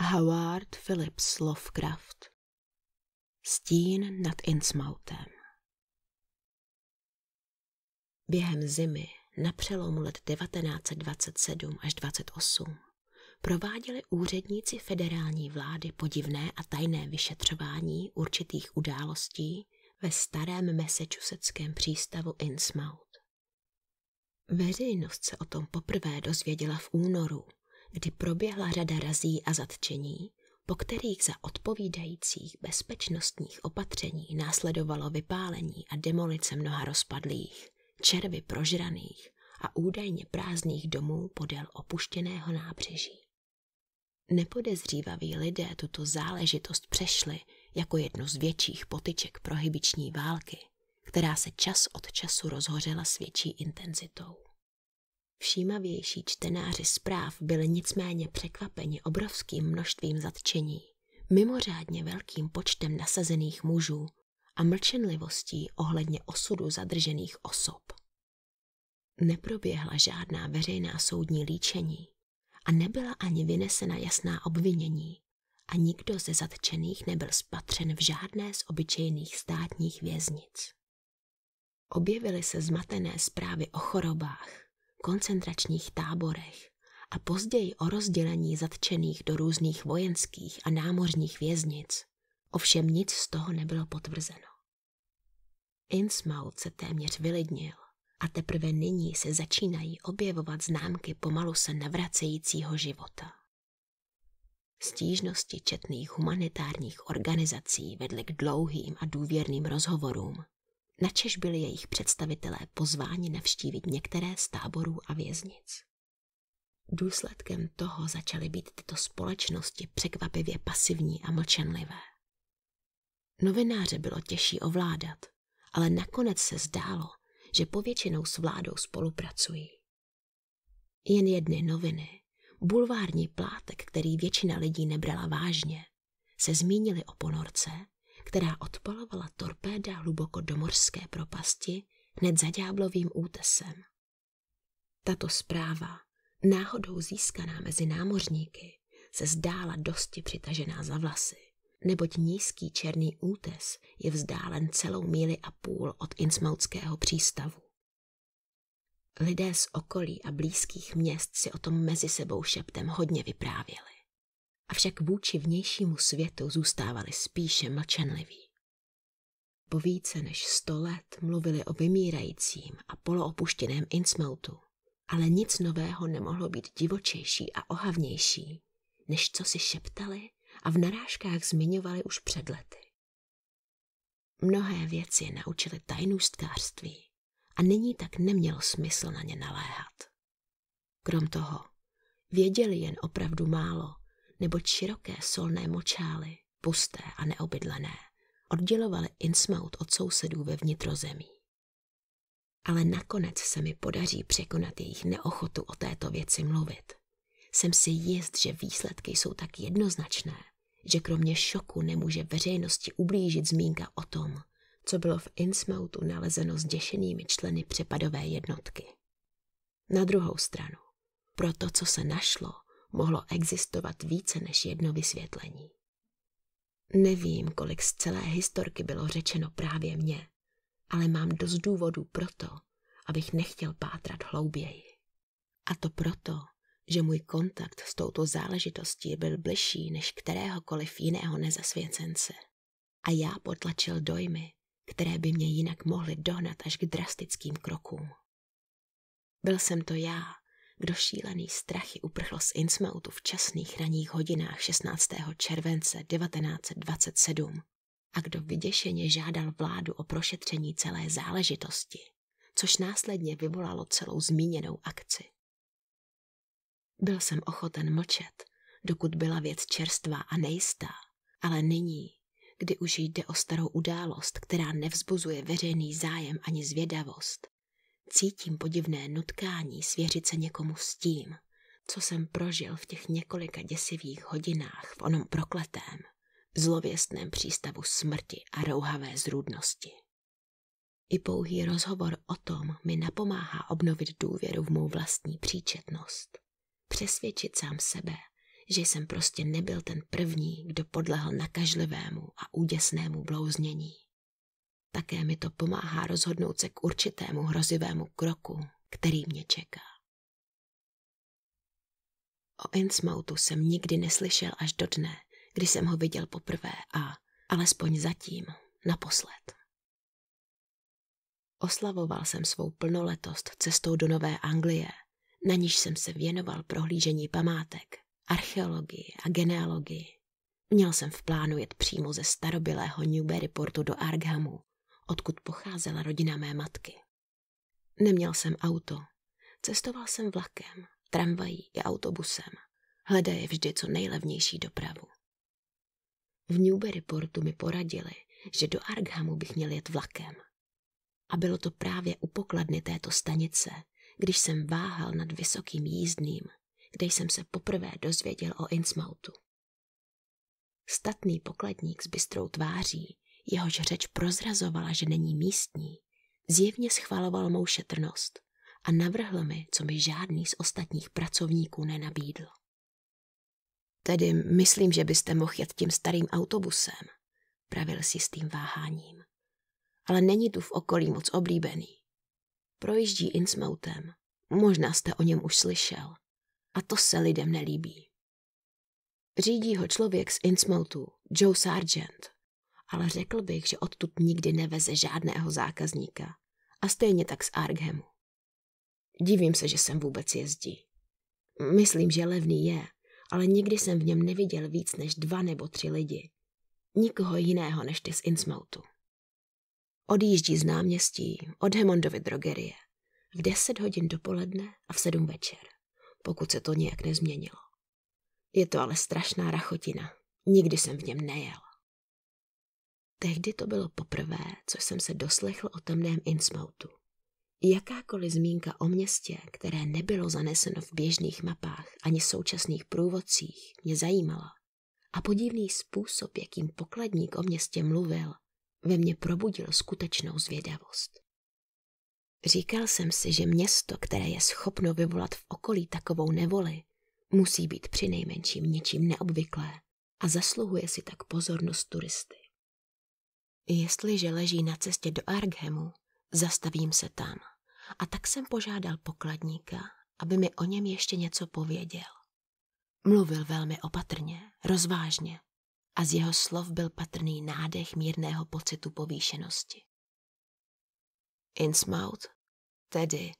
Howard Phillips Lovecraft Stín nad Innsmouthem Během zimy na přelomu let 1927 až 28 prováděli úředníci federální vlády podivné a tajné vyšetřování určitých událostí ve starém massachusettském přístavu Innsmouth. Veřejnost se o tom poprvé dozvěděla v únoru kdy proběhla řada razí a zatčení, po kterých za odpovídajících bezpečnostních opatření následovalo vypálení a demolice mnoha rozpadlých, červy prožraných a údajně prázdných domů podél opuštěného nábřeží. Nepodezřívaví lidé tuto záležitost přešli jako jednu z větších potyček prohybiční války, která se čas od času rozhořela s větší intenzitou. Všímavější čtenáři zpráv byli nicméně překvapeni obrovským množstvím zatčení, mimořádně velkým počtem nasazených mužů a mlčenlivostí ohledně osudu zadržených osob. Neproběhla žádná veřejná soudní líčení a nebyla ani vynesena jasná obvinění a nikdo ze zatčených nebyl spatřen v žádné z obyčejných státních věznic. Objevily se zmatené zprávy o chorobách, koncentračních táborech a později o rozdělení zatčených do různých vojenských a námořních věznic, ovšem nic z toho nebylo potvrzeno. Innsmouth se téměř vylidnil a teprve nyní se začínají objevovat známky pomalu se navracejícího života. Stížnosti četných humanitárních organizací vedly k dlouhým a důvěrným rozhovorům Načež byli jejich představitelé pozváni navštívit některé z táborů a věznic. Důsledkem toho začaly být tyto společnosti překvapivě pasivní a mlčenlivé. Novináře bylo těžší ovládat, ale nakonec se zdálo, že povětšinou s vládou spolupracují. Jen jedny noviny, bulvární plátek, který většina lidí nebrala vážně, se zmínili o ponorce která odpalovala torpéda hluboko do mořské propasti hned za ďáblovým útesem. Tato zpráva, náhodou získaná mezi námořníky, se zdála dosti přitažená za vlasy, neboť nízký černý útes je vzdálen celou míli a půl od insmoutského přístavu. Lidé z okolí a blízkých měst si o tom mezi sebou šeptem hodně vyprávěli avšak vůči vnějšímu světu zůstávali spíše mlčenliví. Po více než sto let mluvili o vymírajícím a poloopuštěném Innsmouthu, ale nic nového nemohlo být divočejší a ohavnější, než co si šeptali a v narážkách zmiňovali už před lety. Mnohé věci naučili tajnůstkářství a nyní tak nemělo smysl na ně naléhat. Krom toho, věděli jen opravdu málo neboť široké solné močály, pusté a neobydlené, oddělovaly Innsmouth od sousedů ve vnitrozemí. Ale nakonec se mi podaří překonat jejich neochotu o této věci mluvit. Jsem si jist, že výsledky jsou tak jednoznačné, že kromě šoku nemůže veřejnosti ublížit zmínka o tom, co bylo v Innsmouthu nalezeno děšenými členy přepadové jednotky. Na druhou stranu, pro to, co se našlo, mohlo existovat více než jedno vysvětlení. Nevím, kolik z celé historky bylo řečeno právě mně, ale mám dost důvodů proto, abych nechtěl pátrat hlouběji. A to proto, že můj kontakt s touto záležitostí byl bližší než kteréhokoliv jiného nezasvěcence. A já potlačil dojmy, které by mě jinak mohly dohnat až k drastickým krokům. Byl jsem to já, kdo šílený strachy uprchl z Innsmouthu v časných raných hodinách 16. července 1927 a kdo vyděšeně žádal vládu o prošetření celé záležitosti, což následně vyvolalo celou zmíněnou akci. Byl jsem ochoten mlčet, dokud byla věc čerstvá a nejistá, ale nyní, kdy už jde o starou událost, která nevzbuzuje veřejný zájem ani zvědavost, Cítím podivné nutkání svěřit se někomu s tím, co jsem prožil v těch několika děsivých hodinách v onom prokletém, zlověstném přístavu smrti a rouhavé zrůdnosti. I pouhý rozhovor o tom mi napomáhá obnovit důvěru v mou vlastní příčetnost. Přesvědčit sám sebe, že jsem prostě nebyl ten první, kdo podlehl nakažlivému a úděsnému blouznění. Také mi to pomáhá rozhodnout se k určitému hrozivému kroku, který mě čeká. O Innsmouthu jsem nikdy neslyšel až do dne, kdy jsem ho viděl poprvé a, alespoň zatím, naposled. Oslavoval jsem svou plnoletost cestou do Nové Anglie, na níž jsem se věnoval prohlížení památek, archeologii a genealogii. Měl jsem v plánu jet přímo ze starobilého Newburyportu do Arghamu odkud pocházela rodina mé matky. Neměl jsem auto. Cestoval jsem vlakem, tramvají i autobusem. Hledaje vždy co nejlevnější dopravu. V Newburyportu mi poradili, že do Arkhamu bych měl jet vlakem. A bylo to právě u pokladny této stanice, když jsem váhal nad vysokým jízdným, kde jsem se poprvé dozvěděl o insmoutu. Statný pokladník s bystrou tváří jehož řeč prozrazovala, že není místní, zjevně schvaloval mou šetrnost a navrhl mi, co mi žádný z ostatních pracovníků nenabídl. Tedy myslím, že byste mohl jet tím starým autobusem, pravil si s tím váháním. Ale není tu v okolí moc oblíbený. Projíždí insmoutem. možná jste o něm už slyšel. A to se lidem nelíbí. Řídí ho člověk z Innsmouthu, Joe Sargent, ale řekl bych, že odtud nikdy neveze žádného zákazníka. A stejně tak z Arkhamu. Divím se, že sem vůbec jezdí. Myslím, že levný je, ale nikdy jsem v něm neviděl víc než dva nebo tři lidi. Nikoho jiného než ty z Insmoutu. Odjíždí z náměstí, od Hemondovy drogerie. V deset hodin dopoledne a v sedm večer, pokud se to nějak nezměnilo. Je to ale strašná rachotina. Nikdy jsem v něm nejel. Tehdy to bylo poprvé, co jsem se doslechl o temném insmoutu. Jakákoliv zmínka o městě, které nebylo zaneseno v běžných mapách ani současných průvodcích, mě zajímala. A podivný způsob, jakým pokladník o městě mluvil, ve mně probudil skutečnou zvědavost. Říkal jsem si, že město, které je schopno vyvolat v okolí takovou nevoli, musí být přinejmenším něčím neobvyklé a zasluhuje si tak pozornost turisty. Jestliže leží na cestě do Arghemu, zastavím se tam. A tak jsem požádal pokladníka, aby mi o něm ještě něco pověděl. Mluvil velmi opatrně, rozvážně a z jeho slov byl patrný nádech mírného pocitu povýšenosti. Innsmouth, tedy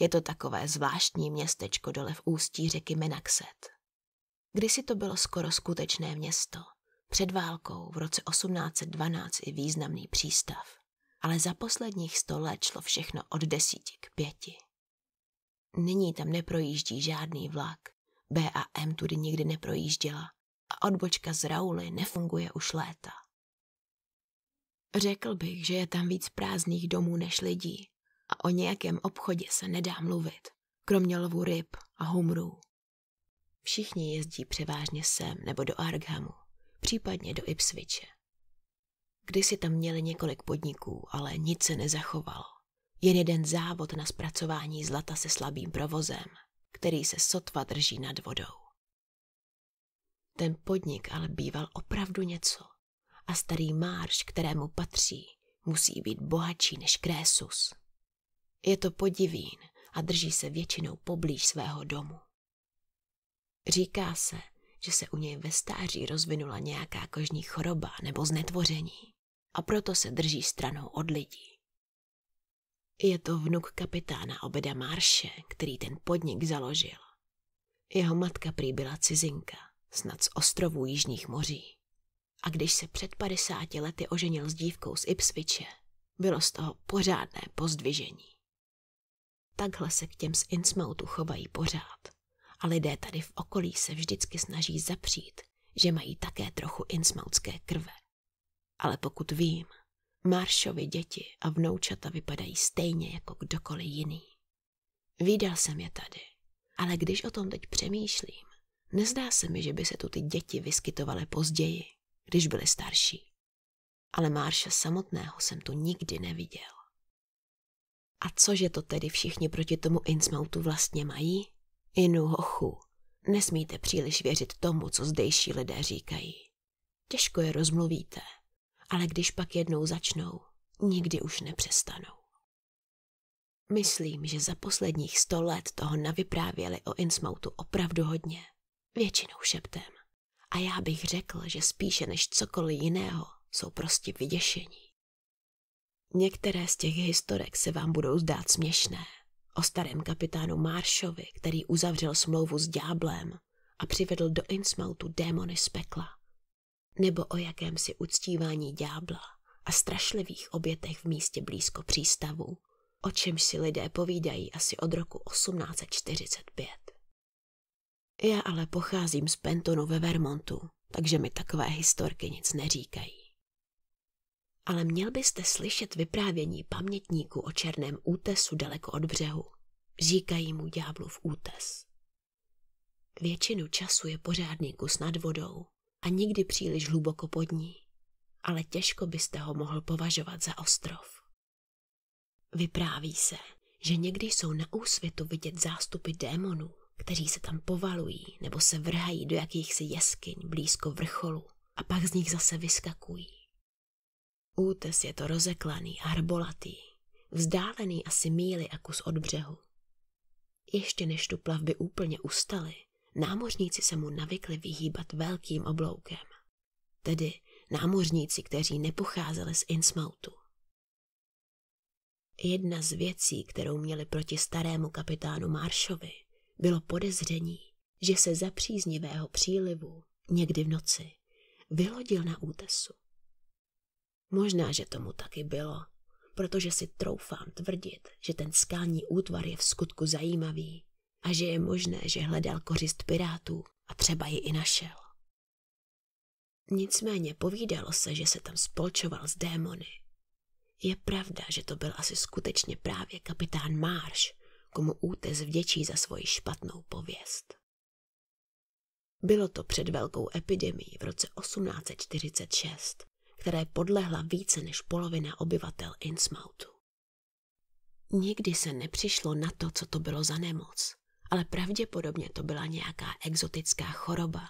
je to takové zvláštní městečko dole v ústí řeky Menaxet. Kdysi to bylo skoro skutečné město – před válkou v roce 1812 i významný přístav, ale za posledních sto let šlo všechno od desíti k pěti. Nyní tam neprojíždí žádný vlak, B a M tudy nikdy neprojížděla a odbočka z Rauly nefunguje už léta. Řekl bych, že je tam víc prázdných domů než lidí a o nějakém obchodě se nedá mluvit, kromě lovu ryb a humrů. Všichni jezdí převážně sem nebo do Arghamu případně do Ipswiche. Kdysi tam měli několik podniků, ale nic se nezachovalo. Jen jeden závod na zpracování zlata se slabým provozem, který se sotva drží nad vodou. Ten podnik ale býval opravdu něco a starý Márš, kterému patří, musí být bohatší než Krésus. Je to podivín a drží se většinou poblíž svého domu. Říká se, že se u něj ve stáří rozvinula nějaká kožní choroba nebo znetvoření a proto se drží stranou od lidí. Je to vnuk kapitána Obeda Marše, který ten podnik založil. Jeho matka prý byla cizinka, snad z ostrovů Jižních moří. A když se před 50 lety oženil s dívkou z Ipswiche, bylo z toho pořádné pozdvižení. Takhle se k těm z Insmoutu chovají pořád a lidé tady v okolí se vždycky snaží zapřít, že mají také trochu insmautské krve. Ale pokud vím, Maršovi děti a vnoučata vypadají stejně jako kdokoliv jiný. Vídal jsem je tady, ale když o tom teď přemýšlím, nezdá se mi, že by se tu ty děti vyskytovaly později, když byly starší. Ale Marša samotného jsem tu nikdy neviděl. A cože to tedy všichni proti tomu Insmoutu vlastně mají? Inu, hochu, nesmíte příliš věřit tomu, co zdejší lidé říkají. Těžko je rozmluvíte, ale když pak jednou začnou, nikdy už nepřestanou. Myslím, že za posledních sto let toho navyprávěli o insmoutu opravdu hodně, většinou šeptem. A já bych řekl, že spíše než cokoliv jiného jsou prostě vyděšení. Některé z těch historek se vám budou zdát směšné, o starém kapitánu Maršovi, který uzavřel smlouvu s dňáblem a přivedl do Insmoutu démony z pekla, nebo o jakémsi uctívání ďábla a strašlivých obětech v místě blízko přístavu, o čemž si lidé povídají asi od roku 1845. Já ale pocházím z Pentonu ve Vermontu, takže mi takové historky nic neříkají ale měl byste slyšet vyprávění pamětníku o černém útesu daleko od břehu. Říkají mu ďáblův útes. Většinu času je pořádný kus nad vodou a nikdy příliš hluboko pod ní, ale těžko byste ho mohl považovat za ostrov. Vypráví se, že někdy jsou na úsvětu vidět zástupy démonů, kteří se tam povalují nebo se vrhají do jakýchsi jeskyň blízko vrcholu a pak z nich zase vyskakují. Útes je to rozeklaný a hrbolatý, vzdálený asi míly a kus od břehu. Ještě než tu plavby úplně ustaly, námořníci se mu navykli vyhýbat velkým obloukem. Tedy námořníci, kteří nepocházeli z Insmoutu. Jedna z věcí, kterou měli proti starému kapitánu Maršovi, bylo podezření, že se za příznivého přílivu někdy v noci vylodil na útesu. Možná, že tomu taky bylo, protože si troufám tvrdit, že ten skální útvar je v skutku zajímavý a že je možné, že hledal kořist pirátů a třeba ji i našel. Nicméně povídalo se, že se tam spolčoval s démony. Je pravda, že to byl asi skutečně právě kapitán Marsh, komu útes vděčí za svoji špatnou pověst. Bylo to před velkou epidemií v roce 1846 které podlehla více než polovina obyvatel Innsmouthu. Nikdy se nepřišlo na to, co to bylo za nemoc, ale pravděpodobně to byla nějaká exotická choroba,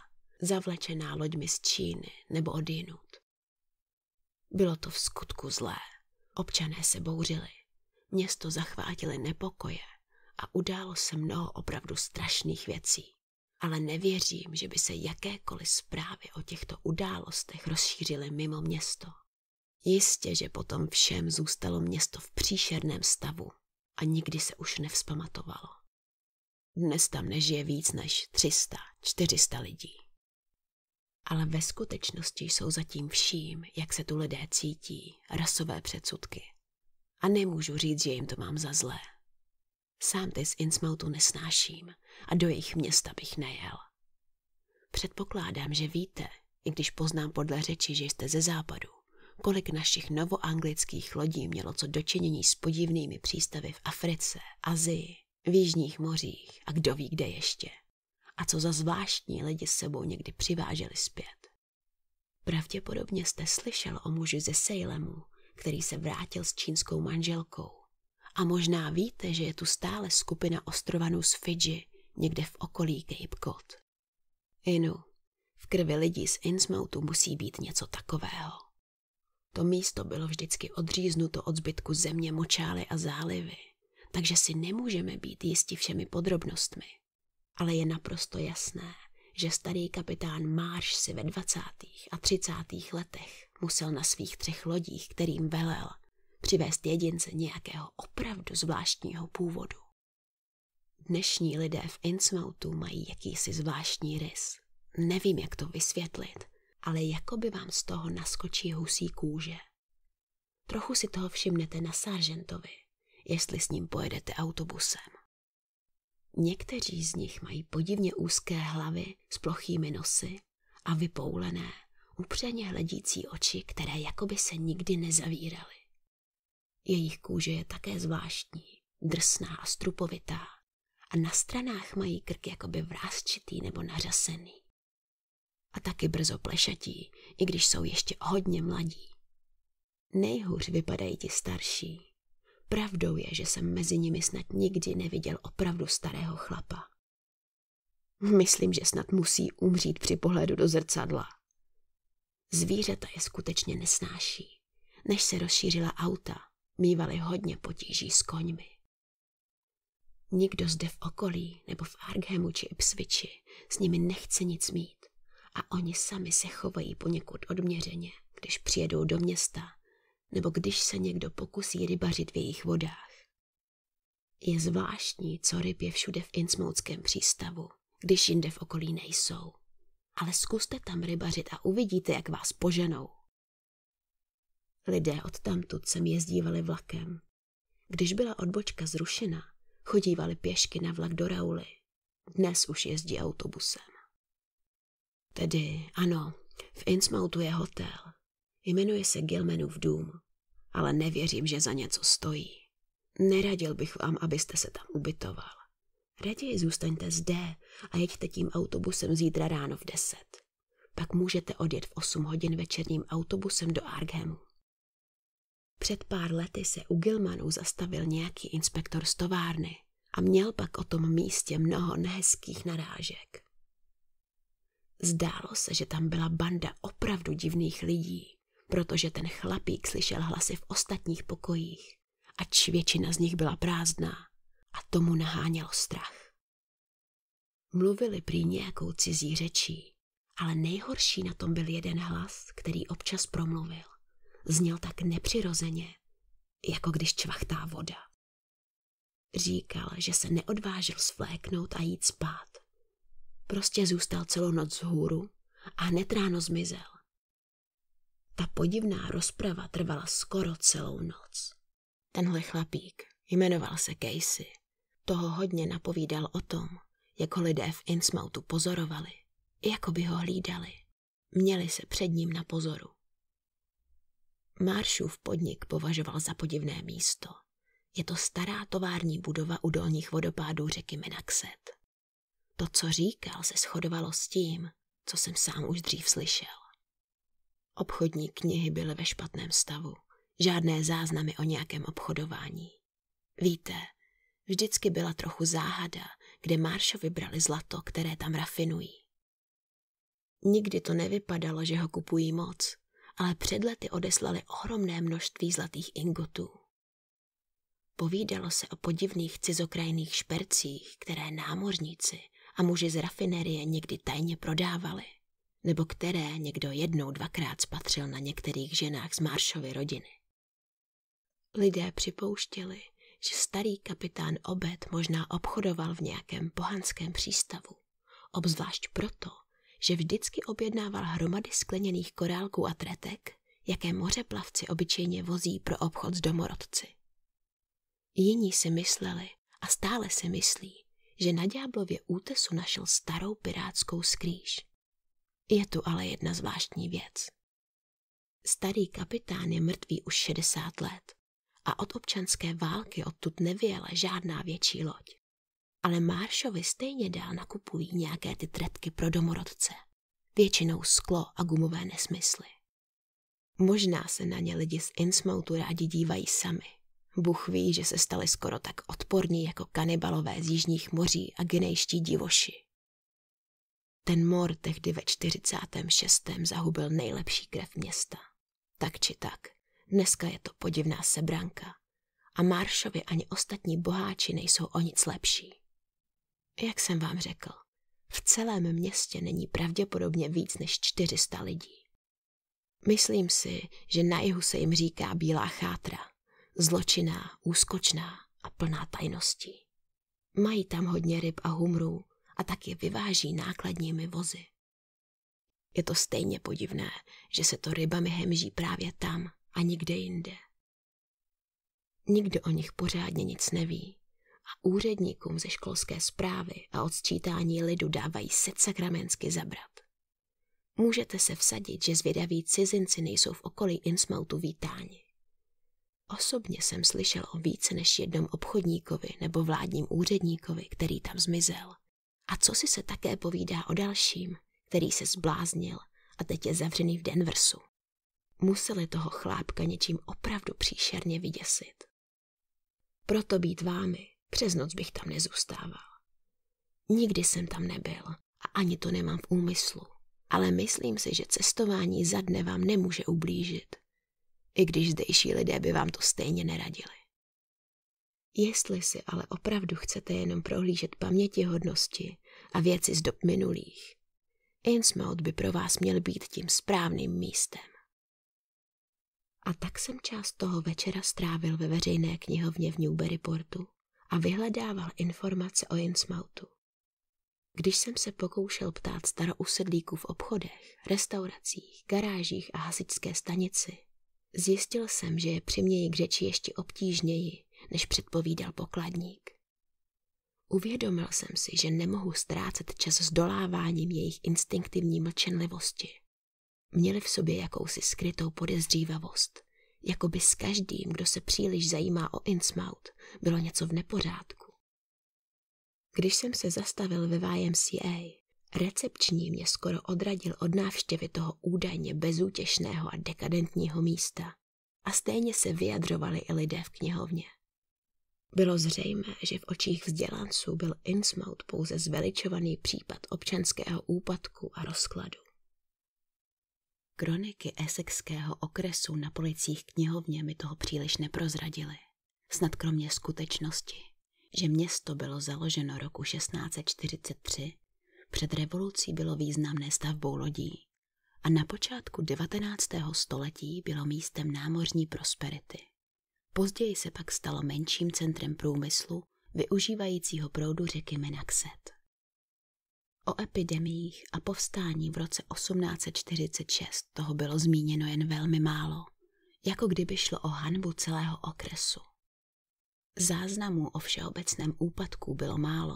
zavlečená loďmi z Číny nebo od jinut. Bylo to v skutku zlé. Občané se bouřili, město zachvátili nepokoje a událo se mnoho opravdu strašných věcí ale nevěřím, že by se jakékoliv zprávy o těchto událostech rozšířily mimo město. Jistě, že potom všem zůstalo město v příšerném stavu a nikdy se už nevzpamatovalo. Dnes tam nežije víc než 300-400 lidí. Ale ve skutečnosti jsou zatím vším, jak se tu lidé cítí, rasové předsudky. A nemůžu říct, že jim to mám za zlé. Sám ty z Innsmouthu nesnáším – a do jejich města bych nejel. Předpokládám, že víte, i když poznám podle řeči, že jste ze západu, kolik našich novoanglických lodí mělo co dočinění s podivnými přístavy v Africe, Azii, v jižních mořích a kdo ví kde ještě. A co za zvláštní lidi s sebou někdy přiváželi zpět. Pravděpodobně jste slyšel o muži ze Sejlemu, který se vrátil s čínskou manželkou. A možná víte, že je tu stále skupina ostrovanů z Fidži, někde v okolí Cape Cod. Inu, v krvi lidí z Innsmouthu musí být něco takového. To místo bylo vždycky odříznuto od zbytku země, močály a zálivy, takže si nemůžeme být jisti všemi podrobnostmi. Ale je naprosto jasné, že starý kapitán Marsh si ve 20. a 30. letech musel na svých třech lodích, kterým velel, přivést jedince nějakého opravdu zvláštního původu. Dnešní lidé v Innsmoutu mají jakýsi zvláštní rys. Nevím, jak to vysvětlit, ale jako by vám z toho naskočí husí kůže. Trochu si toho všimnete na sargentovi, jestli s ním pojedete autobusem. Někteří z nich mají podivně úzké hlavy s plochými nosy a vypoulené, upřeně hledící oči, které jakoby se nikdy nezavíraly. Jejich kůže je také zvláštní, drsná a strupovitá, a na stranách mají krk jakoby vrázčitý nebo nařasený. A taky brzo plešatí, i když jsou ještě hodně mladí. Nejhůř vypadají ti starší. Pravdou je, že jsem mezi nimi snad nikdy neviděl opravdu starého chlapa. Myslím, že snad musí umřít při pohledu do zrcadla. Zvířata je skutečně nesnáší. Než se rozšířila auta, mývali hodně potíží s koňmi. Nikdo zde v okolí nebo v Arghemu či Ipswichi s nimi nechce nic mít a oni sami se chovají poněkud odměřeně, když přijedou do města nebo když se někdo pokusí rybařit v jejich vodách. Je zvláštní, co ryb je všude v Innsmouckém přístavu, když jinde v okolí nejsou. Ale zkuste tam rybařit a uvidíte, jak vás poženou. Lidé odtamtud sem jezdívali vlakem. Když byla odbočka zrušena, chodívali pěšky na vlak do Rauly. Dnes už jezdí autobusem. Tedy, ano, v Innsmoutu je hotel. Jmenuje se Gilmanův dům, ale nevěřím, že za něco stojí. Neradil bych vám, abyste se tam ubytoval. Raději zůstaňte zde a jeďte tím autobusem zítra ráno v deset. Pak můžete odjet v 8 hodin večerním autobusem do Arghamu. Před pár lety se u Gilmanů zastavil nějaký inspektor z továrny a měl pak o tom místě mnoho nehezkých narážek. Zdálo se, že tam byla banda opravdu divných lidí, protože ten chlapík slyšel hlasy v ostatních pokojích, ač většina z nich byla prázdná a tomu nahánělo strach. Mluvili prý nějakou cizí řečí, ale nejhorší na tom byl jeden hlas, který občas promluvil zněl tak nepřirozeně, jako když čvachtá voda. Říkal, že se neodvážil svléknout a jít spát. Prostě zůstal celou noc z hůru a hned ráno zmizel. Ta podivná rozprava trvala skoro celou noc. Tenhle chlapík jmenoval se Casey. Toho hodně napovídal o tom, jak ho lidé v Innsmoutu pozorovali, jako by ho hlídali. Měli se před ním na pozoru. Maršův podnik považoval za podivné místo. Je to stará tovární budova u dolních vodopádů řeky Menaxet. To, co říkal, se shodovalo s tím, co jsem sám už dřív slyšel. Obchodní knihy byly ve špatném stavu, žádné záznamy o nějakém obchodování. Víte, vždycky byla trochu záhada, kde Maršo vybrali zlato, které tam rafinují. Nikdy to nevypadalo, že ho kupují moc, ale před lety odeslali ohromné množství zlatých ingotů. Povídalo se o podivných cizokrajných špercích, které námořníci a muži z rafinerie někdy tajně prodávali, nebo které někdo jednou dvakrát spatřil na některých ženách z Maršovy rodiny. Lidé připouštěli, že starý kapitán Obed možná obchodoval v nějakém pohanském přístavu, obzvlášť proto, že vždycky objednával hromady skleněných korálků a tretek, jaké moře plavci obyčejně vozí pro obchod s domorodci. Jiní si mysleli a stále si myslí, že na ďáblově útesu našel starou pirátskou skrýž. Je tu ale jedna zvláštní věc. Starý kapitán je mrtvý už 60 let a od občanské války odtud nevěla žádná větší loď ale Maršovi stejně dál nakupují nějaké ty tretky pro domorodce. Většinou sklo a gumové nesmysly. Možná se na ně lidi z Innsmouthu rádi dívají sami. Bůh ví, že se stali skoro tak odporní jako kanibalové z jižních moří a ginejští divoši. Ten mor tehdy ve 46. zahubil nejlepší krev města. Tak či tak, dneska je to podivná sebranka. A Maršovi ani ostatní boháči nejsou o nic lepší. Jak jsem vám řekl, v celém městě není pravděpodobně víc než 400 lidí. Myslím si, že na jihu se jim říká bílá chátra, zločinná, úskočná a plná tajností. Mají tam hodně ryb a humrů a taky vyváží nákladními vozy. Je to stejně podivné, že se to rybami hemží právě tam a nikde jinde. Nikdo o nich pořádně nic neví a úředníkům ze školské zprávy a odčítání lidu dávají set sakramensky zabrat. Můžete se vsadit, že zvědaví cizinci nejsou v okolí insmoutu vítáni. Osobně jsem slyšel o více než jednom obchodníkovi nebo vládním úředníkovi, který tam zmizel. A co si se také povídá o dalším, který se zbláznil a teď je zavřený v Denversu. Museli toho chlápka něčím opravdu příšerně vyděsit. Proto být vámi přes noc bych tam nezůstával. Nikdy jsem tam nebyl a ani to nemám v úmyslu. Ale myslím si, že cestování za dne vám nemůže ublížit. I když zdejší lidé by vám to stejně neradili. Jestli si ale opravdu chcete jenom prohlížet paměti hodnosti a věci z dob minulých, Innsmouth by pro vás měl být tím správným místem. A tak jsem část toho večera strávil ve veřejné knihovně v Newburyportu a vyhledával informace o Innsmoutu. Když jsem se pokoušel ptát starousedlíků v obchodech, restauracích, garážích a hasičské stanici, zjistil jsem, že je přiměji k řeči ještě obtížněji, než předpovídal pokladník. Uvědomil jsem si, že nemohu ztrácet čas s doláváním jejich instinktivní mlčenlivosti. Měli v sobě jakousi skrytou podezřívavost, jako by s každým, kdo se příliš zajímá o Innsmouth, bylo něco v nepořádku. Když jsem se zastavil ve YMCA, recepční mě skoro odradil od návštěvy toho údajně bezútěšného a dekadentního místa a stejně se vyjadřovali i lidé v knihovně. Bylo zřejmé, že v očích vzdělanců byl Innsmouth pouze zveličovaný případ občanského úpadku a rozkladu. Kroniky esexského okresu na policích knihovně mi toho příliš neprozradily. Snad kromě skutečnosti, že město bylo založeno roku 1643, před revolucí bylo významné stavbou lodí a na počátku 19. století bylo místem námořní prosperity. Později se pak stalo menším centrem průmyslu, využívajícího proudu řeky Menaxet. O epidemiích a povstání v roce 1846 toho bylo zmíněno jen velmi málo, jako kdyby šlo o hanbu celého okresu. Záznamů o všeobecném úpadku bylo málo,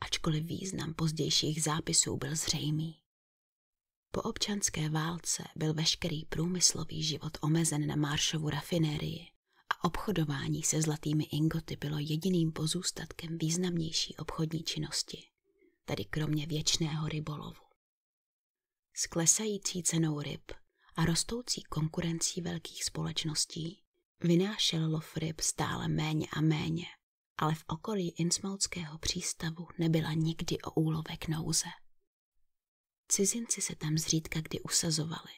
ačkoliv význam pozdějších zápisů byl zřejmý. Po občanské válce byl veškerý průmyslový život omezen na Maršovu rafinérii a obchodování se zlatými ingoty bylo jediným pozůstatkem významnější obchodní činnosti tedy kromě věčného rybolovu. S klesající cenou ryb a rostoucí konkurencí velkých společností vynášel lov ryb stále méně a méně, ale v okolí Innsmouthského přístavu nebyla nikdy o úlovek nouze. Cizinci se tam zřídka kdy usazovali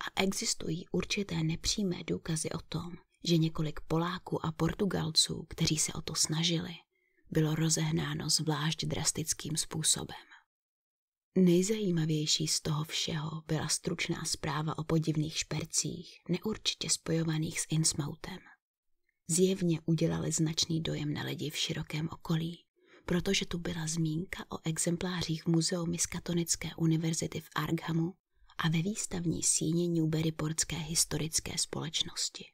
a existují určité nepřímé důkazy o tom, že několik Poláků a Portugalců, kteří se o to snažili, bylo rozehnáno zvlášť drastickým způsobem. Nejzajímavější z toho všeho byla stručná zpráva o podivných špercích, neurčitě spojovaných s insmoutem. Zjevně udělali značný dojem na lidi v širokém okolí, protože tu byla zmínka o exemplářích v muzeu Miskatonické univerzity v Arghamu a ve výstavní síni Newberryportské historické společnosti.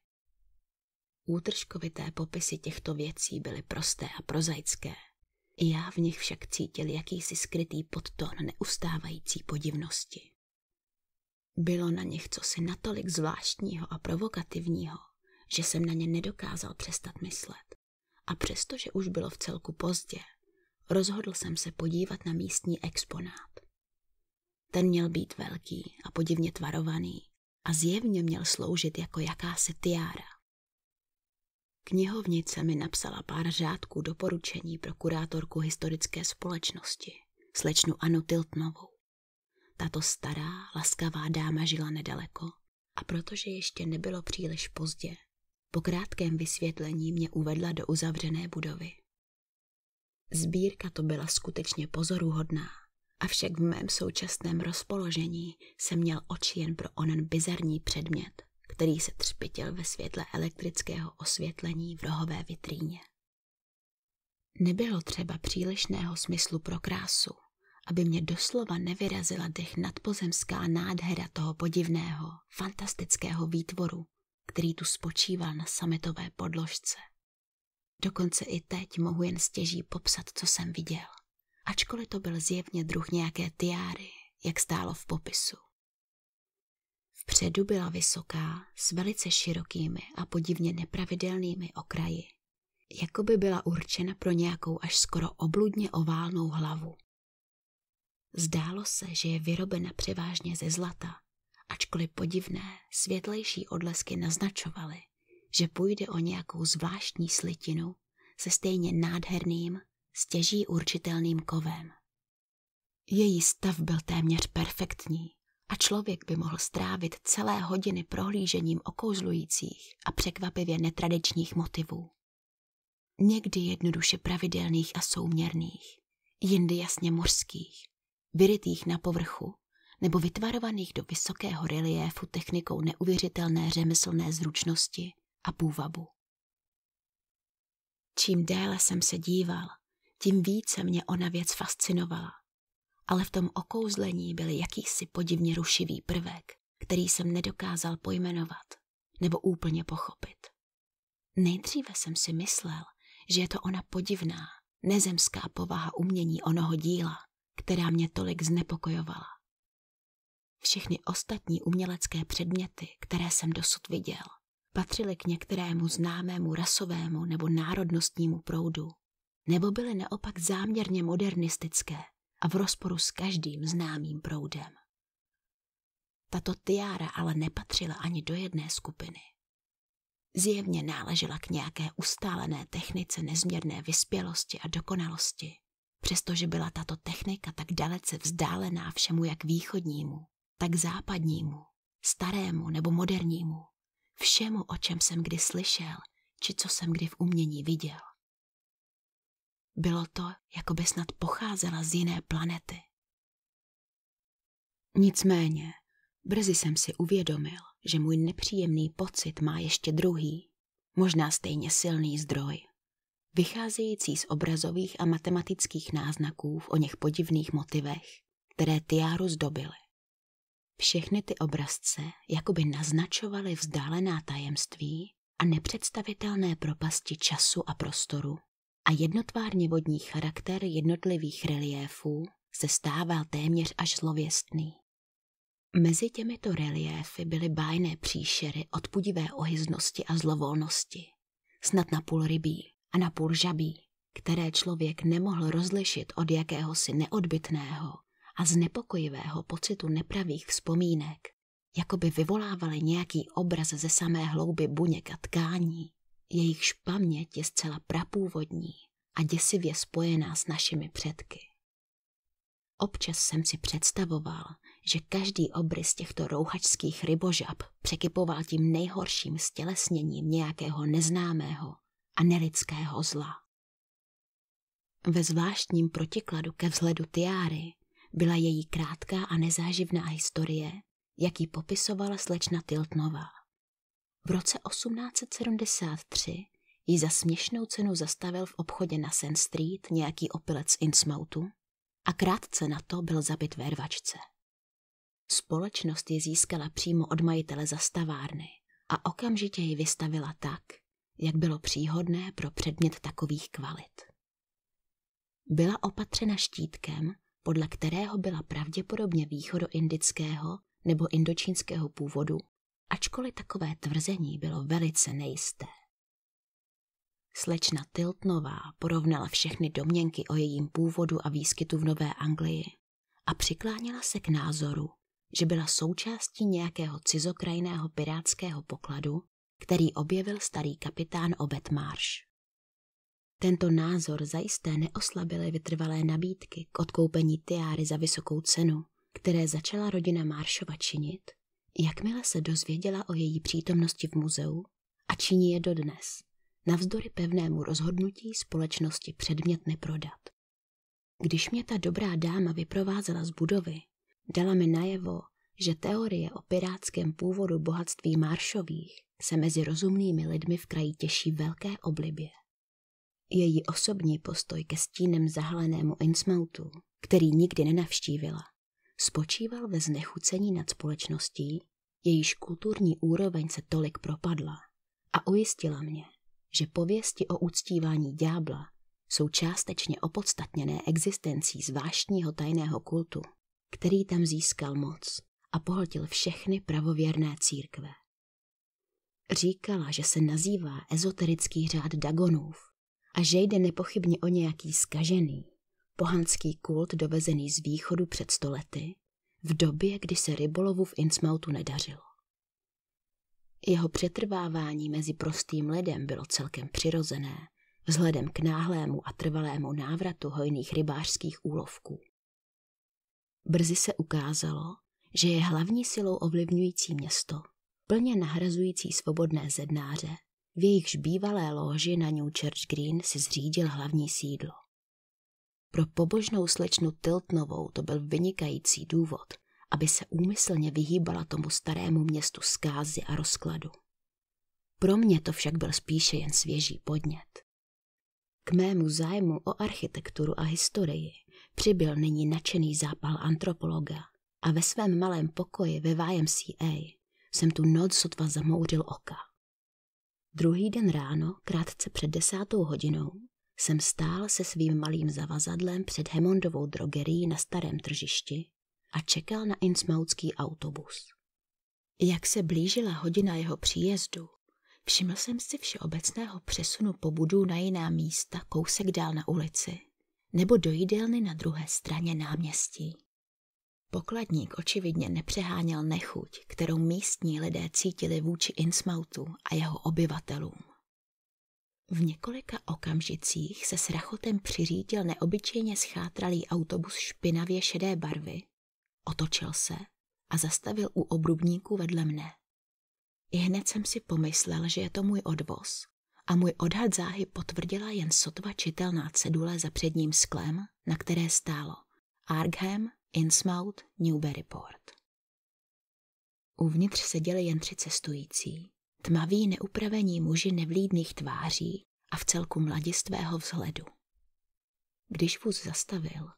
Útržkovité popisy těchto věcí byly prosté a prozaické. já v nich však cítil jakýsi skrytý podton neustávající podivnosti. Bylo na nich cosi natolik zvláštního a provokativního, že jsem na ně nedokázal přestat myslet. A přestože už bylo v celku pozdě, rozhodl jsem se podívat na místní exponát. Ten měl být velký a podivně tvarovaný a zjevně měl sloužit jako jakási tiára. Knihovnice mi napsala pár řádků doporučení pro kurátorku historické společnosti, slečnu Anu Tiltnovou. Tato stará, laskavá dáma žila nedaleko a protože ještě nebylo příliš pozdě, po krátkém vysvětlení mě uvedla do uzavřené budovy. Sbírka to byla skutečně pozoruhodná, avšak v mém současném rozpoložení jsem měl oči jen pro onen bizarní předmět, který se třpitil ve světle elektrického osvětlení v rohové vitríně. Nebylo třeba přílišného smyslu pro krásu, aby mě doslova nevyrazila dech nadpozemská nádhera toho podivného, fantastického výtvoru, který tu spočíval na sametové podložce. Dokonce i teď mohu jen stěží popsat, co jsem viděl, ačkoliv to byl zjevně druh nějaké tiáry, jak stálo v popisu. Vpředu byla vysoká, s velice širokými a podivně nepravidelnými okraji. jako by byla určena pro nějakou až skoro obludně oválnou hlavu. Zdálo se, že je vyrobena převážně ze zlata, ačkoliv podivné, světlejší odlesky naznačovaly, že půjde o nějakou zvláštní slitinu se stejně nádherným, stěží určitelným kovem. Její stav byl téměř perfektní, a člověk by mohl strávit celé hodiny prohlížením okouzlujících a překvapivě netradičních motivů. Někdy jednoduše pravidelných a souměrných, jindy jasně mořských, vyrytých na povrchu nebo vytvarovaných do vysokého reliéfu technikou neuvěřitelné řemeslné zručnosti a půvabu. Čím déle jsem se díval, tím více mě ona věc fascinovala ale v tom okouzlení byl jakýsi podivně rušivý prvek, který jsem nedokázal pojmenovat nebo úplně pochopit. Nejdříve jsem si myslel, že je to ona podivná, nezemská povaha umění onoho díla, která mě tolik znepokojovala. Všechny ostatní umělecké předměty, které jsem dosud viděl, patřily k některému známému rasovému nebo národnostnímu proudu, nebo byly naopak záměrně modernistické a v rozporu s každým známým proudem. Tato tiára ale nepatřila ani do jedné skupiny. Zjevně náležela k nějaké ustálené technice nezměrné vyspělosti a dokonalosti, přestože byla tato technika tak dalece vzdálená všemu jak východnímu, tak západnímu, starému nebo modernímu, všemu, o čem jsem kdy slyšel, či co jsem kdy v umění viděl. Bylo to, jako by snad pocházela z jiné planety. Nicméně, brzy jsem si uvědomil, že můj nepříjemný pocit má ještě druhý, možná stejně silný zdroj, vycházející z obrazových a matematických náznaků v o něch podivných motivech, které Tiáru zdobily. Všechny ty obrazce jakoby naznačovaly vzdálená tajemství a nepředstavitelné propasti času a prostoru, a jednotvárně vodní charakter jednotlivých reliéfů se stával téměř až zlověstný. Mezi těmito reliéfy byly bájné příšery odpudivé ohyznosti a zlovolnosti, snad na půl rybí a na půl žabí, které člověk nemohl rozlišit od jakéhosi neodbitného a znepokojivého pocitu nepravých vzpomínek, jako by vyvolávaly nějaký obraz ze samé hlouby buněk a tkání, Jejichž paměť je zcela prapůvodní a děsivě spojená s našimi předky. Občas jsem si představoval, že každý obrys těchto rouhačských rybožab překypoval tím nejhorším stělesněním nějakého neznámého a nelidského zla. Ve zvláštním protikladu ke vzhledu Tiáry byla její krátká a nezáživná historie, jaký popisovala slečna Tiltnová. V roce 1873 ji za směšnou cenu zastavil v obchodě na Sand Street nějaký opilec insmoutu a krátce na to byl zabit ve rvačce. Společnost ji získala přímo od majitele zastavárny a okamžitě ji vystavila tak, jak bylo příhodné pro předmět takových kvalit. Byla opatřena štítkem, podle kterého byla pravděpodobně východoindického nebo indočínského původu ačkoliv takové tvrzení bylo velice nejisté. Slečna Tiltnová porovnala všechny domněnky o jejím původu a výskytu v Nové Anglii a přiklánila se k názoru, že byla součástí nějakého cizokrajného pirátského pokladu, který objevil starý kapitán Obed Marsh. Tento názor zajisté neoslabily vytrvalé nabídky k odkoupení tiáry za vysokou cenu, které začala rodina Marshova činit Jakmile se dozvěděla o její přítomnosti v muzeu, a činí je dodnes, navzdory pevnému rozhodnutí společnosti předmět neprodat. Když mě ta dobrá dáma vyprovázela z budovy, dala mi najevo, že teorie o pirátském původu bohatství Maršových se mezi rozumnými lidmi v kraji těší velké oblibě. Její osobní postoj ke stínem zahalenému Insmoutu, který nikdy nenavštívila, spočíval ve znechucení nad společností, jejíž kulturní úroveň se tolik propadla a ujistila mě, že pověsti o uctívání ďábla jsou částečně opodstatněné existencí zvláštního tajného kultu, který tam získal moc a pohltil všechny pravověrné církve. Říkala, že se nazývá ezoterický řád Dagonův a že jde nepochybně o nějaký skažený, pohanský kult dovezený z východu před stolety, v době, kdy se rybolovu v Innsmouthu nedařilo. Jeho přetrvávání mezi prostým lidem bylo celkem přirozené, vzhledem k náhlému a trvalému návratu hojných rybářských úlovků. Brzy se ukázalo, že je hlavní silou ovlivňující město, plně nahrazující svobodné zednáře, v jejichž bývalé loži na New Church Green si zřídil hlavní sídlo. Pro pobožnou slečnu Tiltnovou to byl vynikající důvod, aby se úmyslně vyhýbala tomu starému městu zkázy a rozkladu. Pro mě to však byl spíše jen svěží podnět. K mému zájmu o architekturu a historii přibyl nyní nadšený zápal antropologa a ve svém malém pokoji ve YMCA jsem tu noc sotva zamouřil oka. Druhý den ráno, krátce před desátou hodinou, jsem stál se svým malým zavazadlem před Hemondovou drogerií na starém tržišti a čekal na insmautský autobus. Jak se blížila hodina jeho příjezdu, všiml jsem si všeobecného přesunu pobudů na jiná místa kousek dál na ulici nebo do jídelny na druhé straně náměstí. Pokladník očividně nepřeháněl nechuť, kterou místní lidé cítili vůči Innsmouthu a jeho obyvatelům. V několika okamžicích se s rachotem přiřídil neobyčejně schátralý autobus špinavě šedé barvy, otočil se a zastavil u obrubníku vedle mne. I hned jsem si pomyslel, že je to můj odvoz a můj odhad záhy potvrdila jen sotva čitelná cedule za předním sklem, na které stálo Arkham, Innsmouth, Newburyport. Uvnitř seděli jen tři cestující tmaví neupravení muži nevlídných tváří a v celku mladistvého vzhledu. Když vůz zastavil,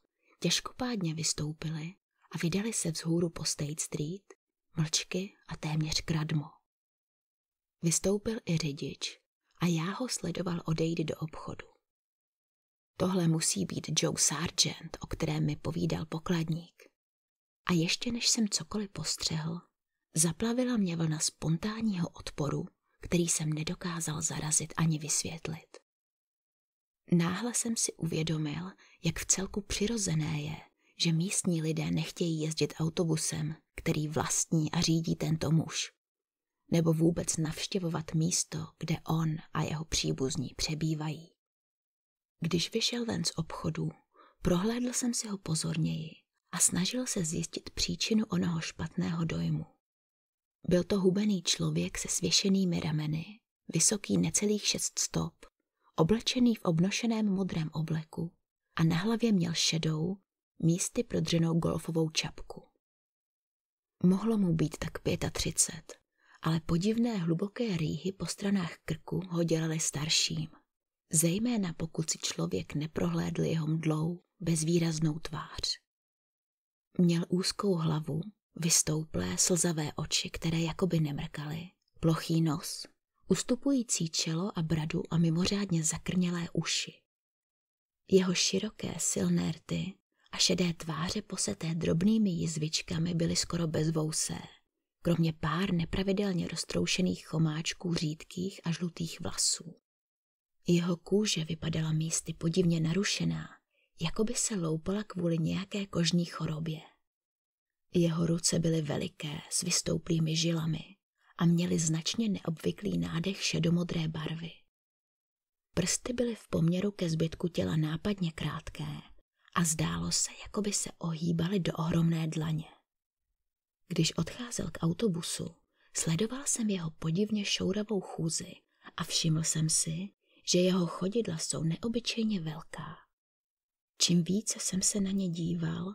těžkopádně vystoupili a vydali se vzhůru po State Street, mlčky a téměř kradmo. Vystoupil i řidič a já ho sledoval odejít do obchodu. Tohle musí být Joe Sargent, o kterém mi povídal pokladník. A ještě než jsem cokoliv postřehl, Zaplavila mě vlna spontánního odporu, který jsem nedokázal zarazit ani vysvětlit. Náhle jsem si uvědomil, jak v celku přirozené je, že místní lidé nechtějí jezdit autobusem, který vlastní a řídí tento muž, nebo vůbec navštěvovat místo, kde on a jeho příbuzní přebývají. Když vyšel ven z obchodu, prohlédl jsem si ho pozorněji a snažil se zjistit příčinu onoho špatného dojmu. Byl to hubený člověk se svěšenými rameny, vysoký necelých šest stop, oblečený v obnošeném modrém obleku a na hlavě měl šedou, místy prodřenou golfovou čapku. Mohlo mu být tak 35, ale podivné hluboké rýhy po stranách krku ho dělaly starším, zejména pokud si člověk neprohlédl jeho mdlou, bezvýraznou tvář. Měl úzkou hlavu vystouplé slzavé oči, které jakoby nemrkaly, plochý nos, ustupující čelo a bradu a mimořádně zakrnělé uši. Jeho široké, silné rty a šedé tváře poseté drobnými jizvičkami byly skoro bezvousé, kromě pár nepravidelně roztroušených chomáčků řídkých a žlutých vlasů. Jeho kůže vypadala místy podivně narušená, jako by se loupala kvůli nějaké kožní chorobě. Jeho ruce byly veliké, s vystouplými žilami a měly značně neobvyklý nádech šedomodré barvy. Prsty byly v poměru ke zbytku těla nápadně krátké a zdálo se, jako by se ohýbaly do ohromné dlaně. Když odcházel k autobusu, sledoval jsem jeho podivně šouravou chůzi a všiml jsem si, že jeho chodidla jsou neobyčejně velká. Čím více jsem se na ně díval,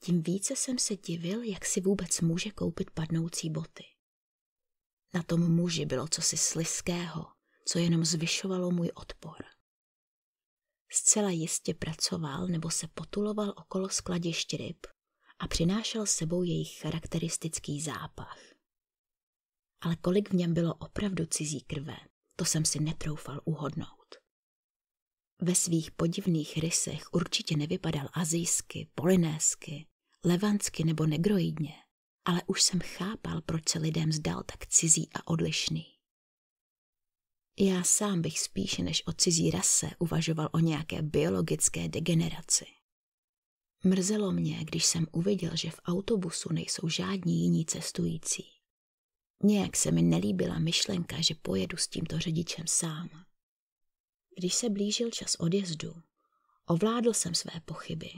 tím více jsem se divil, jak si vůbec může koupit padnoucí boty. Na tom muži bylo cosi sliského, co jenom zvyšovalo můj odpor. Zcela jistě pracoval nebo se potuloval okolo skladišť ryb a přinášel sebou jejich charakteristický zápach. Ale kolik v něm bylo opravdu cizí krve, to jsem si netroufal uhodnout. Ve svých podivných rysech určitě nevypadal azijsky, polinésky, levansky nebo negroidně, ale už jsem chápal, proč se lidem zdal tak cizí a odlišný. Já sám bych spíše než o cizí rase uvažoval o nějaké biologické degeneraci. Mrzelo mě, když jsem uviděl, že v autobusu nejsou žádní jiní cestující. Nějak se mi nelíbila myšlenka, že pojedu s tímto řidičem sám. Když se blížil čas odjezdu, ovládl jsem své pochyby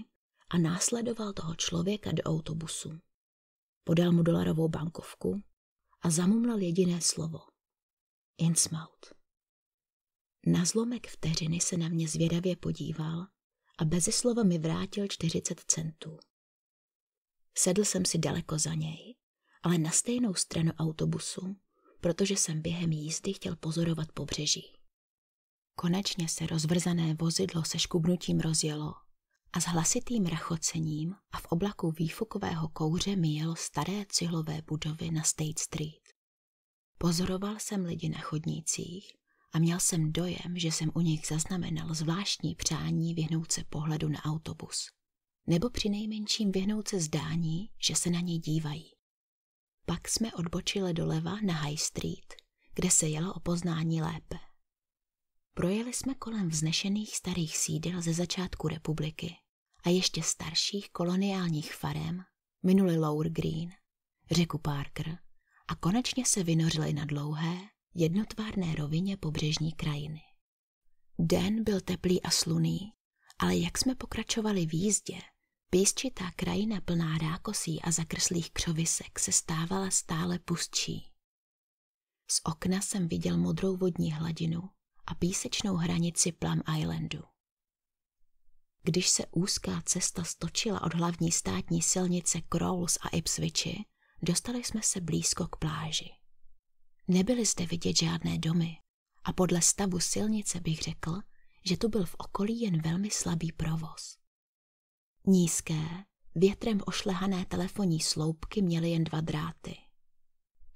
a následoval toho člověka do autobusu. Podal mu dolarovou bankovku a zamumlal jediné slovo. Insmout. Na zlomek vteřiny se na mě zvědavě podíval a beze slova mi vrátil 40 centů. Sedl jsem si daleko za něj, ale na stejnou stranu autobusu, protože jsem během jízdy chtěl pozorovat pobřeží. Konečně se rozvrzané vozidlo se škubnutím rozjelo a s hlasitým rachocením a v oblaku výfukového kouře míjelo staré cihlové budovy na State Street. Pozoroval jsem lidi na chodnících a měl jsem dojem, že jsem u nich zaznamenal zvláštní přání vyhnout se pohledu na autobus. Nebo při nejmenším vyhnout se zdání, že se na něj dívají. Pak jsme odbočili doleva na High Street, kde se jelo o poznání lépe. Projeli jsme kolem vznešených starých sídel ze začátku republiky a ještě starších koloniálních farem, minuli Lower Green, řeku Parker a konečně se vynořili na dlouhé, jednotvárné rovině pobřežní krajiny. Den byl teplý a sluný, ale jak jsme pokračovali v jízdě, písčitá krajina plná rákosí a zakrslých křovisek se stávala stále pustší. Z okna jsem viděl modrou vodní hladinu a písečnou hranici Plum Islandu. Když se úzká cesta stočila od hlavní státní silnice Crowles a Ipswichi, dostali jsme se blízko k pláži. Nebyly zde vidět žádné domy a podle stavu silnice bych řekl, že tu byl v okolí jen velmi slabý provoz. Nízké, větrem ošlehané telefonní sloupky měly jen dva dráty.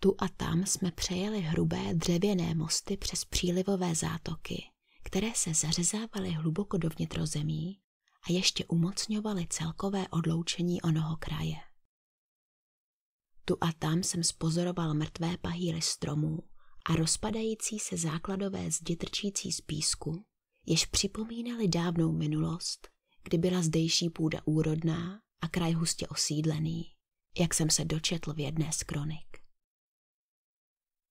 Tu a tam jsme přejeli hrubé dřevěné mosty přes přílivové zátoky, které se zařezávaly hluboko do vnitrozemí a ještě umocňovaly celkové odloučení onoho kraje. Tu a tam jsem spozoroval mrtvé pahýly stromů a rozpadající se základové zdi trčící z písku, jež připomínaly dávnou minulost, kdy byla zdejší půda úrodná a kraj hustě osídlený, jak jsem se dočetl v jedné z kronik.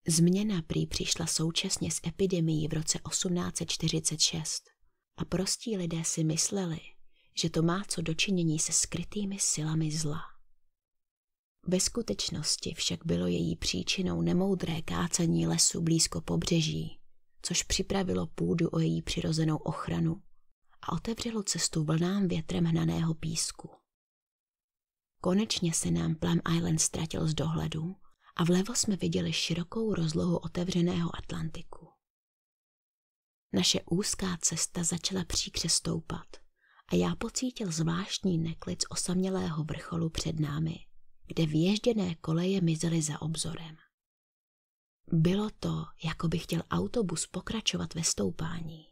Změna prý přišla současně s epidemií v roce 1846 a prostí lidé si mysleli, že to má co dočinění se skrytými silami zla. Ve skutečnosti však bylo její příčinou nemoudré kácení lesu blízko pobřeží, což připravilo půdu o její přirozenou ochranu a otevřelo cestu vlnám větrem hnaného písku. Konečně se nám Plum Island ztratil z dohledu a vlevo jsme viděli širokou rozlohu otevřeného Atlantiku. Naše úzká cesta začala příkře stoupat a já pocítil zvláštní neklid z osamělého vrcholu před námi, kde vježděné koleje mizely za obzorem. Bylo to, jako by chtěl autobus pokračovat ve stoupání,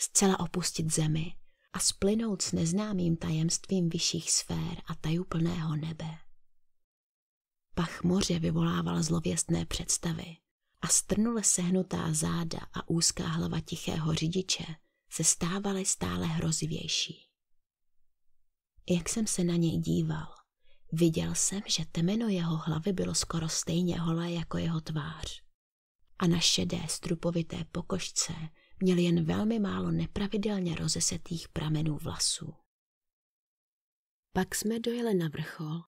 zcela opustit zemi a splynout s neznámým tajemstvím vyšších sfér a tajuplného nebe. Pach moře vyvolával zlověstné představy a strnule sehnutá záda a úzká hlava tichého řidiče se stávaly stále hrozivější. Jak jsem se na něj díval, viděl jsem, že temeno jeho hlavy bylo skoro stejně holé jako jeho tvář. A na šedé strupovité pokožce měl jen velmi málo nepravidelně rozesetých pramenů vlasů. Pak jsme dojeli na vrchol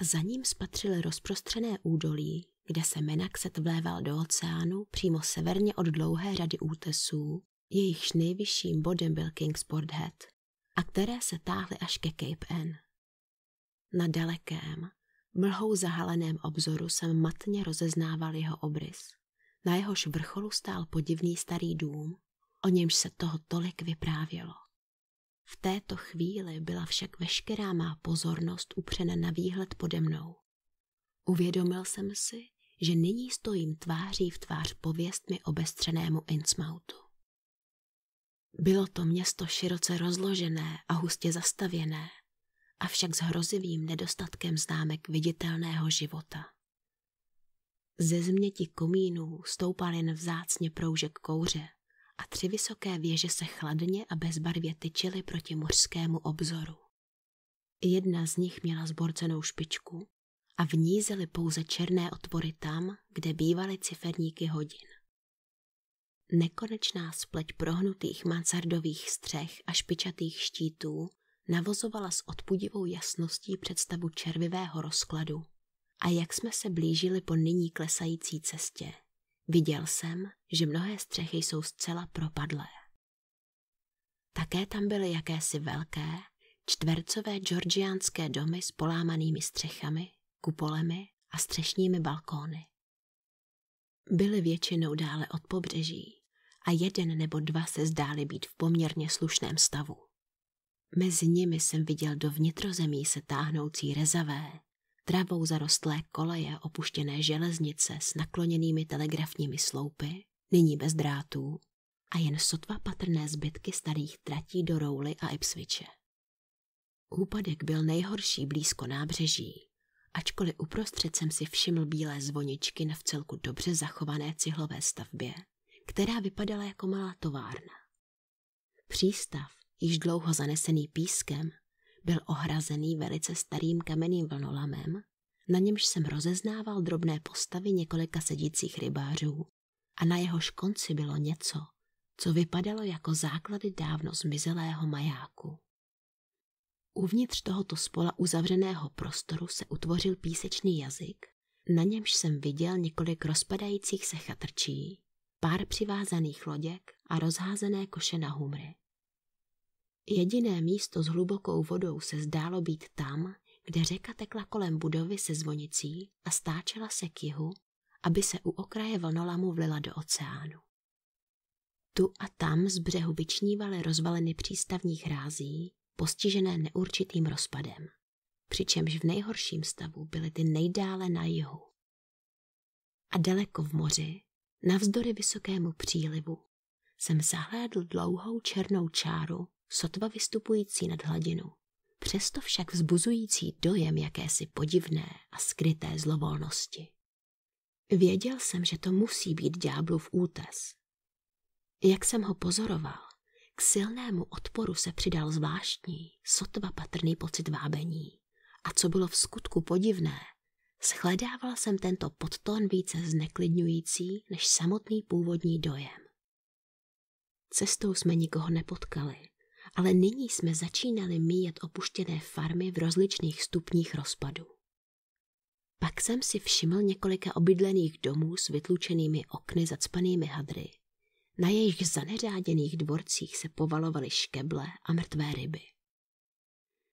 a za ním spatřil rozprostřené údolí, kde se Menakset vléval do oceánu přímo severně od dlouhé řady útesů, jejichž nejvyšším bodem byl Kingsport Head a které se táhly až ke Cape Anne. Na dalekém, mlhou zahaleném obzoru jsem matně rozeznával jeho obrys. Na jehož vrcholu stál podivný starý dům, o němž se toho tolik vyprávělo. V této chvíli byla však veškerá má pozornost upřena na výhled pode mnou. Uvědomil jsem si, že nyní stojím tváří v tvář pověstmi obestřenému Innsmoutu. Bylo to město široce rozložené a hustě zastavěné, avšak s hrozivým nedostatkem známek viditelného života. Ze změti komínů stoupal jen vzácně proužek kouře, a tři vysoké věže se chladně a bezbarvě tyčily proti mořskému obzoru. Jedna z nich měla zborcenou špičku a v ní zely pouze černé otvory tam, kde bývaly ciferníky hodin. Nekonečná spleť prohnutých mansardových střech a špičatých štítů navozovala s odpudivou jasností představu červivého rozkladu. A jak jsme se blížili po nyní klesající cestě, Viděl jsem, že mnohé střechy jsou zcela propadlé. Také tam byly jakési velké, čtvercové georgiánské domy s polámanými střechami, kupolemi a střešními balkóny. Byly většinou dále od pobřeží a jeden nebo dva se zdály být v poměrně slušném stavu. Mezi nimi jsem viděl do vnitrozemí se táhnoucí rezavé, travou zarostlé koleje, opuštěné železnice s nakloněnými telegrafními sloupy, nyní bez drátů, a jen sotva patrné zbytky starých tratí do Rouly a Ipswiche. Úpadek byl nejhorší blízko nábřeží, ačkoliv uprostřed jsem si všiml bílé zvoničky na vcelku dobře zachované cihlové stavbě, která vypadala jako malá továrna. Přístav, již dlouho zanesený pískem, byl ohrazený velice starým kamenným vlnolamem, na němž jsem rozeznával drobné postavy několika sedících rybářů a na jehož konci bylo něco, co vypadalo jako základy dávno zmizelého majáku. Uvnitř tohoto spola uzavřeného prostoru se utvořil písečný jazyk, na němž jsem viděl několik rozpadajících se chatrčí, pár přivázaných loděk a rozházené koše na humry. Jediné místo s hlubokou vodou se zdálo být tam, kde řeka tekla kolem budovy se zvonicí a stáčela se k jihu, aby se u okraje vlnolamu vlila do oceánu. Tu a tam z břehu vyčnívaly rozvaleny přístavních rází, postižené neurčitým rozpadem, přičemž v nejhorším stavu byly ty nejdále na jihu. A daleko v moři, navzdory vysokému přílivu, jsem zahlédl dlouhou černou čáru sotva vystupující nad hladinu, přesto však vzbuzující dojem jakési podivné a skryté zlovolnosti. Věděl jsem, že to musí být ďáblův útes. Jak jsem ho pozoroval, k silnému odporu se přidal zvláštní, sotva patrný pocit vábení. A co bylo v skutku podivné, shledával jsem tento podtón více zneklidňující než samotný původní dojem. Cestou jsme nikoho nepotkali ale nyní jsme začínali míjet opuštěné farmy v rozličných stupních rozpadu. Pak jsem si všiml několika obydlených domů s vytlučenými okny zacpanými hadry. Na jejich zaneřáděných dvorcích se povalovaly škeble a mrtvé ryby.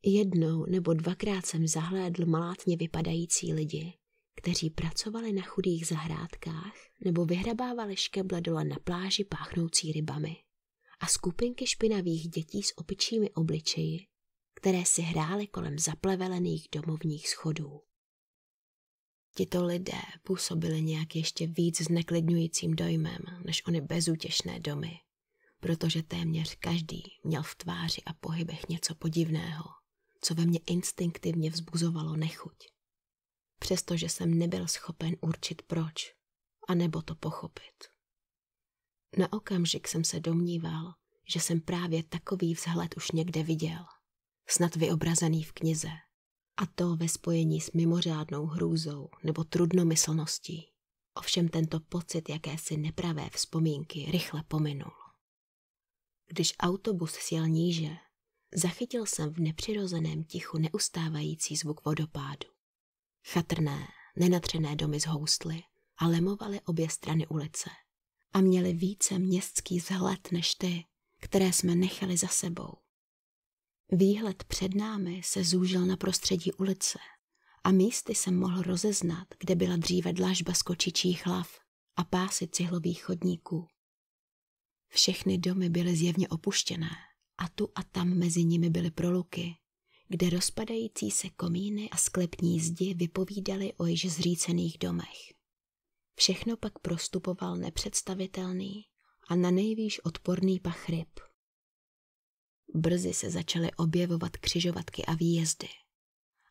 Jednou nebo dvakrát jsem zahlédl malátně vypadající lidi, kteří pracovali na chudých zahrádkách nebo vyhrabávali škeble dole na pláži páchnoucí rybami a skupinky špinavých dětí s opičími obličeji, které si hrály kolem zaplevelených domovních schodů. Tito lidé působili nějak ještě víc zneklidňujícím dojmem než ony bezútěšné domy, protože téměř každý měl v tváři a pohybech něco podivného, co ve mně instinktivně vzbuzovalo nechuť. Přestože jsem nebyl schopen určit proč, anebo to pochopit. Na okamžik jsem se domníval, že jsem právě takový vzhled už někde viděl, snad vyobrazený v knize. A to ve spojení s mimořádnou hrůzou nebo trudnomyslností. Ovšem tento pocit jakési nepravé vzpomínky rychle pominul. Když autobus sjel níže, zachytil jsem v nepřirozeném tichu neustávající zvuk vodopádu. Chatrné, nenatřené domy zhoustly a lemovaly obě strany ulice – a měli více městský vzhled než ty, které jsme nechali za sebou. Výhled před námi se zúžil na prostředí ulice a místy jsem mohl rozeznat, kde byla dříve dlažba z kočičích hlav a pásy cihlových chodníků. Všechny domy byly zjevně opuštěné a tu a tam mezi nimi byly proluky, kde rozpadající se komíny a sklepní zdi vypovídaly o již zřícených domech. Všechno pak prostupoval nepředstavitelný a na nejvýš odporný pach ryb. Brzy se začaly objevovat křižovatky a výjezdy.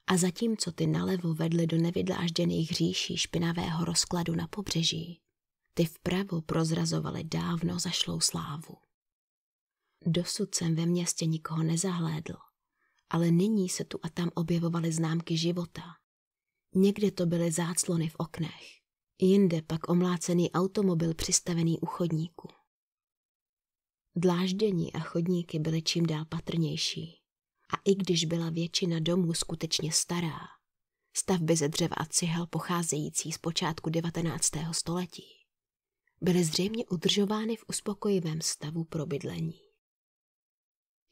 A zatímco ty nalevo vedly do nevydlážděných říší špinavého rozkladu na pobřeží, ty vpravo prozrazovaly dávno zašlou slávu. Dosud jsem ve městě nikoho nezahlédl, ale nyní se tu a tam objevovaly známky života. Někde to byly záclony v oknech, jinde pak omlácený automobil přistavený u chodníku. Dláždění a chodníky byly čím dál patrnější a i když byla většina domů skutečně stará, stavby ze dřeva a cihel pocházející z počátku 19. století byly zřejmě udržovány v uspokojivém stavu pro bydlení.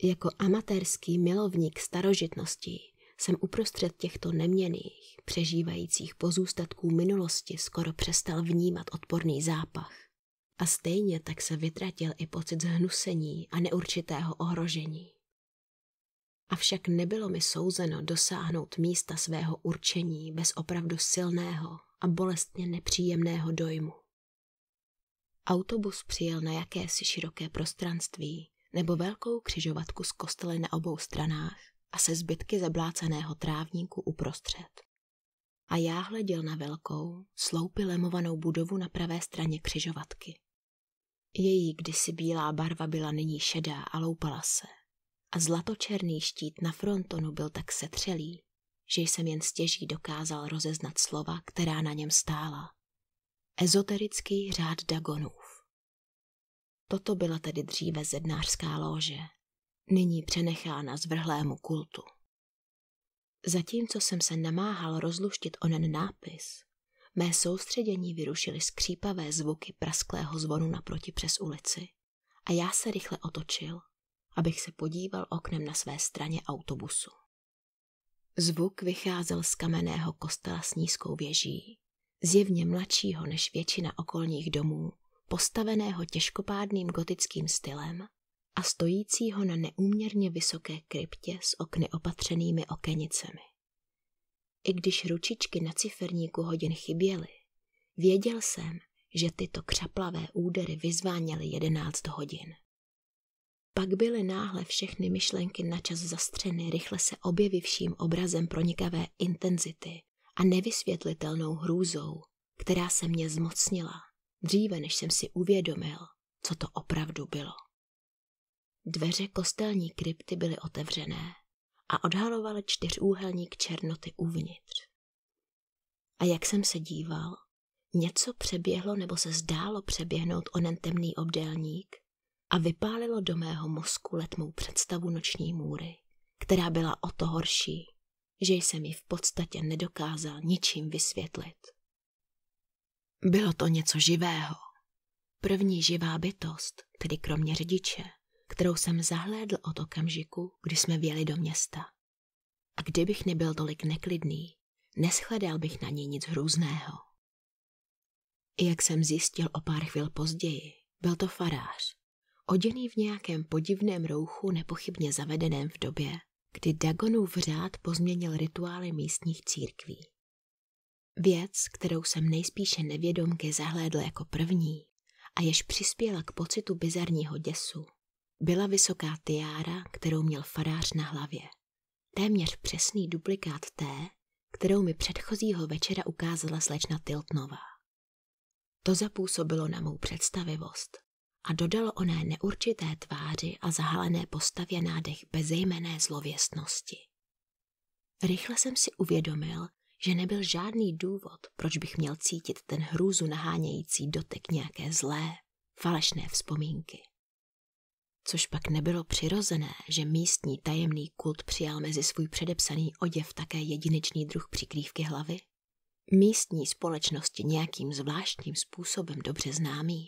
Jako amatérský milovník starožitností jsem uprostřed těchto neměných, přežívajících pozůstatků minulosti skoro přestal vnímat odporný zápach. A stejně tak se vytratil i pocit zhnusení a neurčitého ohrožení. Avšak nebylo mi souzeno dosáhnout místa svého určení bez opravdu silného a bolestně nepříjemného dojmu. Autobus přijel na jakési široké prostranství nebo velkou křižovatku s kostely na obou stranách a se zbytky zabláceného trávníku uprostřed. A já hleděl na velkou, sloupy lemovanou budovu na pravé straně křižovatky. Její kdysi bílá barva byla nyní šedá a loupala se. A zlatočerný štít na frontonu byl tak setřelý, že jsem jen stěží dokázal rozeznat slova, která na něm stála. Ezoterický řád Dagonův. Toto byla tedy dříve zednářská lóže nyní přenechána zvrhlému kultu. Zatímco jsem se namáhal rozluštit onen nápis, mé soustředění vyrušily skřípavé zvuky prasklého zvonu naproti přes ulici a já se rychle otočil, abych se podíval oknem na své straně autobusu. Zvuk vycházel z kamenného kostela s nízkou věží, zjevně mladšího než většina okolních domů, postaveného těžkopádným gotickým stylem a stojícího na neúměrně vysoké kryptě s okny opatřenými okenicemi. I když ručičky na ciferníku hodin chyběly, věděl jsem, že tyto křaplavé údery vyzváněly jedenáct hodin. Pak byly náhle všechny myšlenky načas zastřeny rychle se objevivším obrazem pronikavé intenzity a nevysvětlitelnou hrůzou, která se mě zmocnila, dříve než jsem si uvědomil, co to opravdu bylo. Dveře kostelní krypty byly otevřené a odhalovaly čtyřúhelník černoty uvnitř. A jak jsem se díval, něco přeběhlo nebo se zdálo přeběhnout onen temný obdélník a vypálilo do mého mozku letmou představu noční můry, která byla o to horší, že jsem ji v podstatě nedokázal ničím vysvětlit. Bylo to něco živého. První živá bytost, tedy kromě řidiče, kterou jsem zahlédl od okamžiku, kdy jsme věli do města. A kdybych nebyl tolik neklidný, neschledal bych na ní nic hrůzného. I jak jsem zjistil o pár chvil později, byl to farář, oděný v nějakém podivném rouchu nepochybně zavedeném v době, kdy Dagonův řád pozměnil rituály místních církví. Věc, kterou jsem nejspíše nevědomky zahlédl jako první a jež přispěla k pocitu bizarního děsu, byla vysoká tiára, kterou měl farář na hlavě. Téměř přesný duplikát té, kterou mi předchozího večera ukázala slečna Tiltnová. To zapůsobilo na mou představivost a dodalo oné neurčité tváři a zahalené postavě nádech bezejmené zlověstnosti. Rychle jsem si uvědomil, že nebyl žádný důvod, proč bych měl cítit ten hrůzu nahánějící dotek nějaké zlé, falešné vzpomínky což pak nebylo přirozené, že místní tajemný kult přijal mezi svůj předepsaný oděv také jedinečný druh přikrývky hlavy? Místní společnosti nějakým zvláštním způsobem dobře známý?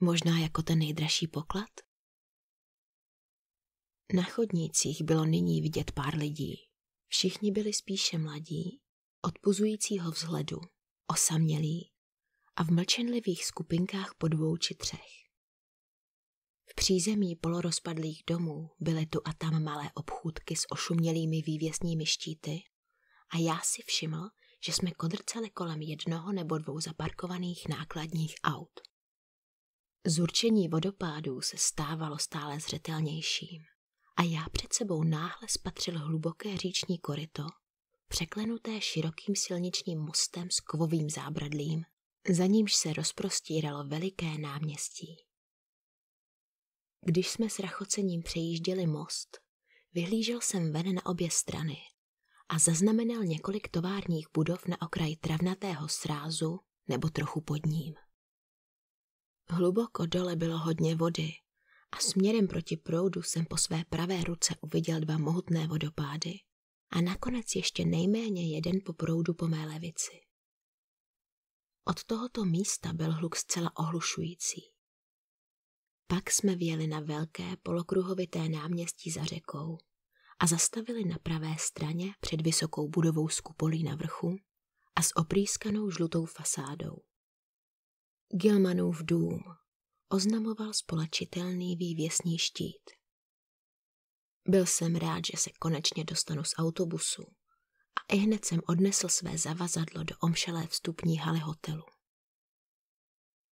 Možná jako ten nejdražší poklad? Na chodnících bylo nyní vidět pár lidí. Všichni byli spíše mladí, odpuzujícího vzhledu, osamělí a v mlčenlivých skupinkách po dvou či třech. V přízemí polorozpadlých domů byly tu a tam malé obchůdky s ošumělými vývěsními štíty a já si všiml, že jsme kodrceli kolem jednoho nebo dvou zaparkovaných nákladních aut. Zurčení vodopádů se stávalo stále zřetelnějším a já před sebou náhle spatřil hluboké říční koryto, překlenuté širokým silničním mostem s kovovým zábradlím, za nímž se rozprostíralo veliké náměstí. Když jsme s rachocením přejížděli most, vyhlížel jsem ven na obě strany a zaznamenal několik továrních budov na okraji travnatého srázu nebo trochu pod ním. Hluboko dole bylo hodně vody a směrem proti proudu jsem po své pravé ruce uviděl dva mohutné vodopády a nakonec ještě nejméně jeden po proudu po mé levici. Od tohoto místa byl hluk zcela ohlušující pak jsme vjeli na velké polokruhovité náměstí za řekou a zastavili na pravé straně před vysokou budovou s kupolí na vrchu a s oprýskanou žlutou fasádou. Gilmanův dům oznamoval společitelný vývěsní štít. Byl jsem rád, že se konečně dostanu z autobusu a i hned jsem odnesl své zavazadlo do omšelé vstupní haly hotelu.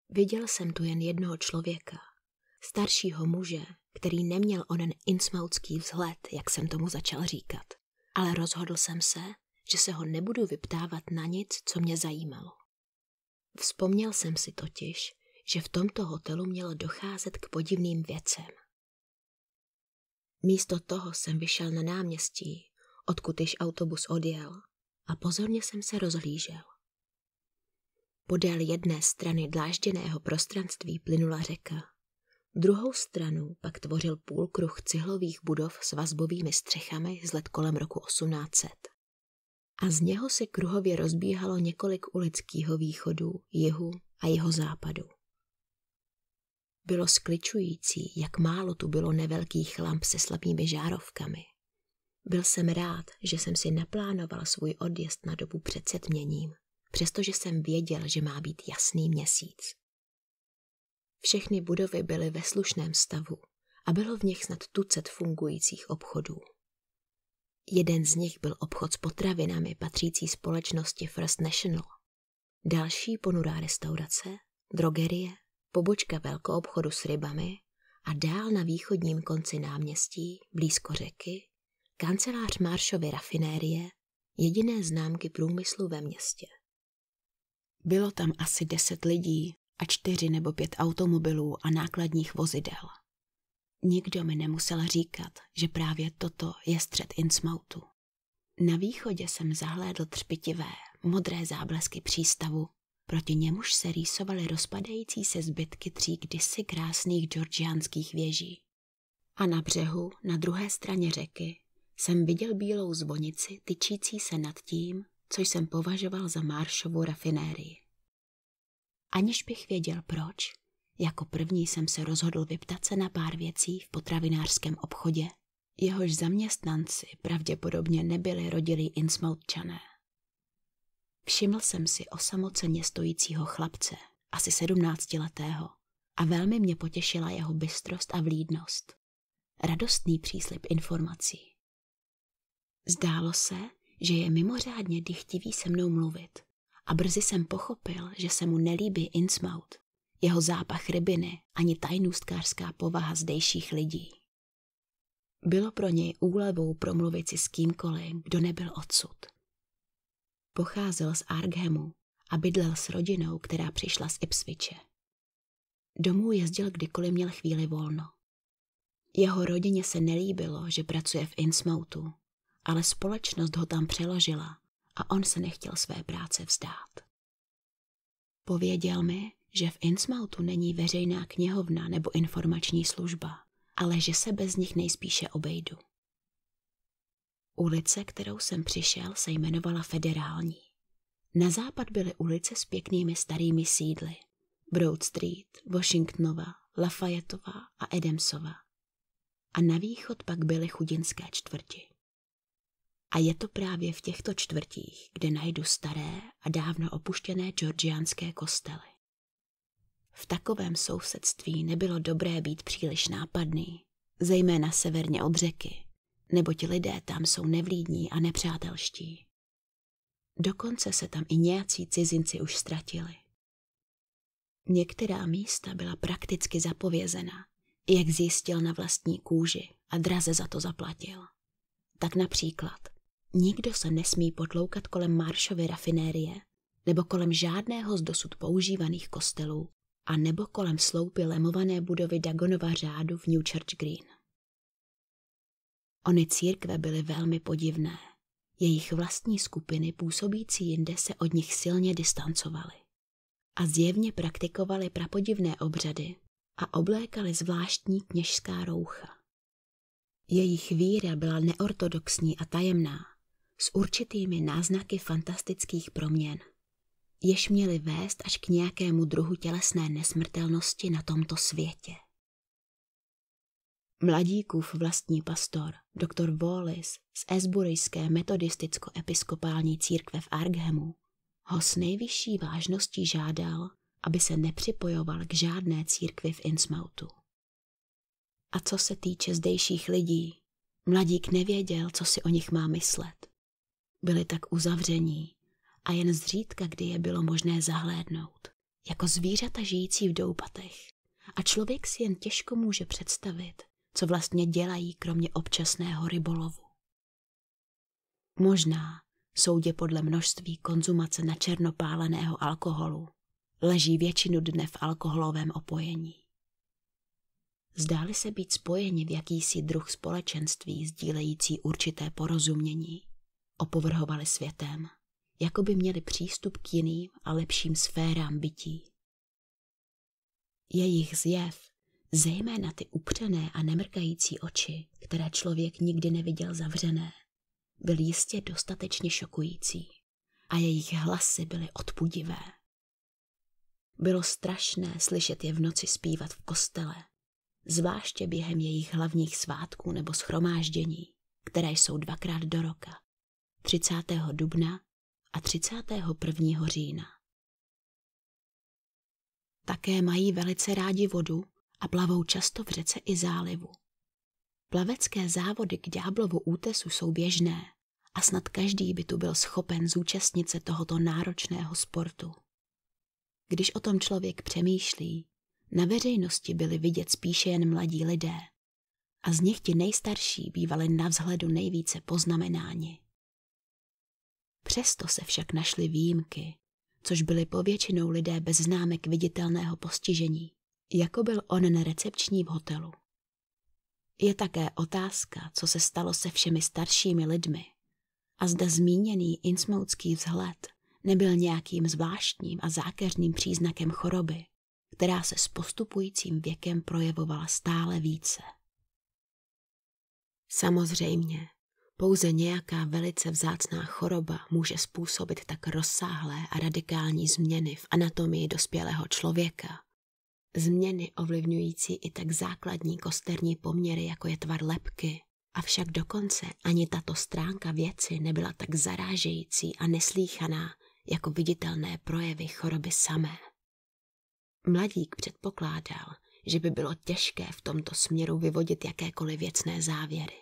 Viděl jsem tu jen jednoho člověka – staršího muže, který neměl onen insmautský vzhled, jak jsem tomu začal říkat. Ale rozhodl jsem se, že se ho nebudu vyptávat na nic, co mě zajímalo. Vzpomněl jsem si totiž, že v tomto hotelu mělo docházet k podivným věcem. Místo toho jsem vyšel na náměstí, odkud již autobus odjel, a pozorně jsem se rozhlížel. Podél jedné strany dlážděného prostranství plynula řeka Druhou stranu pak tvořil půlkruh cihlových budov s vazbovými střechami z let kolem roku 1800. A z něho se kruhově rozbíhalo několik ulic východu, jihu a jeho západu. Bylo skličující, jak málo tu bylo nevelkých lamp se slabými žárovkami. Byl jsem rád, že jsem si naplánoval svůj odjezd na dobu před setměním, přestože jsem věděl, že má být jasný měsíc. Všechny budovy byly ve slušném stavu a bylo v nich snad tucet fungujících obchodů. Jeden z nich byl obchod s potravinami patřící společnosti First National. Další ponurá restaurace, drogerie, pobočka velkoobchodu s rybami a dál na východním konci náměstí, blízko řeky, kancelář Maršovy rafinérie, jediné známky průmyslu ve městě. Bylo tam asi deset lidí, a čtyři nebo pět automobilů a nákladních vozidel. Nikdo mi nemusel říkat, že právě toto je střed Insmoutu. Na východě jsem zahlédl třpitivé, modré záblesky přístavu, proti němuž se rýsovaly rozpadající se zbytky tří kdysi krásných georgiánských věží. A na břehu, na druhé straně řeky, jsem viděl bílou zvonici tyčící se nad tím, což jsem považoval za Maršovu rafinérii. Aniž bych věděl proč, jako první jsem se rozhodl vyptat se na pár věcí v potravinářském obchodě, jehož zaměstnanci pravděpodobně nebyli rodilí insmoutčané. Všiml jsem si osamoceně stojícího chlapce, asi sedmnáctiletého, a velmi mě potěšila jeho bystrost a vlídnost. Radostný příslip informací. Zdálo se, že je mimořádně dychtivý se mnou mluvit – a brzy jsem pochopil, že se mu nelíbí Insmout, jeho zápach rybiny ani tajnůstkářská povaha zdejších lidí. Bylo pro něj úlevou promluvit si s kýmkoliv, kdo nebyl odsud. Pocházel z Arghemu a bydlel s rodinou, která přišla z Ipswiche. Domů jezdil kdykoliv měl chvíli volno. Jeho rodině se nelíbilo, že pracuje v Insmoutu, ale společnost ho tam přeložila a on se nechtěl své práce vzdát. Pověděl mi, že v Innsmouthu není veřejná knihovna nebo informační služba, ale že se bez nich nejspíše obejdu. Ulice, kterou jsem přišel, se jmenovala Federální. Na západ byly ulice s pěknými starými sídly. Broad Street, Washingtonova, Lafayetteova a Edemsova. A na východ pak byly chudinské čtvrti. A je to právě v těchto čtvrtích, kde najdu staré a dávno opuštěné georgiánské kostely. V takovém sousedství nebylo dobré být příliš nápadný, zejména severně od řeky, neboť lidé tam jsou nevlídní a nepřátelští. Dokonce se tam i nějací cizinci už ztratili. Některá místa byla prakticky zapovězena, jak zjistil na vlastní kůži a draze za to zaplatil. Tak například Nikdo se nesmí potloukat kolem Maršovy rafinérie, nebo kolem žádného z dosud používaných kostelů, a nebo kolem sloupy lemované budovy Dagonova řádu v New Church Green. Ony církve byly velmi podivné. Jejich vlastní skupiny působící jinde se od nich silně distancovaly a zjevně praktikovali prapodivné obřady a oblékali zvláštní kněžská roucha. Jejich víra byla neortodoxní a tajemná s určitými náznaky fantastických proměn, jež měly vést až k nějakému druhu tělesné nesmrtelnosti na tomto světě. Mladíkův vlastní pastor, doktor Wallis z Esburyjské metodisticko-episkopální církve v Arghemu, ho s nejvyšší vážností žádal, aby se nepřipojoval k žádné církvi v Innsmouthu. A co se týče zdejších lidí, mladík nevěděl, co si o nich má myslet byli tak uzavření a jen zřídka, kdy je bylo možné zahlédnout, jako zvířata žijící v doupatech. A člověk si jen těžko může představit, co vlastně dělají kromě občasného rybolovu. Možná, soudě podle množství konzumace načernopáleného alkoholu, leží většinu dne v alkoholovém opojení. Zdáli se být spojeni v jakýsi druh společenství sdílející určité porozumění, opovrhovali světem, jako by měli přístup k jiným a lepším sférám bytí. Jejich zjev, zejména ty upřené a nemrkající oči, které člověk nikdy neviděl zavřené, byl jistě dostatečně šokující a jejich hlasy byly odpudivé. Bylo strašné slyšet je v noci zpívat v kostele, zvláště během jejich hlavních svátků nebo schromáždění, které jsou dvakrát do roka 30. dubna a 31. října. Také mají velice rádi vodu a plavou často v řece i zálivu. Plavecké závody k ďáblovu útesu jsou běžné a snad každý by tu byl schopen zúčastnit se tohoto náročného sportu. Když o tom člověk přemýšlí, na veřejnosti byli vidět spíše jen mladí lidé a z nich ti nejstarší bývali na vzhledu nejvíce poznamenáni. Přesto se však našly výjimky, což byly povětšinou lidé bez známek viditelného postižení, jako byl on recepční v hotelu. Je také otázka, co se stalo se všemi staršími lidmi. A zda zmíněný insmoutský vzhled nebyl nějakým zvláštním a zákeřným příznakem choroby, která se s postupujícím věkem projevovala stále více. Samozřejmě, pouze nějaká velice vzácná choroba může způsobit tak rozsáhlé a radikální změny v anatomii dospělého člověka. Změny ovlivňující i tak základní kosterní poměry, jako je tvar lepky. Avšak dokonce ani tato stránka věci nebyla tak zarážející a neslíchaná jako viditelné projevy choroby samé. Mladík předpokládal, že by bylo těžké v tomto směru vyvodit jakékoliv věcné závěry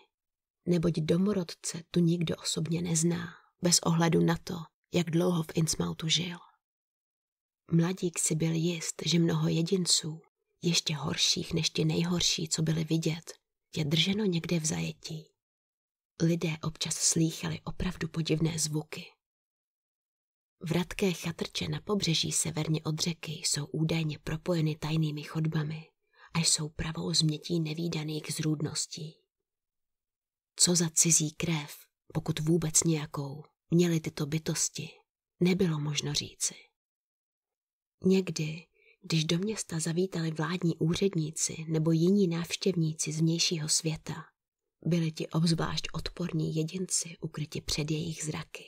neboť domorodce tu nikdo osobně nezná, bez ohledu na to, jak dlouho v Innsmouthu žil. Mladík si byl jist, že mnoho jedinců, ještě horších než ti nejhorší, co byly vidět, je drženo někde v zajetí. Lidé občas slýchali opravdu podivné zvuky. Vratké chatrče na pobřeží severně od řeky jsou údajně propojeny tajnými chodbami a jsou pravou změtí nevýdaných zrůdností co za cizí krev, pokud vůbec nějakou, měly tyto bytosti, nebylo možno říci. Někdy, když do města zavítali vládní úředníci nebo jiní návštěvníci z vnějšího světa, byli ti obzvlášť odporní jedinci ukryti před jejich zraky.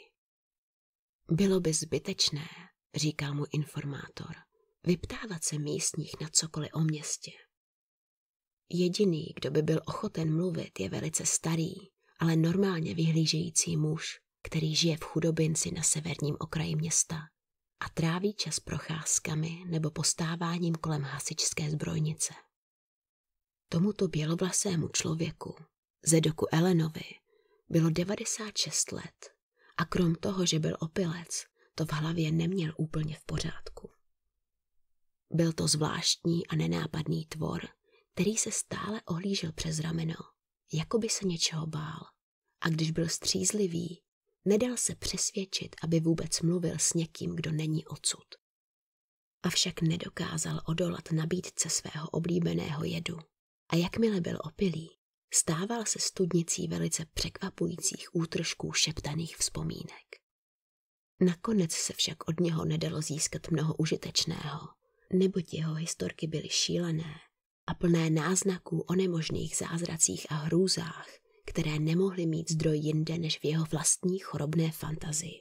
Bylo by zbytečné, říkal mu informátor, vyptávat se místních na cokoliv o městě. Jediný, kdo by byl ochoten mluvit, je velice starý, ale normálně vyhlížející muž, který žije v chudobinci na severním okraji města a tráví čas procházkami nebo postáváním kolem hasičské zbrojnice. Tomuto bělovlasému člověku, Zedoku Elenovi, bylo 96 let a krom toho, že byl opilec, to v hlavě neměl úplně v pořádku. Byl to zvláštní a nenápadný tvor, který se stále ohlížel přes rameno, jako by se něčeho bál. A když byl střízlivý, nedal se přesvědčit, aby vůbec mluvil s někým, kdo není odsud. Avšak nedokázal odolat nabídce svého oblíbeného jedu. A jakmile byl opilý, stával se studnicí velice překvapujících útržků šeptaných vzpomínek. Nakonec se však od něho nedalo získat mnoho užitečného, neboť jeho historky byly šílené a plné náznaků o nemožných zázracích a hrůzách, které nemohly mít zdroj jinde než v jeho vlastní chorobné fantazii.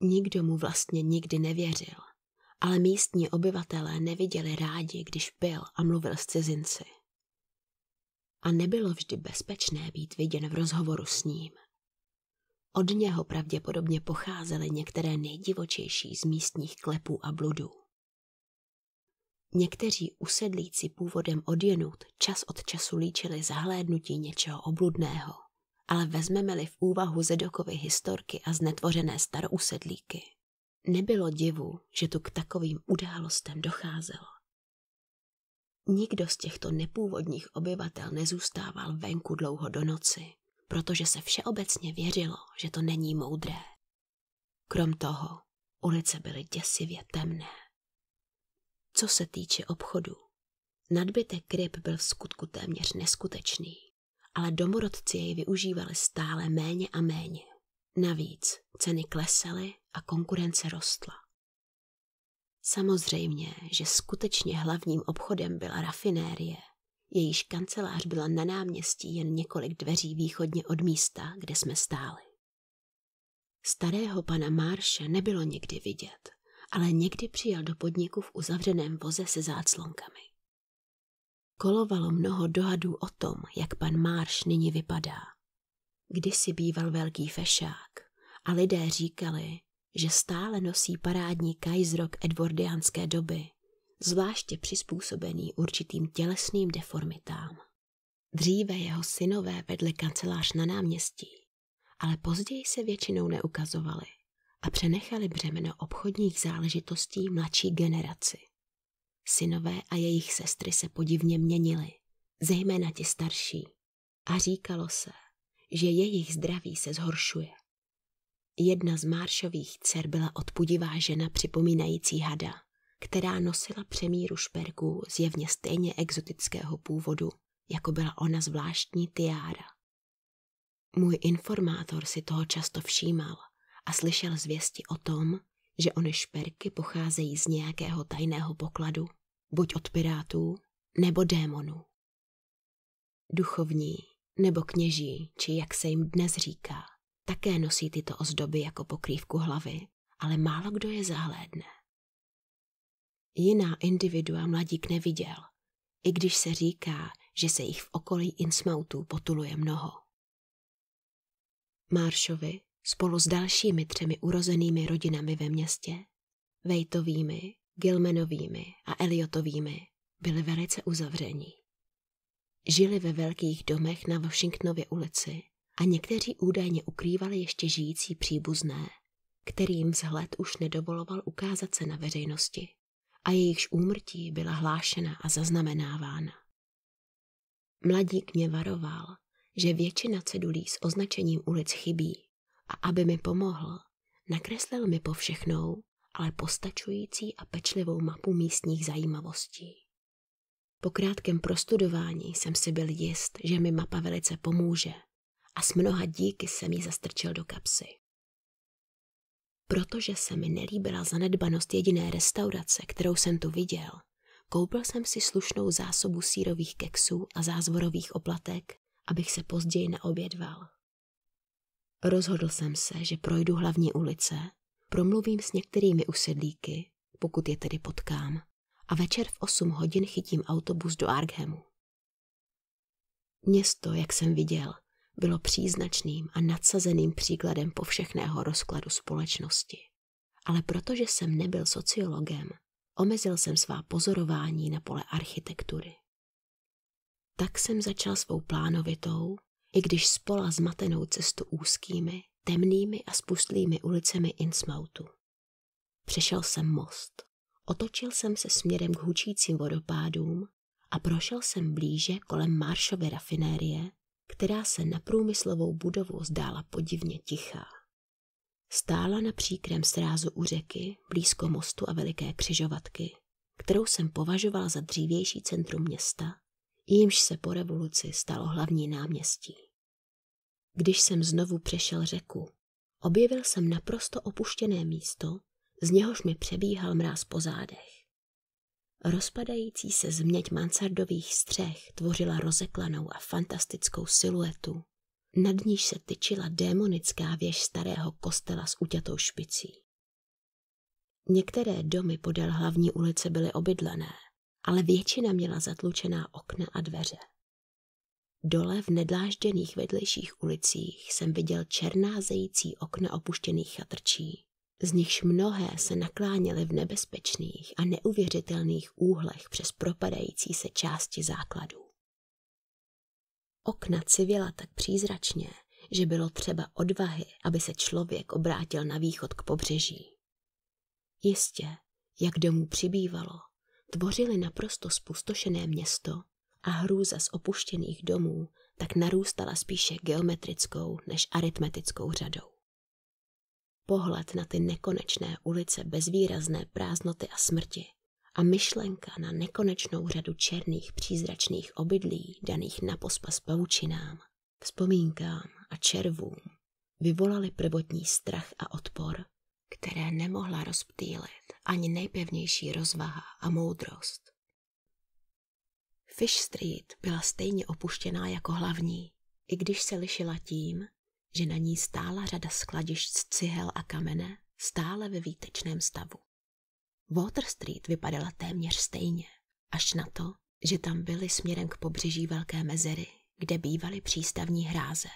Nikdo mu vlastně nikdy nevěřil, ale místní obyvatelé neviděli rádi, když byl a mluvil s cizinci. A nebylo vždy bezpečné být viděn v rozhovoru s ním. Od něho pravděpodobně pocházely některé nejdivočejší z místních klepů a bludů. Někteří usedlíci původem odjenut čas od času líčili zahlédnutí něčeho obludného, ale vezmeme-li v úvahu Zedokovy historky a znetvořené starousedlíky, nebylo divu, že tu k takovým událostem docházelo. Nikdo z těchto nepůvodních obyvatel nezůstával venku dlouho do noci, protože se všeobecně věřilo, že to není moudré. Krom toho, ulice byly děsivě temné. Co se týče obchodu, nadbytek ryb byl v skutku téměř neskutečný, ale domorodci jej využívali stále méně a méně. Navíc ceny klesaly a konkurence rostla. Samozřejmě, že skutečně hlavním obchodem byla rafinérie, jejíž kancelář byla na náměstí jen několik dveří východně od místa, kde jsme stáli. Starého pana Marše nebylo nikdy vidět, ale někdy přijel do podniku v uzavřeném voze se záclonkami. Kolovalo mnoho dohadů o tom, jak pan Marsh nyní vypadá. Kdysi býval velký fešák a lidé říkali, že stále nosí parádní kajzrok edwardiánské doby, zvláště přizpůsobený určitým tělesným deformitám. Dříve jeho synové vedli kancelář na náměstí, ale později se většinou neukazovali a přenechali břemeno obchodních záležitostí mladší generaci. Synové a jejich sestry se podivně měnili, zejména ti starší, a říkalo se, že jejich zdraví se zhoršuje. Jedna z Máršových dcer byla odpudivá žena připomínající hada, která nosila přemíru šperků zjevně stejně exotického původu, jako byla ona zvláštní tiára. Můj informátor si toho často všímal a slyšel zvěsti o tom, že ony šperky pocházejí z nějakého tajného pokladu, buď od pirátů nebo démonů. Duchovní nebo kněží, či jak se jim dnes říká, také nosí tyto ozdoby jako pokrývku hlavy, ale málo kdo je zahlédne. Jiná individua mladík neviděl, i když se říká, že se jich v okolí Innsmouthu potuluje mnoho. Maršovi spolu s dalšími třemi urozenými rodinami ve městě, Vejtovými, Gilmenovými a Eliotovými, byli velice uzavření. Žili ve velkých domech na Washingtonově ulici a někteří údajně ukrývali ještě žijící příbuzné, kterým vzhled už nedovoloval ukázat se na veřejnosti a jejichž úmrtí byla hlášena a zaznamenávána. Mladík mě varoval, že většina cedulí s označením ulic chybí a aby mi pomohl, nakreslil mi po všechnou, ale postačující a pečlivou mapu místních zajímavostí. Po krátkém prostudování jsem si byl jist, že mi mapa velice pomůže a s mnoha díky jsem ji zastrčil do kapsy. Protože se mi nelíbila zanedbanost jediné restaurace, kterou jsem tu viděl, koupil jsem si slušnou zásobu sírových keksů a zázvorových oplatek, abych se později naobědval. Rozhodl jsem se, že projdu hlavní ulice, promluvím s některými usedlíky, pokud je tedy potkám, a večer v 8 hodin chytím autobus do Arkhamu. Město, jak jsem viděl, bylo příznačným a nadsazeným příkladem povšechného rozkladu společnosti. Ale protože jsem nebyl sociologem, omezil jsem svá pozorování na pole architektury. Tak jsem začal svou plánovitou, i když spola zmatenou cestu úzkými, temnými a spustlými ulicemi insmoutu. Přešel jsem most, otočil jsem se směrem k hučícím vodopádům a prošel jsem blíže kolem Maršovy rafinérie, která se na průmyslovou budovu zdála podivně tichá. Stála na příkrem srázu u řeky, blízko mostu a veliké křižovatky, kterou jsem považoval za dřívější centrum města jimž se po revoluci stalo hlavní náměstí. Když jsem znovu přešel řeku, objevil jsem naprosto opuštěné místo, z něhož mi přebíhal mráz po zádech. Rozpadající se změť mansardových střech tvořila rozeklanou a fantastickou siluetu, nad níž se tyčila démonická věž starého kostela s utětou špicí. Některé domy podél hlavní ulice byly obydlené, ale většina měla zatlučená okna a dveře. Dole v nedlážděných vedlejších ulicích jsem viděl černá zející okna opuštěných chatrčí. Z nichž mnohé se nakláněly v nebezpečných a neuvěřitelných úhlech přes propadající se části základů. Okna civila tak přízračně, že bylo třeba odvahy, aby se člověk obrátil na východ k pobřeží. Jistě, jak domů přibývalo, tvořily naprosto spustošené město a hrůza z opuštěných domů tak narůstala spíše geometrickou než aritmetickou řadou. Pohled na ty nekonečné ulice bezvýrazné prázdnoty a smrti a myšlenka na nekonečnou řadu černých přízračných obydlí daných na pospas pavučinám, vzpomínkám a červům vyvolali prvotní strach a odpor, které nemohla rozptýlit ani nejpevnější rozvaha a moudrost. Fish Street byla stejně opuštěná jako hlavní, i když se lišila tím, že na ní stála řada skladišť z cihel a kamene stále ve výtečném stavu. Water Street vypadala téměř stejně, až na to, že tam byly směrem k pobřeží velké mezery, kde bývaly přístavní hráze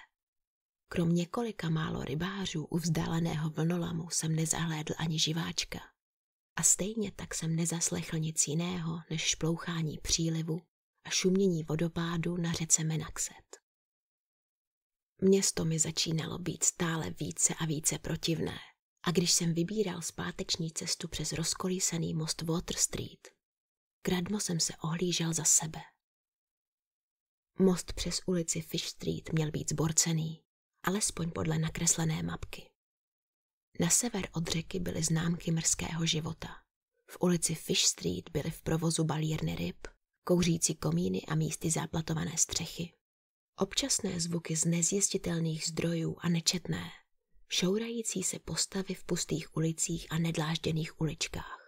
Krom několika málo rybářů u vzdáleného vlnolamu jsem nezahlédl ani živáčka. A stejně tak jsem nezaslechl nic jiného než šplouchání přílivu a šumění vodopádu na řece Menaxet. Město mi začínalo být stále více a více protivné a když jsem vybíral zpáteční cestu přes rozkolísaný most Water Street, kradmo jsem se ohlížel za sebe. Most přes ulici Fish Street měl být zborcený alespoň podle nakreslené mapky. Na sever od řeky byly známky mrského života. V ulici Fish Street byly v provozu balírny ryb, kouřící komíny a místy záplatované střechy. Občasné zvuky z nezjistitelných zdrojů a nečetné, šourající se postavy v pustých ulicích a nedlážděných uličkách.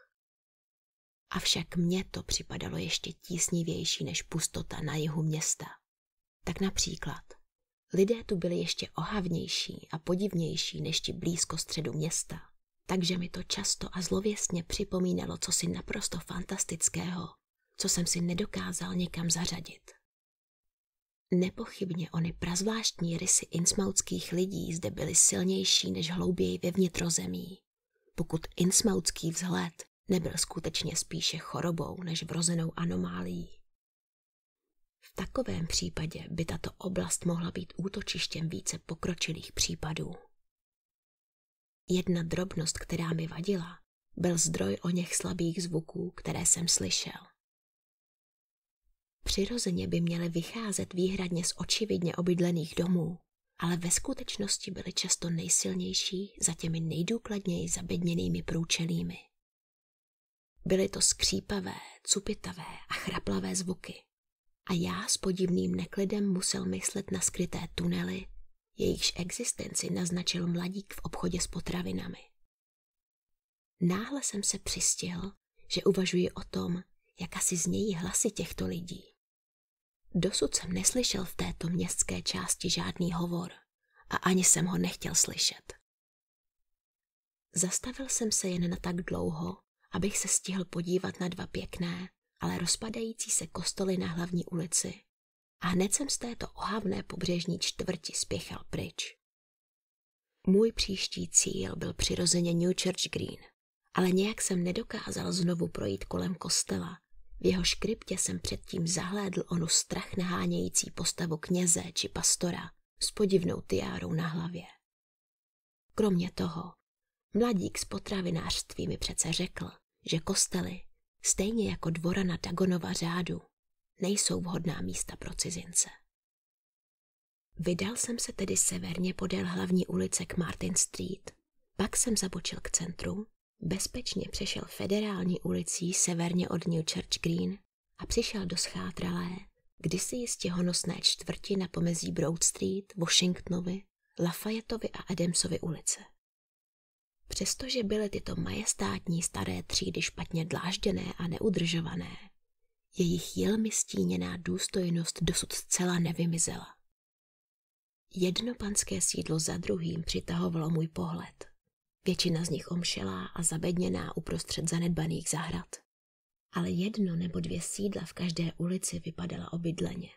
Avšak mně to připadalo ještě tísnivější než pustota na jihu města. Tak například Lidé tu byli ještě ohavnější a podivnější než ti blízko středu města, takže mi to často a zlověstně připomínalo cosi naprosto fantastického, co jsem si nedokázal někam zařadit. Nepochybně ony prazvláštní rysy insmautských lidí zde byly silnější než hlouběji ve vnitrozemí, pokud insmautský vzhled nebyl skutečně spíše chorobou než vrozenou anomálií. V takovém případě by tato oblast mohla být útočištěm více pokročilých případů. Jedna drobnost, která mi vadila, byl zdroj o něch slabých zvuků, které jsem slyšel. Přirozeně by měly vycházet výhradně z očividně obydlených domů, ale ve skutečnosti byly často nejsilnější za těmi nejdůkladněji zabedněnými průčelími. Byly to skřípavé, cupitavé a chraplavé zvuky, a já s podivným neklidem musel myslet na skryté tunely, jejichž existenci naznačil mladík v obchodě s potravinami. Náhle jsem se přistihl, že uvažuji o tom, jak asi znějí hlasy těchto lidí. Dosud jsem neslyšel v této městské části žádný hovor a ani jsem ho nechtěl slyšet. Zastavil jsem se jen na tak dlouho, abych se stihl podívat na dva pěkné, ale rozpadající se kostoly na hlavní ulici. A hned jsem z této ohavné pobřežní čtvrti spěchal pryč. Můj příští cíl byl přirozeně New Church Green, ale nějak jsem nedokázal znovu projít kolem kostela. V jeho škriptě jsem předtím zahlédl onu strach nahánějící postavu kněze či pastora s podivnou tiárou na hlavě. Kromě toho, mladík z potravinářství mi přece řekl, že kostely stejně jako dvora na Dagonova řádu, nejsou vhodná místa pro cizince. Vydal jsem se tedy severně podél hlavní ulice k Martin Street, pak jsem zabočil k centru, bezpečně přešel federální ulicí severně od New Church Green a přišel do schátralé, kdysi jistě honosné čtvrti na pomezí Broad Street, Washingtonovi, Lafayetovi a Adamsovy ulice přestože byly tyto majestátní staré třídy špatně dlážděné a neudržované. Jejich jelmi stíněná důstojnost dosud zcela nevymizela. Jedno panské sídlo za druhým přitahovalo můj pohled. Většina z nich omšelá a zabedněná uprostřed zanedbaných zahrad. Ale jedno nebo dvě sídla v každé ulici vypadala obydleně.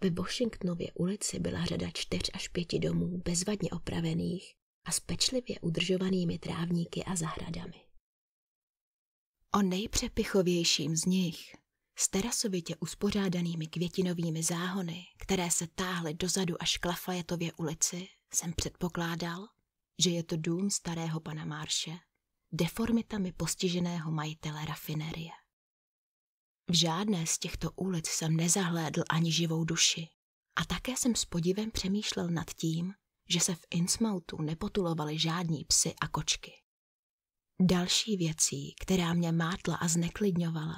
Ve Washingtonově ulici byla řada čtyř až pěti domů bezvadně opravených a s pečlivě udržovanými trávníky a zahradami. O nejpřepichovějším z nich, s terasovitě uspořádanými květinovými záhony, které se táhly dozadu až k Lafayetově ulici, jsem předpokládal, že je to dům starého pana Marše, deformitami postiženého majitele rafinerie. V žádné z těchto ulic jsem nezahlédl ani živou duši. A také jsem s podivem přemýšlel nad tím, že se v Innsmouthu nepotulovali žádní psy a kočky. Další věcí, která mě mátla a zneklidňovala,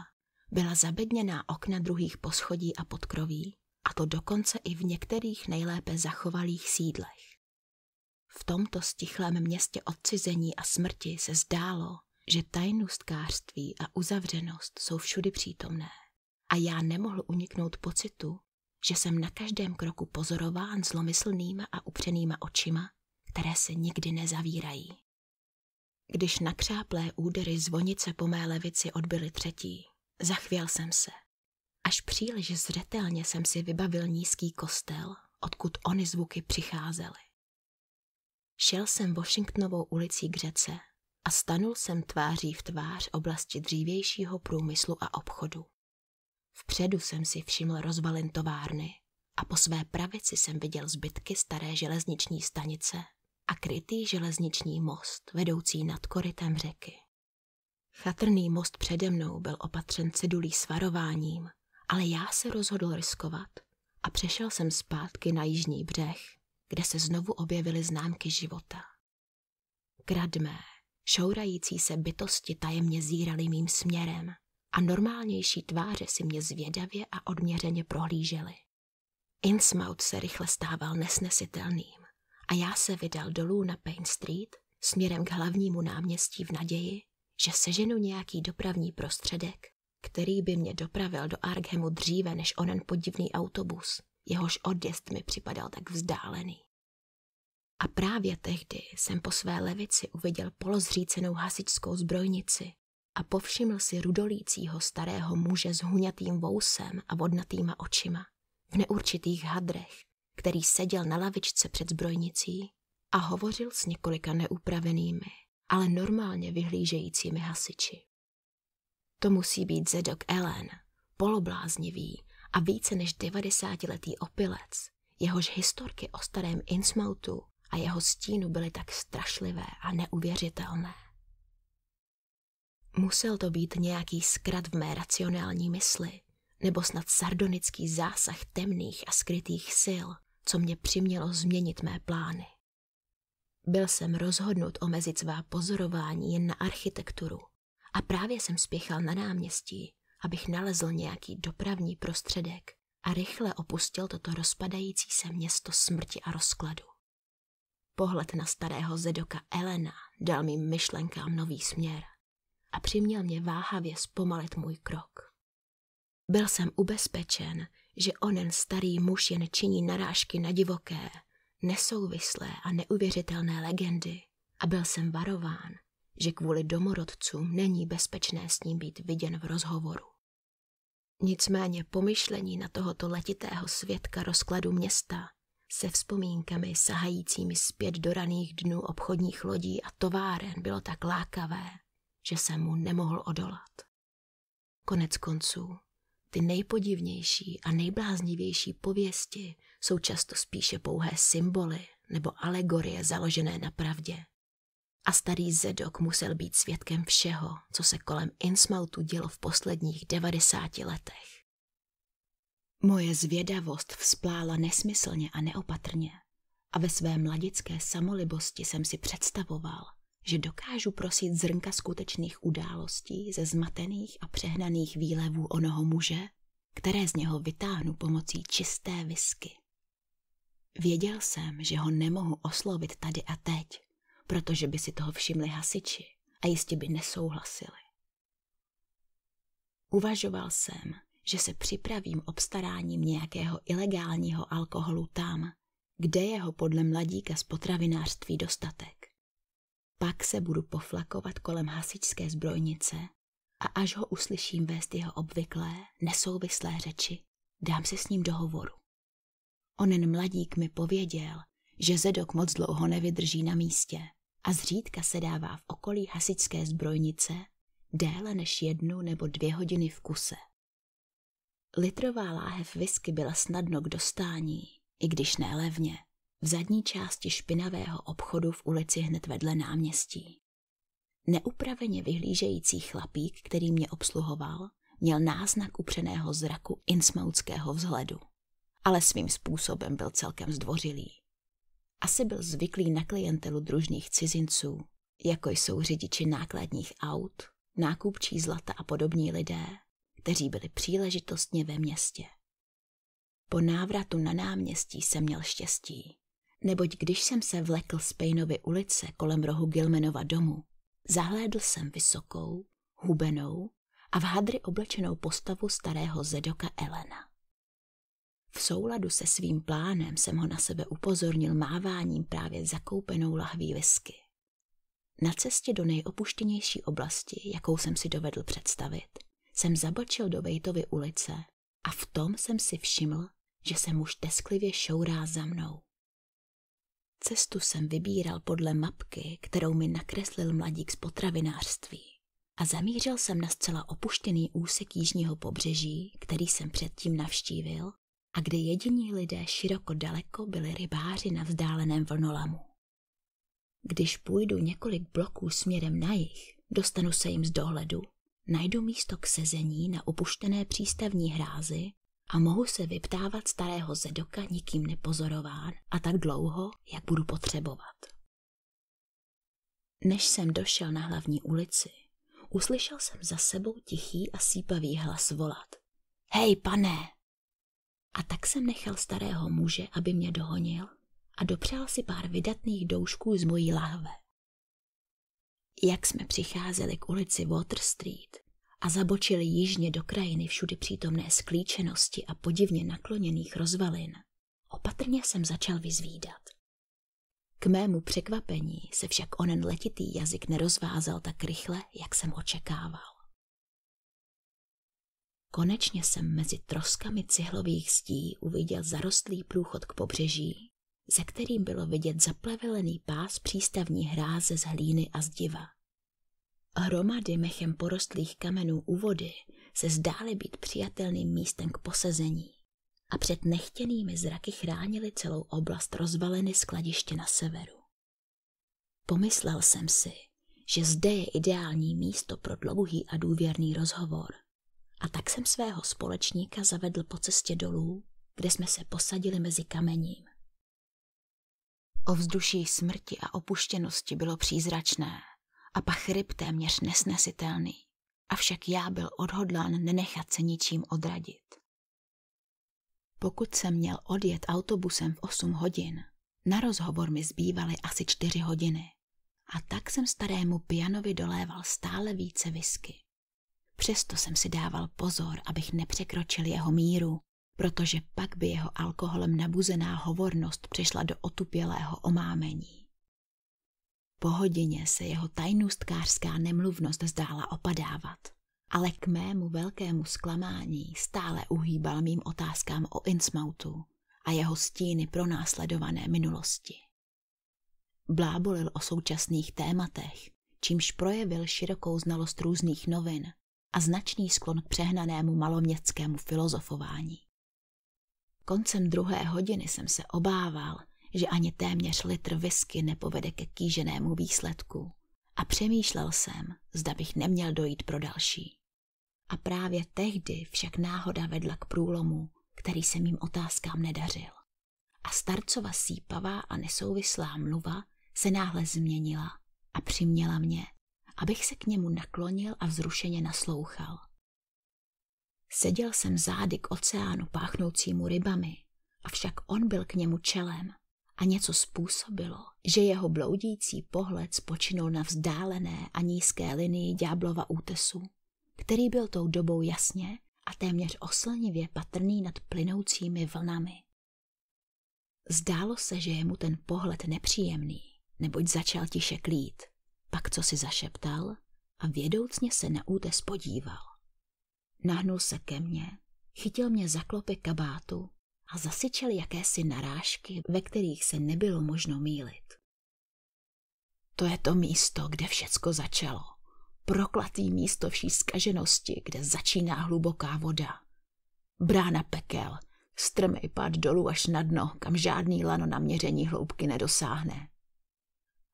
byla zabedněná okna druhých poschodí a podkroví, a to dokonce i v některých nejlépe zachovalých sídlech. V tomto stichlém městě odcizení a smrti se zdálo, že tajnostkářství a uzavřenost jsou všudy přítomné a já nemohl uniknout pocitu, že jsem na každém kroku pozorován zlomyslnýma a upřenýma očima, které se nikdy nezavírají. Když nakřáplé údery zvonice po mé levici odbyly třetí, zachvěl jsem se. Až příliš zřetelně jsem si vybavil nízký kostel, odkud ony zvuky přicházely. Šel jsem Washingtonovou ulicí k řece a stanul jsem tváří v tvář oblasti dřívějšího průmyslu a obchodu. Vpředu jsem si všiml rozvalin továrny a po své pravici jsem viděl zbytky staré železniční stanice a krytý železniční most vedoucí nad korytem řeky. Chatrný most přede mnou byl opatřen cedulí svarováním, ale já se rozhodl riskovat a přešel jsem zpátky na jižní břeh, kde se znovu objevily známky života. Kradmé, šourající se bytosti tajemně zírali mým směrem a normálnější tváře si mě zvědavě a odměřeně prohlížely. Innsmouth se rychle stával nesnesitelným a já se vydal dolů na Pain Street směrem k hlavnímu náměstí v naději, že seženu nějaký dopravní prostředek, který by mě dopravil do Arghemu dříve než onen podivný autobus, jehož odjezd mi připadal tak vzdálený. A právě tehdy jsem po své levici uviděl polozřícenou hasičskou zbrojnici a povšiml si rudolícího starého muže s huňatým vousem a vodnatýma očima v neurčitých hadrech, který seděl na lavičce před zbrojnicí a hovořil s několika neupravenými, ale normálně vyhlížejícími hasiči. To musí být Zedok Ellen, polobláznivý a více než 90-letý opilec, jehož historky o starém insmoutu a jeho stínu byly tak strašlivé a neuvěřitelné. Musel to být nějaký skrat v mé racionální mysli, nebo snad sardonický zásah temných a skrytých sil, co mě přimělo změnit mé plány. Byl jsem rozhodnut omezit svá pozorování jen na architekturu a právě jsem spěchal na náměstí, abych nalezl nějaký dopravní prostředek a rychle opustil toto rozpadající se město smrti a rozkladu. Pohled na starého zedoka Elena dal mým myšlenkám nový směr a přiměl mě váhavě zpomalit můj krok. Byl jsem ubezpečen, že onen starý muž jen činí narážky na divoké, nesouvislé a neuvěřitelné legendy a byl jsem varován, že kvůli domorodcům není bezpečné s ním být viděn v rozhovoru. Nicméně pomyšlení na tohoto letitého světka rozkladu města se vzpomínkami sahajícími zpět do raných dnů obchodních lodí a továren bylo tak lákavé, že jsem mu nemohl odolat. Konec konců, ty nejpodivnější a nejbláznivější pověsti jsou často spíše pouhé symboly nebo alegorie založené na pravdě. A starý Zedok musel být svědkem všeho, co se kolem Innsmoutu dělo v posledních 90 letech. Moje zvědavost vzplála nesmyslně a neopatrně a ve své mladické samolibosti jsem si představoval, že dokážu prosit zrnka skutečných událostí ze zmatených a přehnaných výlevů onoho muže, které z něho vytáhnu pomocí čisté visky. Věděl jsem, že ho nemohu oslovit tady a teď, protože by si toho všimli hasiči a jistě by nesouhlasili. Uvažoval jsem, že se připravím obstaráním nějakého ilegálního alkoholu tam, kde jeho podle mladíka z potravinářství dostatek. Pak se budu poflakovat kolem hasičské zbrojnice a až ho uslyším vést jeho obvyklé, nesouvislé řeči, dám se s ním do hovoru. Onen mladík mi pověděl, že Zedok moc dlouho nevydrží na místě a zřídka se dává v okolí hasičské zbrojnice déle než jednu nebo dvě hodiny v kuse. Litrová láhev whisky byla snadno k dostání, i když nelevně. levně v zadní části špinavého obchodu v ulici hned vedle náměstí. Neupraveně vyhlížející chlapík, který mě obsluhoval, měl náznak upřeného zraku insmautského vzhledu, ale svým způsobem byl celkem zdvořilý. Asi byl zvyklý na klientelu družných cizinců, jako jsou řidiči nákladních aut, nákupčí zlata a podobní lidé, kteří byli příležitostně ve městě. Po návratu na náměstí jsem měl štěstí neboť když jsem se vlekl z Pejnovy ulice kolem rohu Gilmenova domu, zahlédl jsem vysokou, hubenou a v hadry oblečenou postavu starého zedoka Elena. V souladu se svým plánem jsem ho na sebe upozornil máváním právě zakoupenou lahví whisky. Na cestě do nejopuštěnější oblasti, jakou jsem si dovedl představit, jsem zabočil do Vejtovy ulice a v tom jsem si všiml, že se muž tesklivě šourá za mnou. Cestu jsem vybíral podle mapky, kterou mi nakreslil mladík z potravinářství. A zamířil jsem na zcela opuštěný úsek jižního pobřeží, který jsem předtím navštívil, a kde jediní lidé široko daleko byli rybáři na vzdáleném vlnolamu. Když půjdu několik bloků směrem na jich, dostanu se jim z dohledu, najdu místo k sezení na opuštěné přístavní hrázi a mohu se vyptávat starého zedoka nikým nepozorován a tak dlouho, jak budu potřebovat. Než jsem došel na hlavní ulici, uslyšel jsem za sebou tichý a sípavý hlas volat. Hej, pane! A tak jsem nechal starého muže, aby mě dohonil a dopřál si pár vydatných doušků z mojí lahve. Jak jsme přicházeli k ulici Water Street, a zabočili jižně do krajiny všudy přítomné sklíčenosti a podivně nakloněných rozvalin, opatrně jsem začal vyzvídat. K mému překvapení se však onen letitý jazyk nerozvázal tak rychle, jak jsem očekával. Konečně jsem mezi troskami cihlových stí uviděl zarostlý průchod k pobřeží, ze kterým bylo vidět zaplevelený pás přístavní hráze z hlíny a zdiva, Hromady mechem porostlých kamenů u vody se zdály být přijatelným místem k posazení a před nechtěnými zraky chránili celou oblast rozvaleny skladiště na severu. Pomyslel jsem si, že zde je ideální místo pro dlouhý a důvěrný rozhovor. A tak jsem svého společníka zavedl po cestě dolů, kde jsme se posadili mezi kamením. Ovzduší smrti a opuštěnosti bylo přízračné a ryb téměř nesnesitelný, avšak já byl odhodlán nenechat se ničím odradit. Pokud jsem měl odjet autobusem v 8 hodin, na rozhovor mi zbývaly asi 4 hodiny a tak jsem starému pianovi doléval stále více whisky. Přesto jsem si dával pozor, abych nepřekročil jeho míru, protože pak by jeho alkoholem nabuzená hovornost přišla do otupělého omámení. Po hodině se jeho tajnůstkářská nemluvnost zdála opadávat, ale k mému velkému zklamání stále uhýbal mým otázkám o insmoutu a jeho stíny pro následované minulosti. Blábolil o současných tématech, čímž projevil širokou znalost různých novin a značný sklon k přehnanému maloměstskému filozofování. Koncem druhé hodiny jsem se obával, že ani téměř litr whisky nepovede ke kýženému výsledku a přemýšlel jsem, zda bych neměl dojít pro další. A právě tehdy však náhoda vedla k průlomu, který se mým otázkám nedařil. A starcova sípavá a nesouvislá mluva se náhle změnila a přiměla mě, abych se k němu naklonil a vzrušeně naslouchal. Seděl jsem zády k oceánu páchnoucímu rybami, avšak on byl k němu čelem a něco způsobilo, že jeho bloudící pohled spočinul na vzdálené a nízké linii ďáblova útesu, který byl tou dobou jasně a téměř oslnivě patrný nad plynoucími vlnami. Zdálo se, že je mu ten pohled nepříjemný, neboť začal tiše klít, pak co si zašeptal a vědoucně se na útes podíval. Nahnul se ke mně, chytil mě za klopy kabátu a zasyčel jakési narážky, ve kterých se nebylo možno mílit. To je to místo, kde všecko začalo. Proklatý místo vší zkaženosti, kde začíná hluboká voda. Brána pekel, strmý pad dolů až na dno, kam žádný lano na měření hloubky nedosáhne.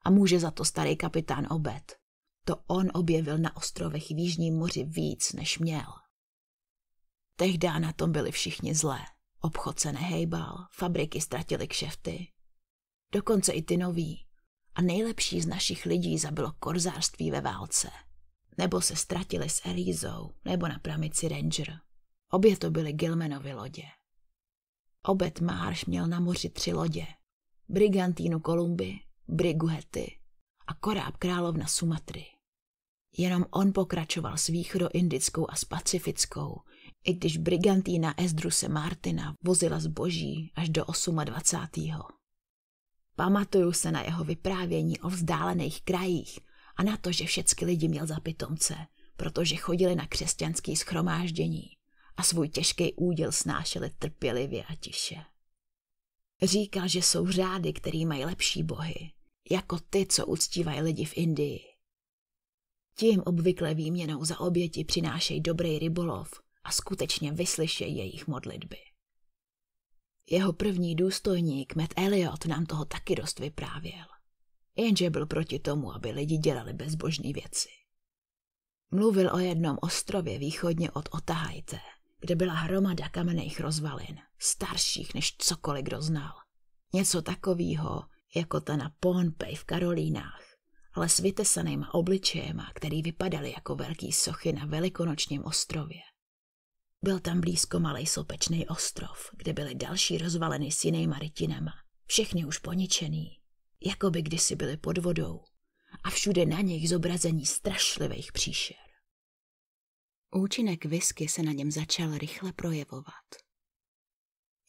A může za to starý kapitán Obed. To on objevil na ostrovech v Jižním moři víc, než měl. Tehdy na tom byli všichni zlé. Obchod se nehejbal, fabriky ztratily kšefty. Dokonce i ty noví. A nejlepší z našich lidí zabilo korzářství ve válce. Nebo se ztratili s Elízou, nebo na pramici Ranger. Obě to byly Gilmanovy lodě. Obet Márš měl na moři tři lodě. Brigantínu Kolumby, Briguhety a koráb královna Sumatry. Jenom on pokračoval s východoindickou a s pacifickou, i když brigantína Esdruse Martina vozila zboží až do 28. Pamatuju se na jeho vyprávění o vzdálených krajích a na to, že všechny lidi měl za pitomce, protože chodili na křesťanský schromáždění a svůj těžký úděl snášeli trpělivě a tiše. Říkal, že jsou řády, který mají lepší bohy, jako ty, co uctívají lidi v Indii. Tím obvykle výměnou za oběti přinášejí dobrý rybolov a skutečně vyslyší jejich modlitby. Jeho první důstojník, Matt Elliot, nám toho taky dost vyprávěl. Jenže byl proti tomu, aby lidi dělali bezbožné věci. Mluvil o jednom ostrově východně od Otahajte, kde byla hromada kamenných rozvalin, starších než cokoliv kdo znal. Něco takového, jako ta na Pohnpej v Karolínách, ale s vytesanýma obličejema, který vypadaly jako velký sochy na velikonočním ostrově. Byl tam blízko malej sopečný ostrov, kde byly další rozvaleny s jinýma rytinama, všechny už poničený, jako by kdysi byly pod vodou a všude na nich zobrazení strašlivých příšer. Účinek whisky se na něm začal rychle projevovat.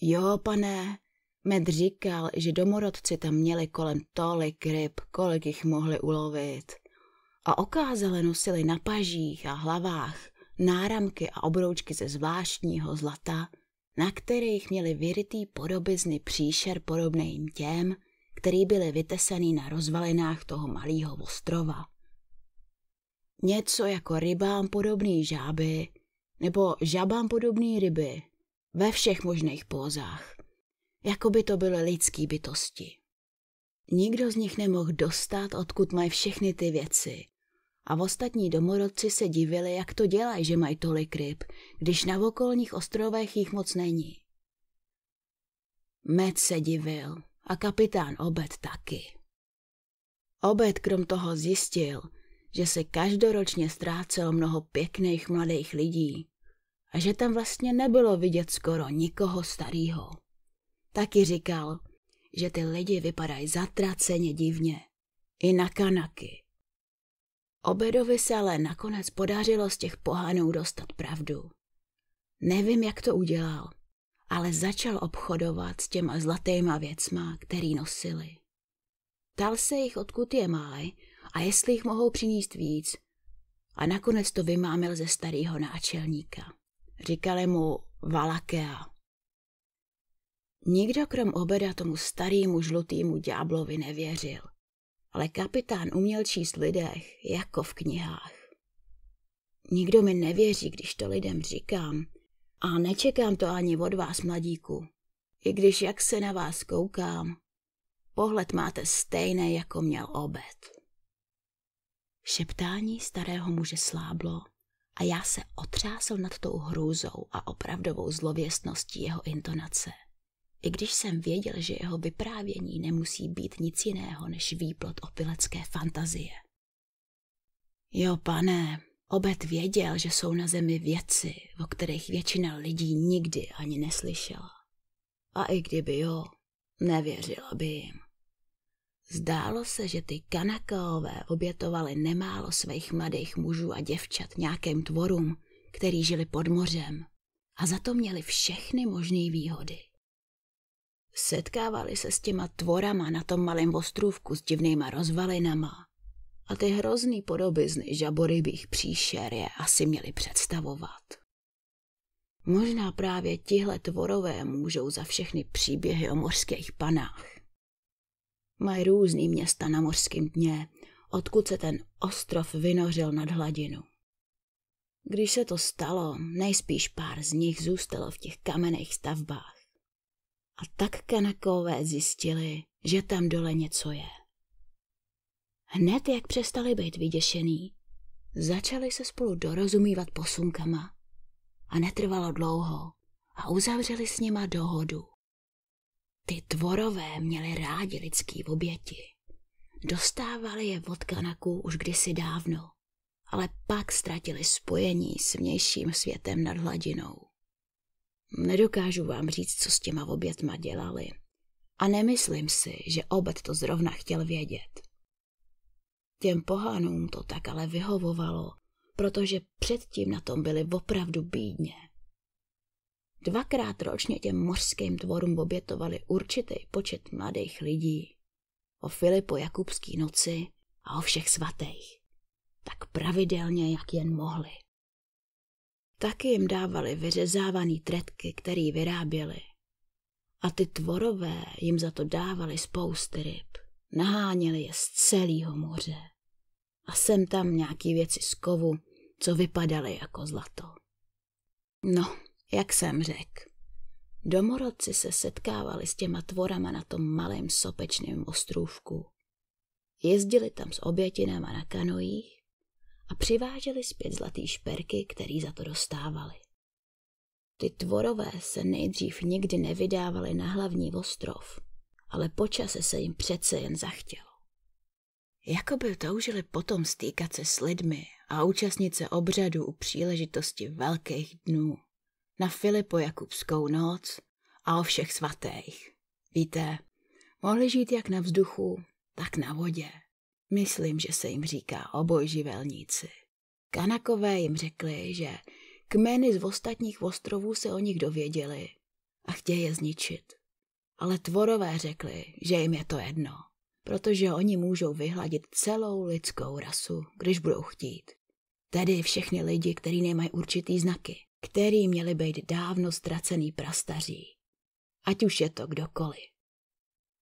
Jo, pane, Med říkal, že domorodci tam měli kolem tolik ryb, kolik jich mohli ulovit. A okázale nosili na pažích a hlavách náramky a obroučky ze zvláštního zlata, na kterých měly vyrytý podobizny příšer podobným těm, který byly vytesený na rozvalinách toho malého ostrova. Něco jako rybám podobný žáby, nebo žabám podobný ryby, ve všech možných pózách, jako by to byly lidský bytosti. Nikdo z nich nemohl dostat, odkud mají všechny ty věci, a ostatní domorodci se divili, jak to dělají, že mají tolik ryb, když na okolních ostrovech jich moc není. Med se divil a kapitán Obed taky. Obed krom toho zjistil, že se každoročně ztrácelo mnoho pěkných mladých lidí a že tam vlastně nebylo vidět skoro nikoho starého. Taky říkal, že ty lidi vypadají zatraceně divně, i na kanaky. Obedovi se ale nakonec podařilo z těch pohánů dostat pravdu. Nevím, jak to udělal, ale začal obchodovat s těma zlatýma věcma, který nosili. Tal se jich, odkud je máj a jestli jich mohou přinést víc. A nakonec to vymámil ze starého náčelníka. Říkali mu Valakea. Nikdo krom obeda tomu starému žlutýmu ďáblovi nevěřil ale kapitán uměl číst lidech, jako v knihách. Nikdo mi nevěří, když to lidem říkám. A nečekám to ani od vás, mladíku. I když jak se na vás koukám, pohled máte stejný, jako měl obed. Šeptání starého muže sláblo a já se otřásl nad tou hrůzou a opravdovou zlověstností jeho intonace i když jsem věděl, že jeho vyprávění nemusí být nic jiného než výplot opilecké fantazie. Jo, pane, Obet věděl, že jsou na zemi věci, o kterých většina lidí nikdy ani neslyšela. A i kdyby jo, nevěřila by jim. Zdálo se, že ty kanakaové obětovali nemálo svých mladých mužů a děvčat nějakým tvorům, který žili pod mořem a za to měli všechny možné výhody. Setkávali se s těma tvorama na tom malém ostrůvku s divnýma rozvalinama. A ty hrozný podobizny žaborybých příšer je asi měli představovat. Možná právě tihle tvorové můžou za všechny příběhy o mořských panách. Mají různý města na mořském dně, odkud se ten ostrov vynořil nad hladinu. Když se to stalo, nejspíš pár z nich zůstalo v těch kamenných stavbách. A tak kanakové zjistili, že tam dole něco je. Hned jak přestali být vyděšený, začali se spolu dorozumívat posunkama. A netrvalo dlouho a uzavřeli s nima dohodu. Ty tvorové měli rádi lidský oběti. Dostávali je od kanaků už kdysi dávno, ale pak ztratili spojení s vnějším světem nad hladinou. Nedokážu vám říct, co s těma obětma dělali. A nemyslím si, že obec to zrovna chtěl vědět. Těm pohánům to tak ale vyhovovalo, protože předtím na tom byli opravdu bídně. Dvakrát ročně těm mořským tvorům obětovali určitý počet mladých lidí. O Filipo Jakubský noci a o všech svatých. Tak pravidelně, jak jen mohli. Taky jim dávali vyřezávaný tretky, který vyráběli. A ty tvorové jim za to dávali spousty ryb. Naháněli je z celého moře. A sem tam nějaký věci z kovu, co vypadaly jako zlato. No, jak jsem řekl, domorodci se setkávali s těma tvorama na tom malém sopečném ostrůvku. Jezdili tam s obětinama na kanojích a přiváželi zpět zlatý šperky, který za to dostávali. Ty tvorové se nejdřív nikdy nevydávali na hlavní ostrov, ale počase se jim přece jen zachtělo. Jakoby toužili potom stýkat se s lidmi a účastnit se obřadu u příležitosti velkých dnů. Na Filipo Jakubskou noc a o všech svatých. Víte, mohli žít jak na vzduchu, tak na vodě. Myslím, že se jim říká obojživelníci. Kanakové jim řekli, že kmeny z ostatních ostrovů se o nich dověděli a chtějí je zničit. Ale tvorové řekli, že jim je to jedno, protože oni můžou vyhladit celou lidskou rasu, když budou chtít. Tedy všechny lidi, kteří nemají určitý znaky, který měli být dávno ztracený prastaří. Ať už je to kdokoliv.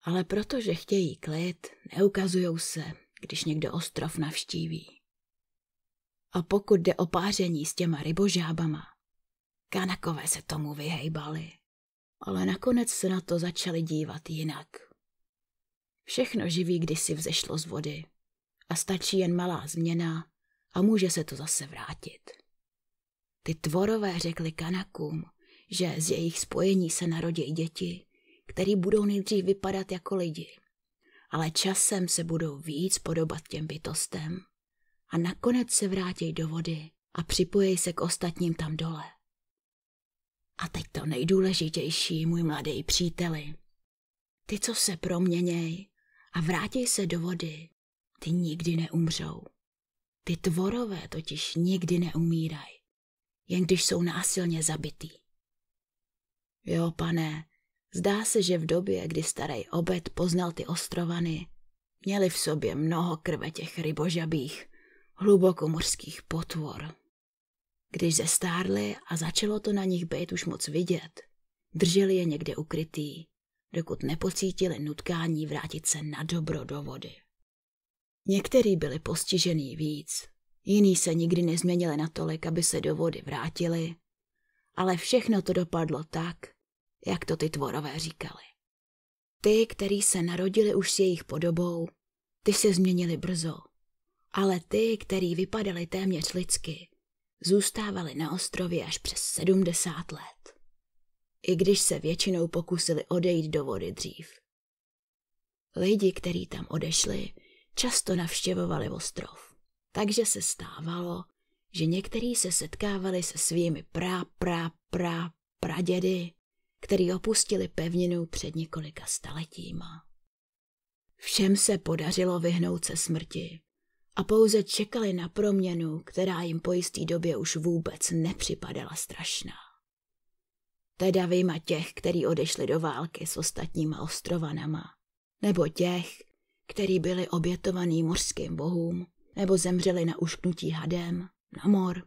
Ale protože chtějí klid, neukazují se když někdo ostrov navštíví. A pokud jde o páření s těma rybožábama, kanakové se tomu vyhejbali, ale nakonec se na to začali dívat jinak. Všechno živí kdysi vzešlo z vody a stačí jen malá změna a může se to zase vrátit. Ty tvorové řekli kanakům, že z jejich spojení se narodí děti, které budou nejdřív vypadat jako lidi ale časem se budou víc podobat těm bytostem a nakonec se vrátí do vody a připojí se k ostatním tam dole. A teď to nejdůležitější, můj mladý příteli. Ty, co se proměněj a vrátí se do vody, ty nikdy neumřou. Ty tvorové totiž nikdy neumírají, jen když jsou násilně zabitý. Jo, pane, Zdá se, že v době, kdy starý obed poznal ty ostrovany, měli v sobě mnoho krve těch rybožabých, hlubokomorských potvor. Když zestárli a začalo to na nich být už moc vidět, drželi je někde ukrytý, dokud nepocítili nutkání vrátit se na dobro do vody. Někteří byli postižený víc, jiní se nikdy nezměnili natolik, aby se do vody vrátili, ale všechno to dopadlo tak, jak to ty tvorové říkali. Ty, který se narodili už s jejich podobou, ty se změnili brzo. Ale ty, který vypadali téměř lidsky, zůstávali na ostrově až přes 70 let. I když se většinou pokusili odejít do vody dřív. Lidi, kteří tam odešli, často navštěvovali ostrov. Takže se stávalo, že někteří se setkávali se svými pra, pra, pra, pradědy který opustili pevninu před několika staletíma. Všem se podařilo vyhnout se smrti a pouze čekali na proměnu, která jim po jistý době už vůbec nepřipadala strašná. Teda vyjma těch, kteří odešli do války s ostatníma ostrovanama, nebo těch, kteří byli obětovaní mořským bohům, nebo zemřeli na ušknutí hadem, na mor,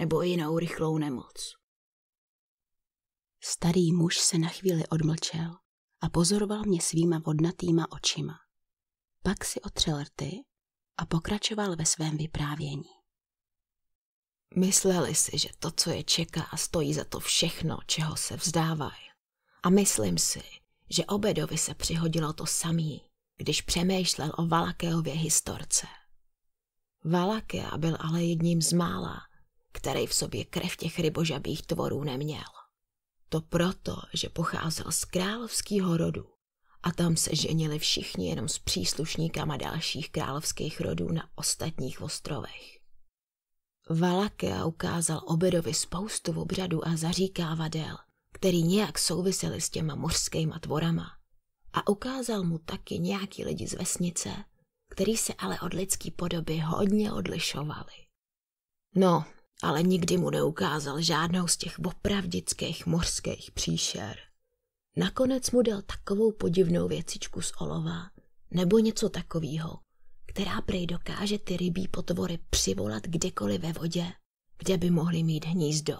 nebo jinou rychlou nemoc. Starý muž se na chvíli odmlčel a pozoroval mě svýma vodnatýma očima. Pak si otřel rty a pokračoval ve svém vyprávění. Mysleli si, že to, co je čeká, stojí za to všechno, čeho se vzdávají. A myslím si, že Obedovi se přihodilo to samý, když přemýšlel o Valakéově historce. Valakea byl ale jedním z mála, který v sobě krev těch rybožabých tvorů neměl. To proto, že pocházel z královského rodu a tam se ženili všichni jenom s příslušníkama dalších královských rodů na ostatních ostrovech. Valakea ukázal Obedovi spoustu obřadů a zaříkávadel, který nějak souvisely s těma mořskýma tvorama a ukázal mu taky nějaký lidi z vesnice, který se ale od lidský podoby hodně odlišovali. No, ale nikdy mu neukázal žádnou z těch opravdických mořských příšer. Nakonec mu dal takovou podivnou věcičku z olova, nebo něco takového, která prej dokáže ty rybí potvory přivolat kdekoliv ve vodě, kde by mohly mít hnízdo.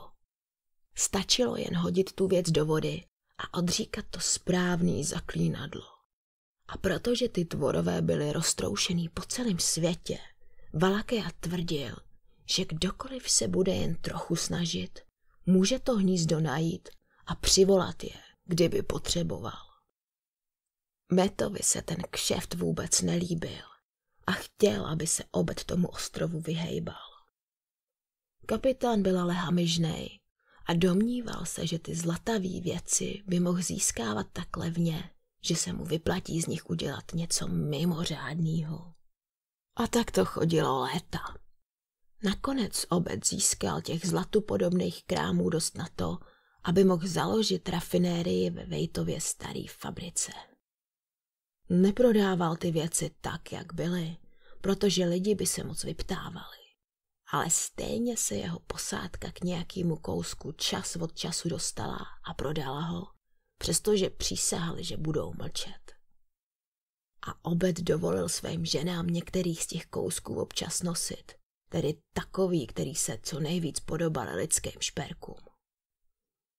Stačilo jen hodit tu věc do vody a odříkat to správný zaklínadlo. A protože ty tvorové byly roztroušený po celém světě, Valakea tvrdil, že kdokoliv se bude jen trochu snažit, může to hnízdo najít a přivolat je, kdyby potřeboval. Metovi se ten kšeft vůbec nelíbil a chtěl, aby se obed tomu ostrovu vyhejbal. Kapitán byl ale hamižnej a domníval se, že ty zlatavý věci by mohl získávat tak levně, že se mu vyplatí z nich udělat něco mimořádného. A tak to chodilo léta. Nakonec obec získal těch zlatupodobných krámů dost na to, aby mohl založit rafinérii ve Vejtově staré fabrice. Neprodával ty věci tak, jak byly, protože lidi by se moc vyptávali. Ale stejně se jeho posádka k nějakému kousku čas od času dostala a prodala ho, přestože přísahali, že budou mlčet. A obed dovolil svým ženám některých z těch kousků občas nosit, tedy takový, který se co nejvíc podobal lidským šperkům.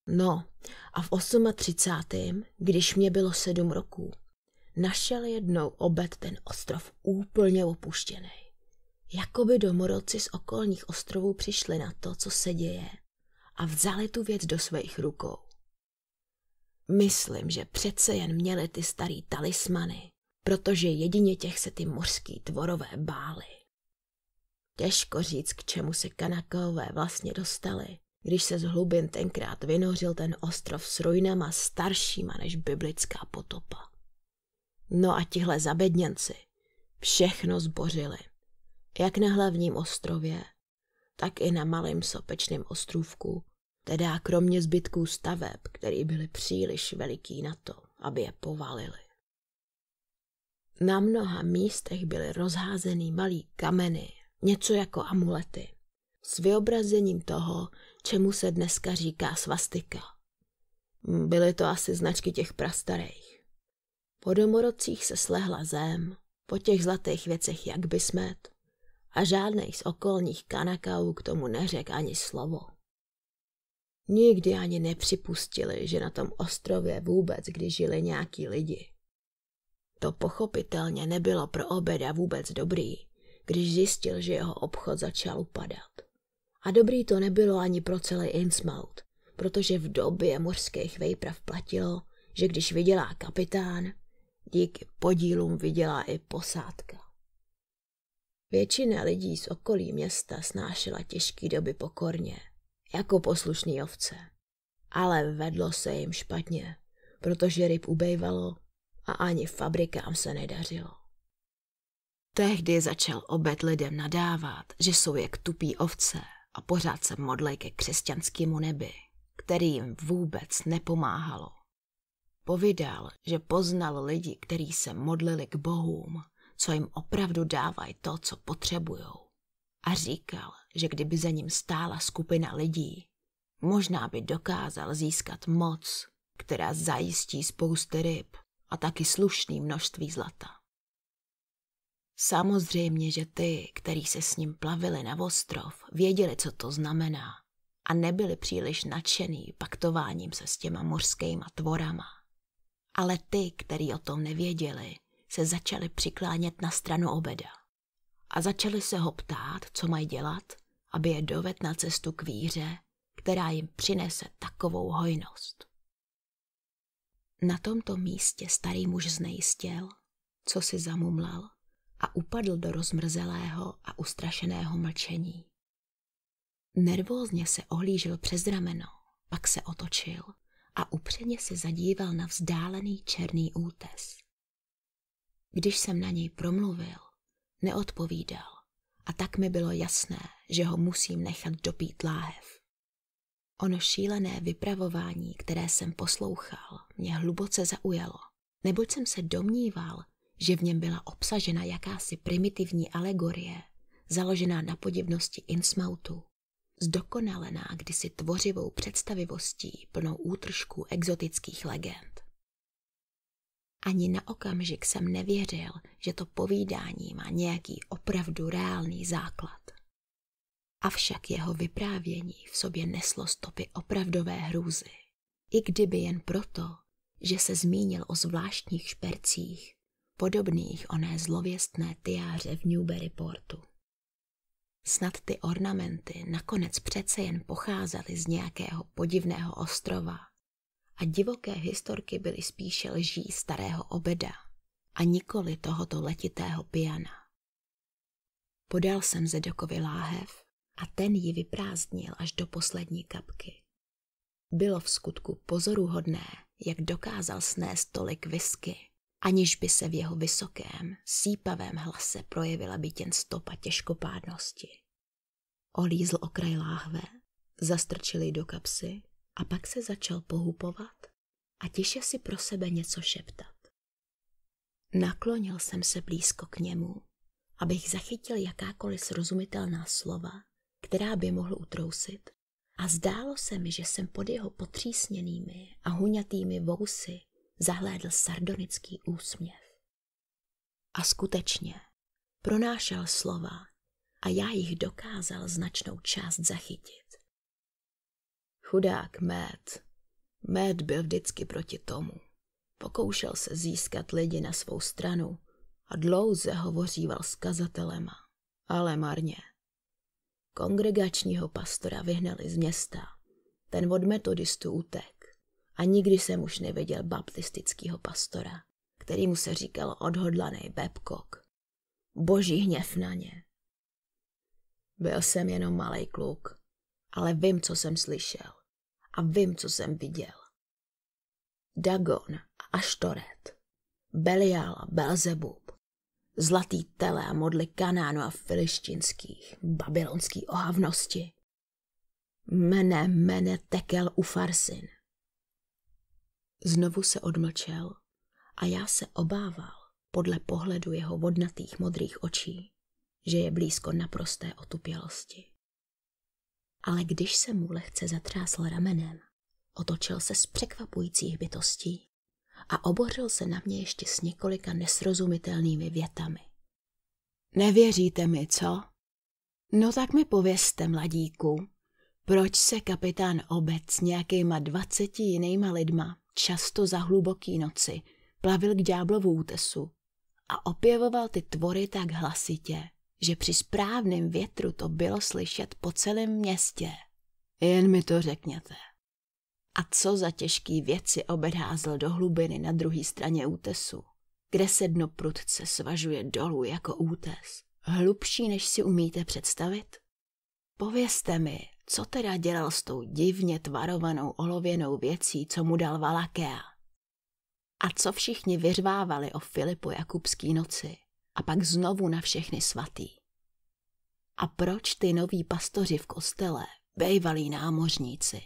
No a v 38., když mě bylo sedm roků, našel jednou obed ten ostrov úplně opuštěný. Jakoby domorodci z okolních ostrovů přišli na to, co se děje a vzali tu věc do svých rukou. Myslím, že přece jen měli ty starý talismany, protože jedině těch se ty mořský tvorové báli. Těžko říct, k čemu se Kanakové vlastně dostali. Když se z hlubin tenkrát vynořil ten ostrov s ruinama staršíma než biblická potopa. No a tihle zabedněnci všechno zbořili. Jak na hlavním ostrově, tak i na malém sopečném ostrůvku, teda kromě zbytků staveb, které byly příliš veliký na to, aby je povalili. Na mnoha místech byly rozházeny malí kameny něco jako amulety, s vyobrazením toho, čemu se dneska říká svastika. Byly to asi značky těch prastarých. Po domorodcích se slehla zem, po těch zlatých věcech jak by smet a žádnej z okolních kanakaů k tomu neřek ani slovo. Nikdy ani nepřipustili, že na tom ostrově vůbec kdy žili nějaký lidi. To pochopitelně nebylo pro obeda vůbec dobrý, když zjistil, že jeho obchod začal upadat. A dobrý to nebylo ani pro celý Innsmouth, protože v době mořských vejprav platilo, že když vydělá kapitán, díky podílům vydělá i posádka. Většina lidí z okolí města snášela těžké doby pokorně, jako poslušný ovce. Ale vedlo se jim špatně, protože ryb ubejvalo a ani fabrikám se nedařilo. Tehdy začal obet lidem nadávat, že jsou jak tupí ovce a pořád se modlej ke křesťanskému nebi, který jim vůbec nepomáhalo. Povídal, že poznal lidi, kteří se modlili k bohům, co jim opravdu dávají to, co potřebujou. A říkal, že kdyby za ním stála skupina lidí, možná by dokázal získat moc, která zajistí spousty ryb a taky slušný množství zlata. Samozřejmě, že ty, který se s ním plavili na ostrov, věděli, co to znamená a nebyli příliš nadšený paktováním se s těma mořskýma tvorama. Ale ty, který o tom nevěděli, se začali přiklánět na stranu obeda a začali se ho ptát, co mají dělat, aby je doved na cestu k víře, která jim přinese takovou hojnost. Na tomto místě starý muž znejistěl, co si zamumlal a upadl do rozmrzelého a ustrašeného mlčení. Nervózně se ohlížel přes rameno, pak se otočil a upřeně se zadíval na vzdálený černý útes. Když jsem na něj promluvil, neodpovídal a tak mi bylo jasné, že ho musím nechat dopít láhev. Ono šílené vypravování, které jsem poslouchal, mě hluboce zaujalo, neboť jsem se domníval, že v něm byla obsažena jakási primitivní alegorie, založená na podivnosti Insmautu, zdokonalená kdysi tvořivou představivostí plnou útržků exotických legend. Ani na okamžik jsem nevěřil, že to povídání má nějaký opravdu reálný základ. Avšak jeho vyprávění v sobě neslo stopy opravdové hrůzy. I kdyby jen proto, že se zmínil o zvláštních špercích, podobných oné zlověstné tiáře v Newburyportu. Snad ty ornamenty nakonec přece jen pocházely z nějakého podivného ostrova a divoké historky byly spíše lží starého obeda a nikoli tohoto letitého piana. Podal jsem Zedokovi láhev a ten ji vyprázdnil až do poslední kapky. Bylo v skutku pozoruhodné, jak dokázal snést tolik whisky aniž by se v jeho vysokém, sípavém hlase projevila byt jen stopa těžkopádnosti. Olízl okraj láhve, zastrčil ji do kapsy a pak se začal pohupovat a tiše si pro sebe něco šeptat. Naklonil jsem se blízko k němu, abych zachytil jakákoliv srozumitelná slova, která by mohl utrousit, a zdálo se mi, že jsem pod jeho potřísněnými a huňatými vousy zahlédl sardonický úsměv. A skutečně, pronášel slova a já jich dokázal značnou část zachytit. Chudák Mét. Mét byl vždycky proti tomu. Pokoušel se získat lidi na svou stranu a dlouze hovoříval s kazatelema, ale marně. Kongregačního pastora vyhnali z města. Ten od metodistů utek a nikdy jsem už neviděl baptistického pastora, který mu se říkal odhodlaný Babcock. Boží hněv na ně. Byl jsem jenom malý kluk, ale vím, co jsem slyšel a vím, co jsem viděl. Dagon a Aštoret, Belial a Belzebub, zlatý tele a modly Kanánu a filištinských, babylonský ohavnosti. Mene, mene, tekel u Farsin – Znovu se odmlčel a já se obával podle pohledu jeho vodnatých modrých očí, že je blízko naprosté otupělosti. Ale když se mu lehce zatřásl ramenem, otočil se z překvapujících bytostí a obořil se na mě ještě s několika nesrozumitelnými větami. Nevěříte mi, co? No tak mi povězte, mladíku, proč se kapitán Obec s nějakýma dvaceti jinýma lidma, často za hluboký noci, plavil k ďáblovu útesu a opěvoval ty tvory tak hlasitě, že při správném větru to bylo slyšet po celém městě. Jen mi to řekněte. A co za těžký věci obedházel do hlubiny na druhé straně útesu, kde se dno prudce svažuje dolů jako útes, hlubší, než si umíte představit? Povězte mi, co teda dělal s tou divně tvarovanou olověnou věcí, co mu dal Valakea. A co všichni vyřvávali o Filipu Jakubský noci a pak znovu na všechny svatý. A proč ty noví pastoři v kostele, bejvalí námořníci,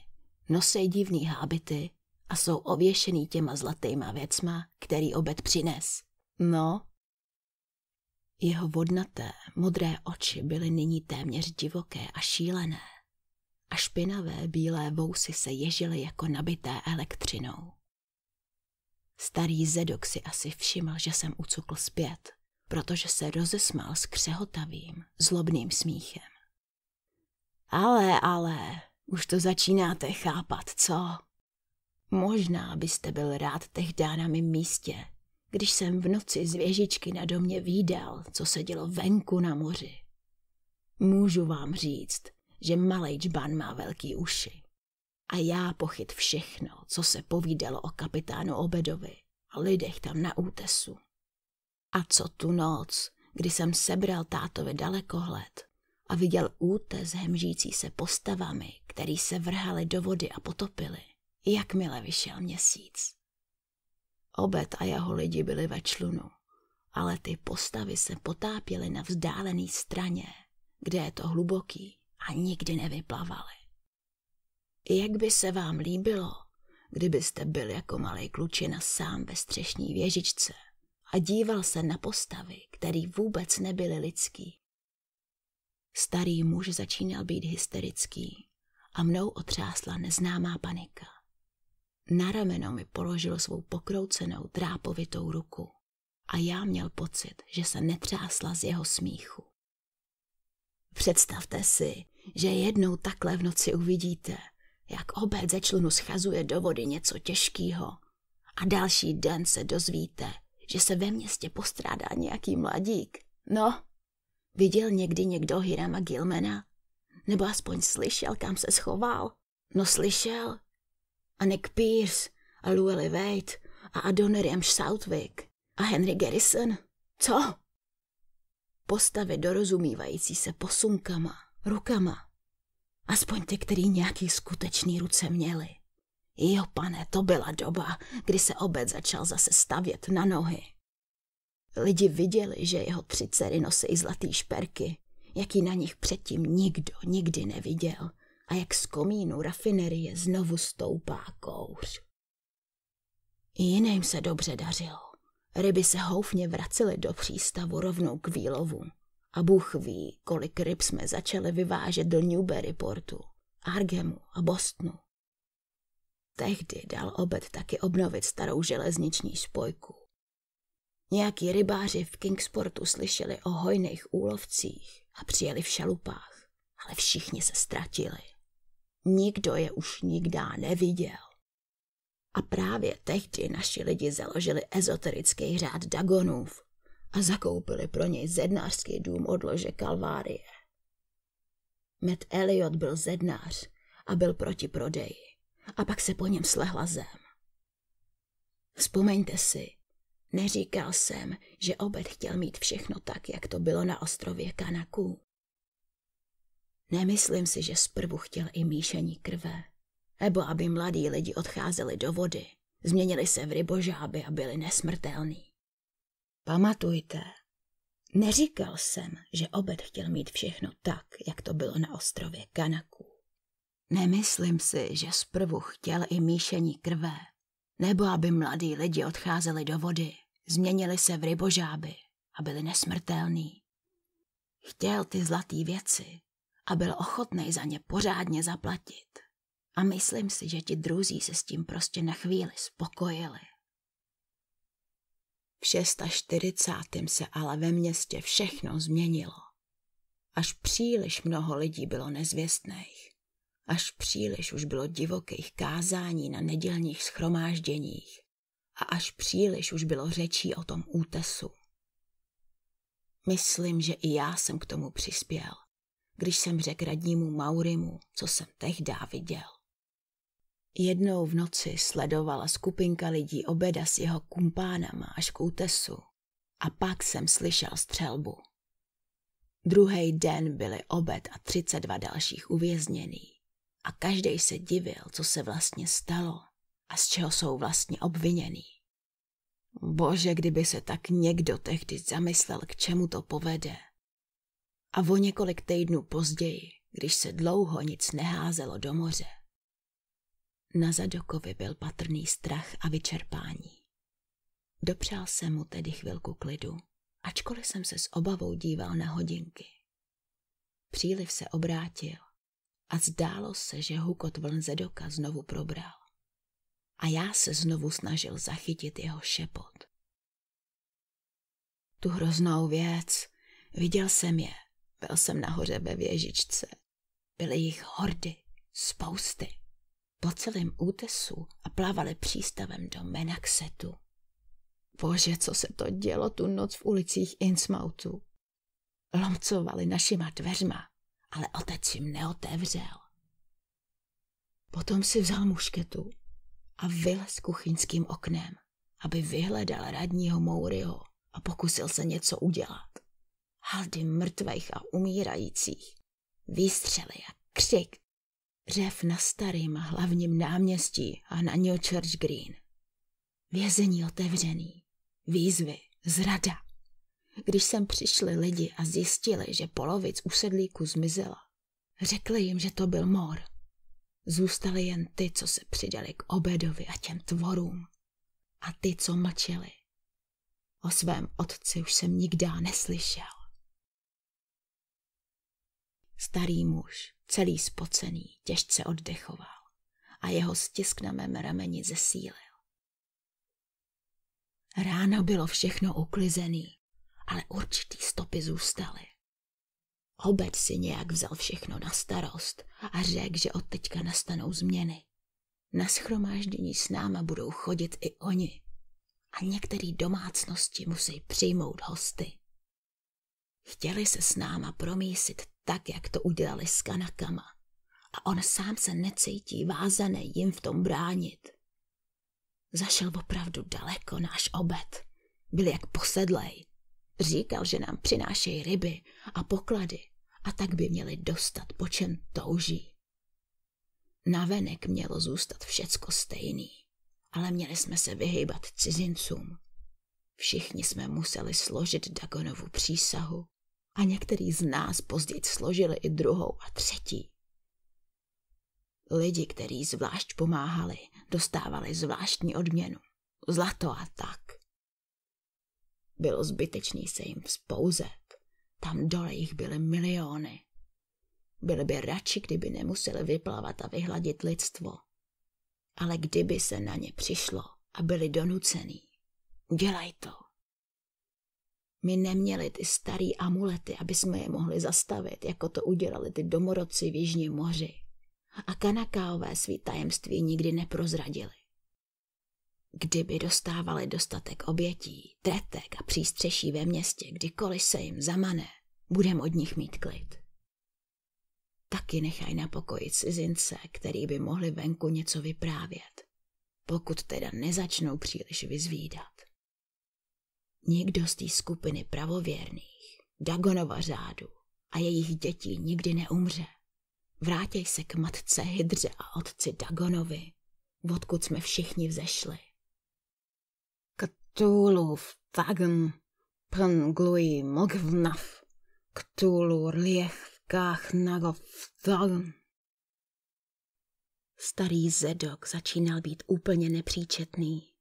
nosí divný hábity a jsou ověšený těma zlatýma věcma, který obed přines. No, jeho vodnaté, modré oči byly nyní téměř divoké a šílené a špinavé bílé vousy se ježily jako nabité elektřinou. Starý Zedok si asi všiml, že jsem ucukl zpět, protože se rozesmál s křehotavým, zlobným smíchem. Ale, ale, už to začínáte chápat, co? Možná byste byl rád tehdy na mém místě, když jsem v noci z věžičky na domě viděl, co se dělo venku na moři. Můžu vám říct, že malej džban má velký uši. A já pochyt všechno, co se povídalo o kapitánu Obedovi a lidech tam na útesu. A co tu noc, kdy jsem sebral tátovi dalekohled a viděl útes hemžící se postavami, který se vrhali do vody a potopili, jakmile vyšel měsíc. Obed a jeho lidi byli ve člunu, ale ty postavy se potápěly na vzdálené straně, kde je to hluboký a nikdy nevyplavali. Jak by se vám líbilo, kdybyste byl jako malý klučina sám ve střešní věžičce a díval se na postavy, které vůbec nebyly lidský. Starý muž začínal být hysterický a mnou otřásla neznámá panika. Na rameno mi položil svou pokroucenou drápovitou ruku a já měl pocit, že se netřásla z jeho smíchu. Představte si, že jednou takhle v noci uvidíte, jak obec ze člunu schazuje do vody něco těžkého. A další den se dozvíte, že se ve městě postrádá nějaký mladík. No, viděl někdy někdo Hirama Gilmena? Nebo aspoň slyšel, kam se schoval? No slyšel. A Nick Pierce, a Lueli Wade, a Adoniram Southwick, a Henry Garrison. Co? Postavy dorozumívající se posunkama – Rukama. Aspoň ty, který nějaký skutečný ruce měli. Jo, pane, to byla doba, kdy se obec začal zase stavět na nohy. Lidi viděli, že jeho tři dcery nosí zlatý šperky, jaký na nich předtím nikdo nikdy neviděl a jak z komínu rafinerie znovu stoupá kouř. Jiným se dobře dařilo. Ryby se houfně vracely do přístavu rovnou k výlovu a Bůh ví, kolik ryb jsme začali vyvážet do Newburyportu, Argemu a Bostonu. Tehdy dal obed taky obnovit starou železniční spojku. Nějaký rybáři v Kingsportu slyšeli o hojných úlovcích a přijeli v šalupách, ale všichni se ztratili. Nikdo je už nikdy neviděl. A právě tehdy naši lidi založili ezoterický řád Dagonův, a zakoupili pro něj zednářský dům odlože Kalvárie. Met Elliot byl zednář a byl proti prodeji a pak se po něm slehla zem. Vzpomeňte si, neříkal jsem, že Obed chtěl mít všechno tak, jak to bylo na ostrově Kanaku. Nemyslím si, že zprvu chtěl i míšení krve, nebo aby mladí lidi odcházeli do vody, změnili se v rybožáby a byli nesmrtelní. Pamatujte, neříkal jsem, že Obed chtěl mít všechno tak, jak to bylo na ostrově Kanaků. Nemyslím si, že zprvu chtěl i míšení krve, nebo aby mladí lidi odcházeli do vody, změnili se v rybožáby a byli nesmrtelní. Chtěl ty zlatý věci a byl ochotný za ně pořádně zaplatit. A myslím si, že ti druzí se s tím prostě na chvíli spokojili. 640. se ale ve městě všechno změnilo. Až příliš mnoho lidí bylo nezvěstných. Až příliš už bylo divokých kázání na nedělních schromážděních. A až příliš už bylo řečí o tom útesu. Myslím, že i já jsem k tomu přispěl, když jsem řekl radnímu Maurimu, co jsem tehdy viděl. Jednou v noci sledovala skupinka lidí obeda s jeho kumpánama až k útesu a pak jsem slyšel střelbu. Druhý den byly obed a 32 dalších uvězněný a každý se divil, co se vlastně stalo a z čeho jsou vlastně obviněný. Bože, kdyby se tak někdo tehdy zamyslel, k čemu to povede. A o několik týdnů později, když se dlouho nic neházelo do moře, na zadokovi byl patrný strach a vyčerpání. Dopřál se mu tedy chvilku klidu, ačkoliv jsem se s obavou díval na hodinky. Příliv se obrátil a zdálo se, že hukot vln zadoka znovu probral. A já se znovu snažil zachytit jeho šepot. Tu hroznou věc, viděl jsem je, byl jsem nahoře ve věžičce. Byly jich hordy, spousty po celém útesu a plavali přístavem do Menaxetu. Bože, co se to dělo tu noc v ulicích Insmoutu? Lomcovali našima dveřma, ale otec jim neotevřel. Potom si vzal mušketu a vylez kuchyňským oknem, aby vyhledal radního Mouryho a pokusil se něco udělat. Haldy mrtvých a umírajících, výstřely a křik Řev na starým a hlavním náměstí a na New Church Green. Vězení otevřený, výzvy, zrada. Když sem přišli lidi a zjistili, že polovic usedlíku zmizela, řekli jim, že to byl mor. Zůstali jen ty, co se přidali k obedovi a těm tvorům. A ty, co mlčeli. O svém otci už jsem nikdy neslyšel. Starý muž Celý spocený, těžce oddechoval a jeho stisk na mém rameni zesílil. Ráno bylo všechno uklizený, ale určitý stopy zůstaly. Obec si nějak vzal všechno na starost a řekl, že od teďka nastanou změny. Na schromáždění s náma budou chodit i oni a některé domácnosti musí přijmout hosty. Chtěli se s náma promísit tak jak to udělali s kanakama. A on sám se necítí vázaný jim v tom bránit. Zašel opravdu daleko náš obed. Byl jak posedlej. Říkal, že nám přinášejí ryby a poklady a tak by měli dostat, po čem touží. Navenek mělo zůstat všecko stejný, ale měli jsme se vyhýbat cizincům. Všichni jsme museli složit Dagonovu přísahu a některý z nás později složili i druhou a třetí. Lidi, kteří zvlášť pomáhali, dostávali zvláštní odměnu, zlato a tak. Bylo zbytečný se jim vzpouzet, tam dole jich byly miliony. Byli by radši, kdyby nemuseli vyplavat a vyhladit lidstvo. Ale kdyby se na ně přišlo a byli donucený, dělaj to. My neměli ty starý amulety, aby jsme je mohli zastavit, jako to udělali ty domorodci v Jižním moři. A kanakáové svý tajemství nikdy neprozradili. Kdyby dostávali dostatek obětí, tretek a přístřeší ve městě, kdykoliv se jim zamane, budem od nich mít klid. Taky nechaj na pokoji cizince, který by mohli venku něco vyprávět, pokud teda nezačnou příliš vyzvídat. Nikdo z té skupiny pravověrných, Dagonova řádu a jejich dětí nikdy neumře. Vrátěj se k matce Hydře a otci Dagonovi, odkud jsme všichni vzešli. Ktulu v tagm, pln glují mogvnav, ktulu rliech v tagn. Starý Zedok začínal být úplně nepříčetný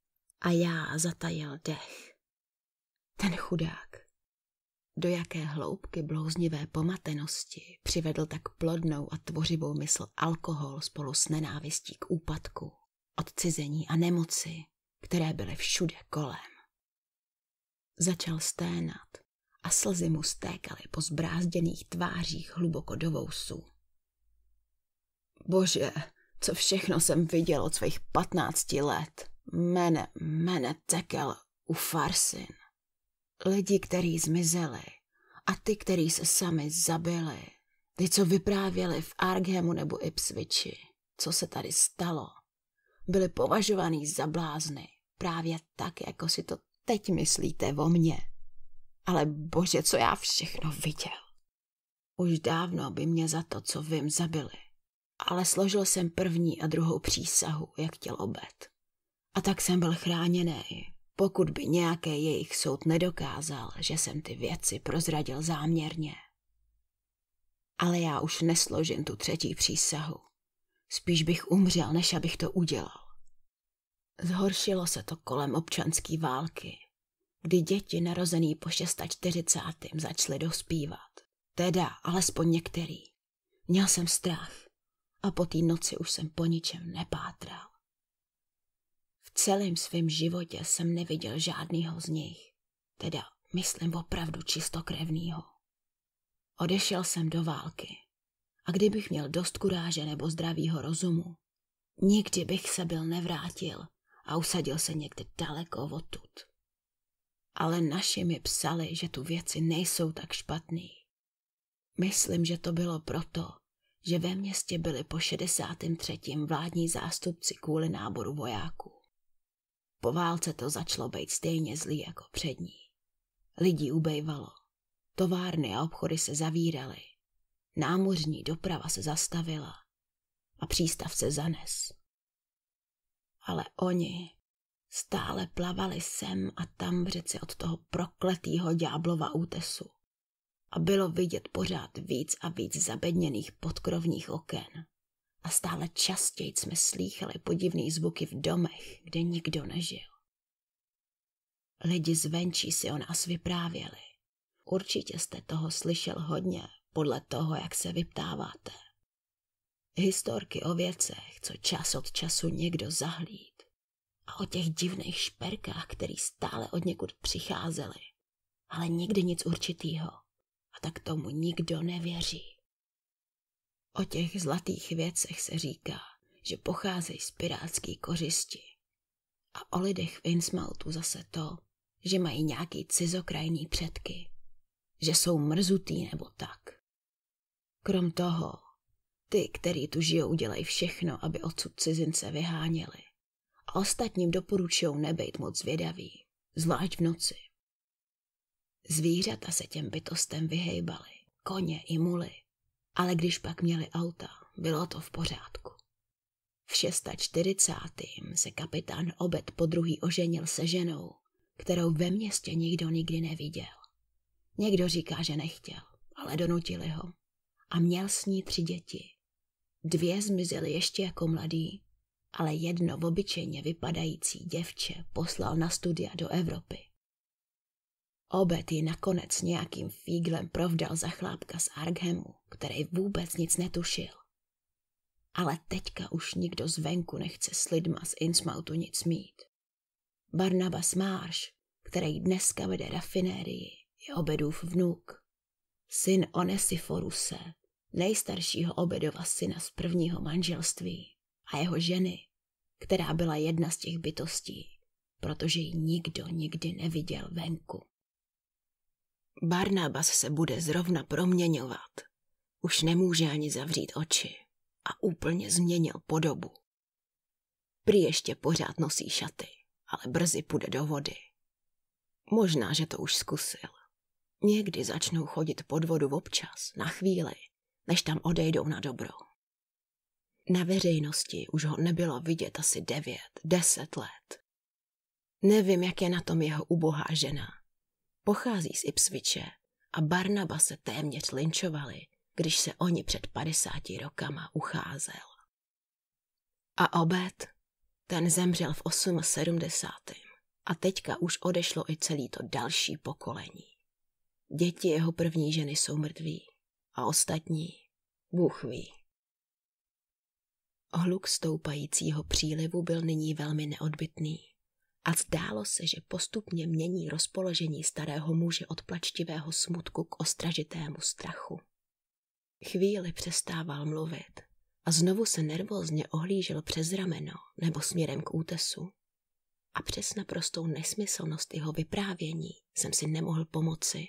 a já zatajil dech. Ten chudák. Do jaké hloubky blouznivé pomatenosti přivedl tak plodnou a tvořivou mysl alkohol spolu s nenávistí k úpadku, odcizení a nemoci, které byly všude kolem. Začal sténat a slzy mu stékaly po zbrázděných tvářích hluboko do vousu. Bože, co všechno jsem viděl od svých patnácti let. Mene, mene tekel u Farsin. Lidi, který zmizeli a ty, který se sami zabili. Ty, co vyprávěli v Arghemu nebo Ipswichi, co se tady stalo, byli považovaný za blázny, právě tak, jako si to teď myslíte o mně. Ale bože, co já všechno viděl. Už dávno by mě za to, co vím, zabili. Ale složil jsem první a druhou přísahu, jak chtěl obet. A tak jsem byl chráněný pokud by nějaké jejich soud nedokázal, že jsem ty věci prozradil záměrně. Ale já už nesložím tu třetí přísahu. Spíš bych umřel, než abych to udělal. Zhoršilo se to kolem občanské války, kdy děti narozený po 640. začaly dospívat. Teda alespoň některý. Měl jsem strach a po té noci už jsem po ničem nepátral celém svém životě jsem neviděl žádného z nich, teda myslím opravdu čistokrevného. Odešel jsem do války a kdybych měl dost kuráže nebo zdravého rozumu, nikdy bych se byl nevrátil a usadil se někde daleko odtud. Ale naši mi psali, že tu věci nejsou tak špatný. Myslím, že to bylo proto, že ve městě byli po 63. vládní zástupci kvůli náboru vojáků. Po válce to začalo být stejně zlý jako před ní. Lidí ubejvalo, továrny a obchody se zavíraly, námořní doprava se zastavila a přístav se zanes. Ale oni stále plavali sem a tam v řece od toho prokletýho ďáblova útesu a bylo vidět pořád víc a víc zabedněných podkrovních oken a stále častěji jsme slýchali podivný zvuky v domech, kde nikdo nežil. Lidi zvenčí si o nás vyprávěli. Určitě jste toho slyšel hodně, podle toho, jak se vyptáváte. Historky o věcech, co čas od času někdo zahlíd. A o těch divných šperkách, který stále od někud přicházely. Ale nikdy nic určitýho. A tak tomu nikdo nevěří. O těch zlatých věcech se říká, že pocházejí z pirátské kořisti. A o lidech v Innsmouthu zase to, že mají nějaký cizokrajní předky, že jsou mrzutý nebo tak. Krom toho, ty, který tu žijou, dělají všechno, aby odsud cizince vyháněli. A ostatním doporučují nebejt moc vědaví, zvlášť v noci. Zvířata se těm bytostem vyhejbaly, koně i muly ale když pak měli auta, bylo to v pořádku. V 640. se kapitán Obed po druhý oženil se ženou, kterou ve městě nikdo nikdy neviděl. Někdo říká, že nechtěl, ale donutili ho. A měl s ní tři děti. Dvě zmizely ještě jako mladý, ale jedno v obyčejně vypadající děvče poslal na studia do Evropy. Obed ji nakonec nějakým fíglem provdal za chlápka z Arghemu, který vůbec nic netušil. Ale teďka už nikdo zvenku nechce s lidma z Innsmoutu nic mít. Barnabas Marsh, který dneska vede rafinérii, je obedův vnuk. Syn Onesiforuse, nejstaršího obedova syna z prvního manželství a jeho ženy, která byla jedna z těch bytostí, protože ji nikdo nikdy neviděl venku. Barnabas se bude zrovna proměňovat. Už nemůže ani zavřít oči a úplně změnil podobu. Prý ještě pořád nosí šaty, ale brzy půjde do vody. Možná, že to už zkusil. Někdy začnou chodit pod vodu občas, na chvíli, než tam odejdou na dobro. Na veřejnosti už ho nebylo vidět asi devět, deset let. Nevím, jak je na tom jeho ubohá žena, Pochází z Ipswiche a Barnaba se téměř linčovali, když se oni před 50 rokama ucházel. A Obed, ten zemřel v 870. A teďka už odešlo i celý to další pokolení. Děti jeho první ženy jsou mrtví a ostatní Bůh ví. Hluk stoupajícího přílivu byl nyní velmi neodbitný a zdálo se, že postupně mění rozpoložení starého muže od plačtivého smutku k ostražitému strachu. Chvíli přestával mluvit a znovu se nervózně ohlížel přes rameno nebo směrem k útesu. A přes naprostou nesmyslnost jeho vyprávění jsem si nemohl pomoci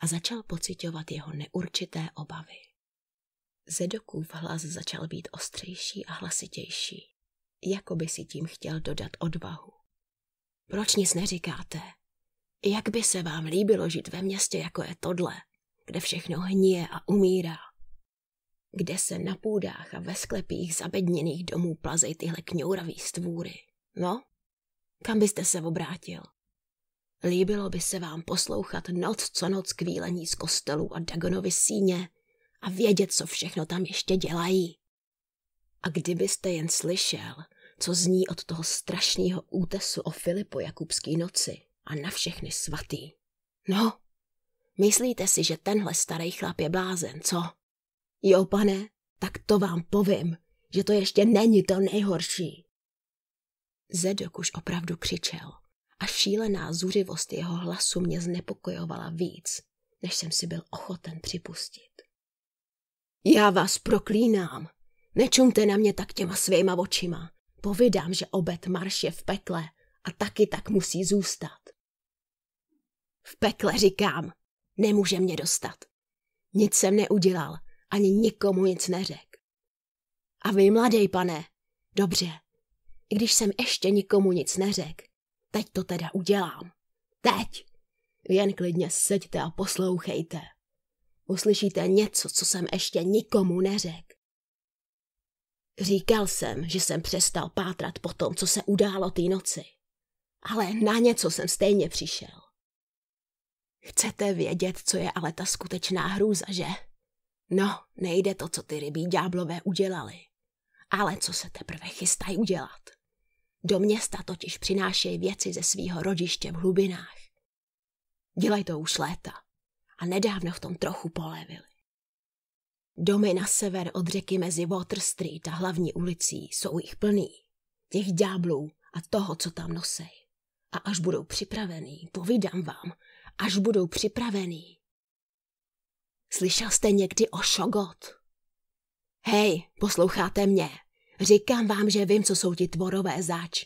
a začal pocitovat jeho neurčité obavy. Zedokův hlas začal být ostřejší a hlasitější, jako by si tím chtěl dodat odvahu. Proč nic neříkáte? Jak by se vám líbilo žít ve městě, jako je tohle, kde všechno hníje a umírá? Kde se na půdách a ve sklepích zabedněných domů plazej tyhle kňouravý stvůry? No, kam byste se obrátil? Líbilo by se vám poslouchat noc co noc kvílení z kostelů a Dagonovy síně a vědět, co všechno tam ještě dělají. A kdybyste jen slyšel, co zní od toho strašného útesu o Filipu Jakubský noci a na všechny svatý. No, myslíte si, že tenhle starý chlap je blázen, co? Jo, pane, tak to vám povím, že to ještě není to nejhorší. Zedok už opravdu křičel a šílená zuřivost jeho hlasu mě znepokojovala víc, než jsem si byl ochoten připustit. Já vás proklínám, nečumte na mě tak těma svýma očima povídám, že obet Marš je v pekle a taky tak musí zůstat. V pekle říkám, nemůže mě dostat. Nic jsem neudělal, ani nikomu nic neřek. A vy, mladý pane, dobře, i když jsem ještě nikomu nic neřek, teď to teda udělám. Teď! jen klidně seďte a poslouchejte. Uslyšíte něco, co jsem ještě nikomu neřek. Říkal jsem, že jsem přestal pátrat po tom, co se událo té noci. Ale na něco jsem stejně přišel. Chcete vědět, co je ale ta skutečná hrůza, že? No, nejde to, co ty rybí ďáblové udělali. Ale co se teprve chystají udělat? Do města totiž přinášejí věci ze svého rodiště v hlubinách. Dělají to už léta a nedávno v tom trochu polevili. Domy na sever od řeky mezi Water Street a hlavní ulicí jsou jich plný. Těch ďáblů a toho, co tam nosej. A až budou připravený, povídám vám, až budou připravený. Slyšel jste někdy o šogot? Hej, posloucháte mě. Říkám vám, že vím, co jsou ti tvorové zač.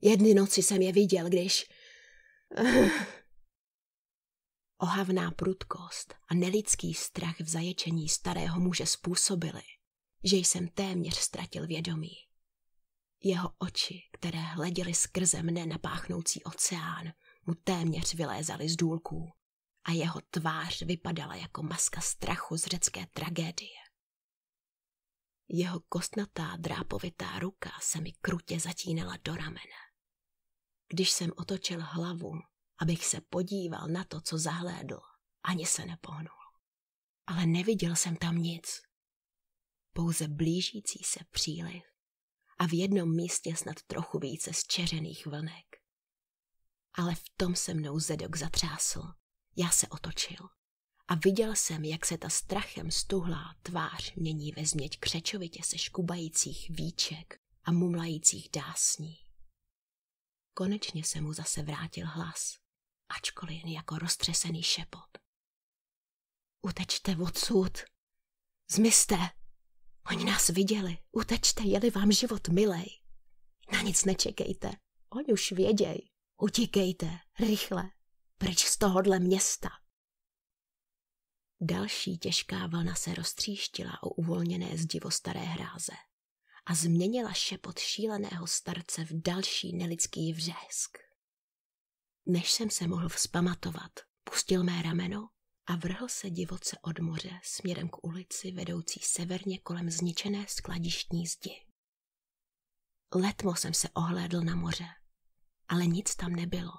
Jedny noci jsem je viděl, když... Ohavná prudkost a nelidský strach v zaječení starého muže způsobily, že jsem téměř ztratil vědomí. Jeho oči, které hleděly skrze mne na páchnoucí oceán, mu téměř vylézaly z důlků a jeho tvář vypadala jako maska strachu z řecké tragédie. Jeho kostnatá drápovitá ruka se mi krutě zatínala do ramene. Když jsem otočil hlavu, abych se podíval na to, co zahlédl. Ani se nepohnul. Ale neviděl jsem tam nic. Pouze blížící se příliv a v jednom místě snad trochu více zčeřených vlnek. Ale v tom se mnou zedok zatřásl. Já se otočil a viděl jsem, jak se ta strachem stuhlá tvář mění ve změť křečovitě se škubajících víček a mumlajících dásní. Konečně se mu zase vrátil hlas ačkoliv jen jako roztřesený šepot. Utečte odsud! Zmizte! Oni nás viděli. Utečte, jeli vám život milej. Na nic nečekejte. Oni už věděj. Utíkejte, rychle, pryč z tohohle města. Další těžká vlna se roztříštila o uvolněné zdivo staré hráze a změnila šepot šíleného starce v další nelidský vřesk. Než jsem se mohl vzpamatovat, pustil mé rameno a vrhl se divoce od moře směrem k ulici vedoucí severně kolem zničené skladištní zdi. Letmo jsem se ohlédl na moře, ale nic tam nebylo.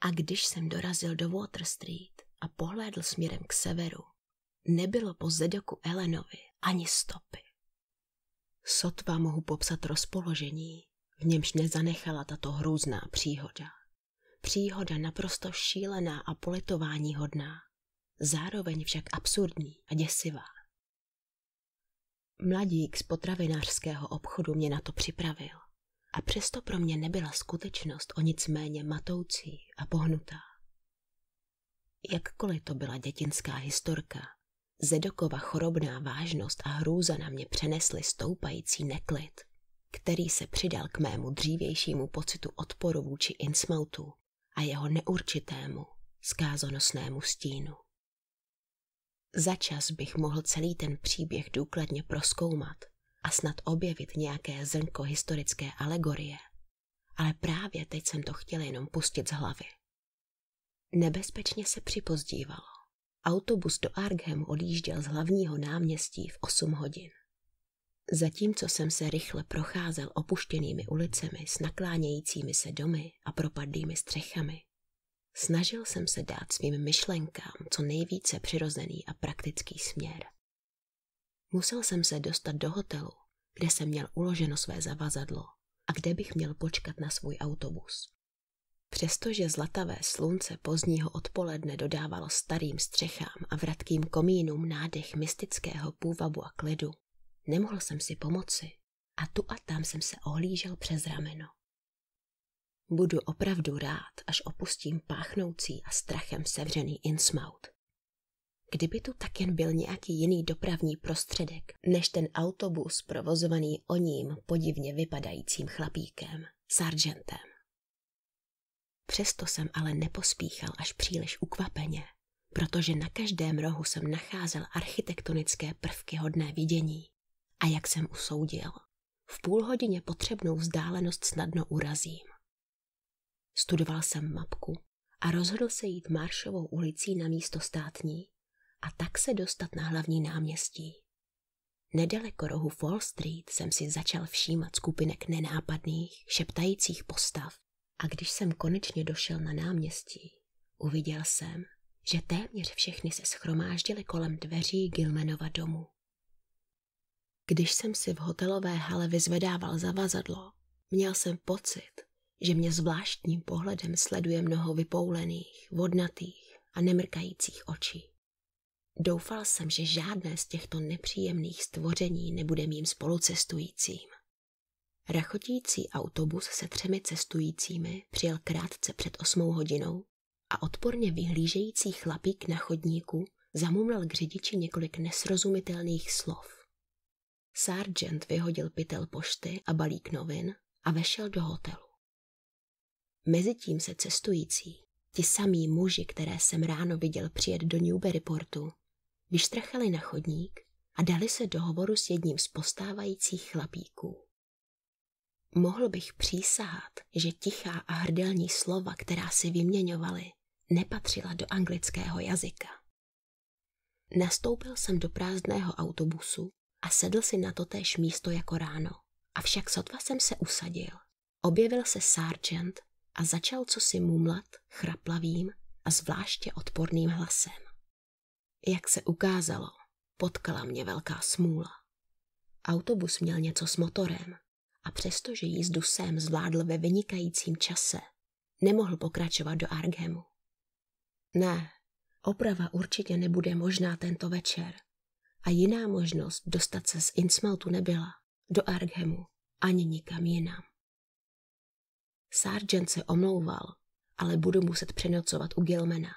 A když jsem dorazil do Water Street a pohlédl směrem k severu, nebylo po Zedoku Elenovi ani stopy. Sotva mohu popsat rozpoložení, v němž nezanechala zanechala tato hrůzná příhoda. Příhoda naprosto šílená a politování hodná, zároveň však absurdní a děsivá. Mladík z potravinářského obchodu mě na to připravil a přesto pro mě nebyla skutečnost o nic méně matoucí a pohnutá. Jakkoliv to byla dětinská historka, Zedokova chorobná vážnost a hrůza na mě přenesly stoupající neklid, který se přidal k mému dřívějšímu pocitu odporu vůči Insmoutu a jeho neurčitému, zkázonosnému stínu. Začas bych mohl celý ten příběh důkladně proskoumat a snad objevit nějaké zrnko historické alegorie, ale právě teď jsem to chtěl jenom pustit z hlavy. Nebezpečně se připozdívalo. Autobus do Arkham odjížděl z hlavního náměstí v 8 hodin. Zatímco jsem se rychle procházel opuštěnými ulicemi s naklánějícími se domy a propadlými střechami, snažil jsem se dát svým myšlenkám co nejvíce přirozený a praktický směr. Musel jsem se dostat do hotelu, kde jsem měl uloženo své zavazadlo a kde bych měl počkat na svůj autobus. Přestože zlatavé slunce pozdního odpoledne dodávalo starým střechám a vratkým komínům nádech mystického půvabu a klidu, Nemohl jsem si pomoci a tu a tam jsem se ohlížel přes rameno. Budu opravdu rád, až opustím páchnoucí a strachem sevřený insmout. Kdyby tu tak jen byl nějaký jiný dopravní prostředek, než ten autobus provozovaný o ním podivně vypadajícím chlapíkem, sargentem. Přesto jsem ale nepospíchal až příliš ukvapeně, protože na každém rohu jsem nacházel architektonické prvky hodné vidění a jak jsem usoudil. V půl hodině potřebnou vzdálenost snadno urazím. Studoval jsem mapku a rozhodl se jít Maršovou ulicí na místo státní a tak se dostat na hlavní náměstí. Nedaleko rohu Wall Street jsem si začal všímat skupinek nenápadných, šeptajících postav a když jsem konečně došel na náměstí, uviděl jsem, že téměř všechny se schromáždily kolem dveří Gilmanova domu. Když jsem si v hotelové hale vyzvedával zavazadlo, měl jsem pocit, že mě zvláštním pohledem sleduje mnoho vypoulených, vodnatých a nemrkajících očí. Doufal jsem, že žádné z těchto nepříjemných stvoření nebude mým spolucestujícím. Rachotící autobus se třemi cestujícími přijel krátce před osmou hodinou a odporně vyhlížející chlapík na chodníku zamumlal k řidiči několik nesrozumitelných slov. Sargent vyhodil pytel pošty a balík novin a vešel do hotelu. Mezitím se cestující, ti samí muži, které jsem ráno viděl přijet do Newburyportu, vyštrachali na chodník a dali se do hovoru s jedním z postávajících chlapíků. Mohl bych přísahat, že tichá a hrdelní slova, která si vyměňovali, nepatřila do anglického jazyka. Nastoupil jsem do prázdného autobusu a sedl si na totéž místo jako ráno. Avšak sotva jsem se usadil. Objevil se sergeant a začal co si mumlat chraplavým a zvláště odporným hlasem. Jak se ukázalo, potkala mě velká smůla. Autobus měl něco s motorem a přestože jízdu sem zvládl ve vynikajícím čase, nemohl pokračovat do Argemu. Ne, oprava určitě nebude možná tento večer, a jiná možnost dostat se z Insmaltu nebyla, do Arghemu ani nikam jinam. Sargent se omlouval, ale budu muset přenocovat u Gilmena.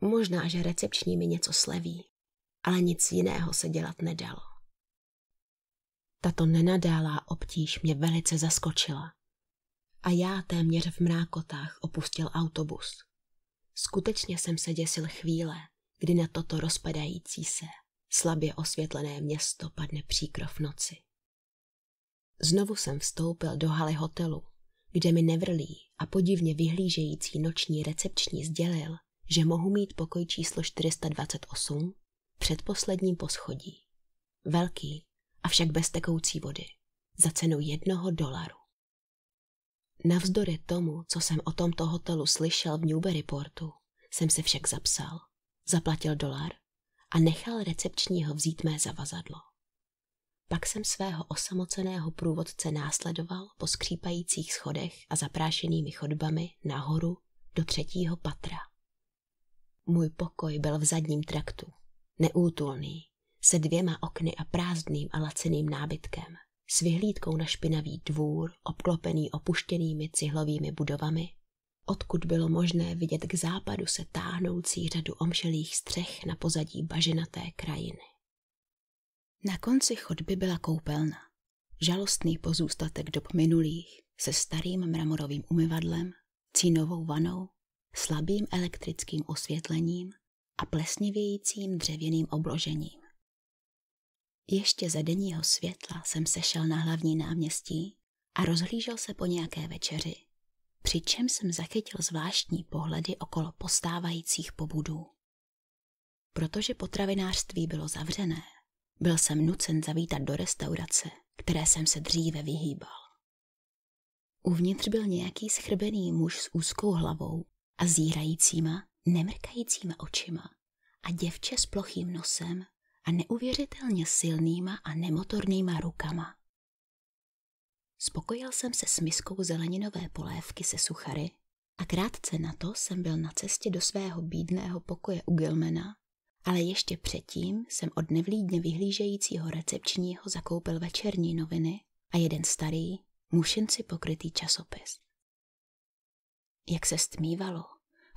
Možná, že recepční mi něco sleví, ale nic jiného se dělat nedalo. Tato nenadálá obtíž mě velice zaskočila a já téměř v mrákotách opustil autobus. Skutečně jsem se děsil chvíle, kdy na toto rozpadající se Slabě osvětlené město padne příkro v noci. Znovu jsem vstoupil do haly hotelu, kde mi nevrlí a podivně vyhlížející noční recepční sdělil, že mohu mít pokoj číslo 428 předposledním poschodí. Velký, avšak bez tekoucí vody, za cenu jednoho dolaru. Navzdory tomu, co jsem o tomto hotelu slyšel v Newberryportu, jsem se však zapsal. Zaplatil dolar a nechal recepčního vzít mé zavazadlo. Pak jsem svého osamoceného průvodce následoval po skřípajících schodech a zaprášenými chodbami nahoru do třetího patra. Můj pokoj byl v zadním traktu, neútulný, se dvěma okny a prázdným a laciným nábytkem, s vyhlídkou na špinavý dvůr, obklopený opuštěnými cihlovými budovami odkud bylo možné vidět k západu se táhnoucí řadu omšelých střech na pozadí bažinaté krajiny. Na konci chodby byla koupelna, žalostný pozůstatek dob minulých, se starým mramorovým umyvadlem, cínovou vanou, slabým elektrickým osvětlením a plesnivějícím dřevěným obložením. Ještě za denního světla jsem sešel na hlavní náměstí a rozhlížel se po nějaké večeři, přičem jsem zachytil zvláštní pohledy okolo postávajících pobudů. Protože potravinářství bylo zavřené, byl jsem nucen zavítat do restaurace, které jsem se dříve vyhýbal. Uvnitř byl nějaký schrbený muž s úzkou hlavou a zírajícíma, nemrkajícíma očima a děvče s plochým nosem a neuvěřitelně silnýma a nemotornýma rukama. Spokojil jsem se s miskou zeleninové polévky se suchary a krátce na to jsem byl na cestě do svého bídného pokoje u Gilmena, ale ještě předtím jsem od nevlídně vyhlížejícího recepčního zakoupil večerní noviny a jeden starý, mušenci pokrytý časopis. Jak se stmívalo,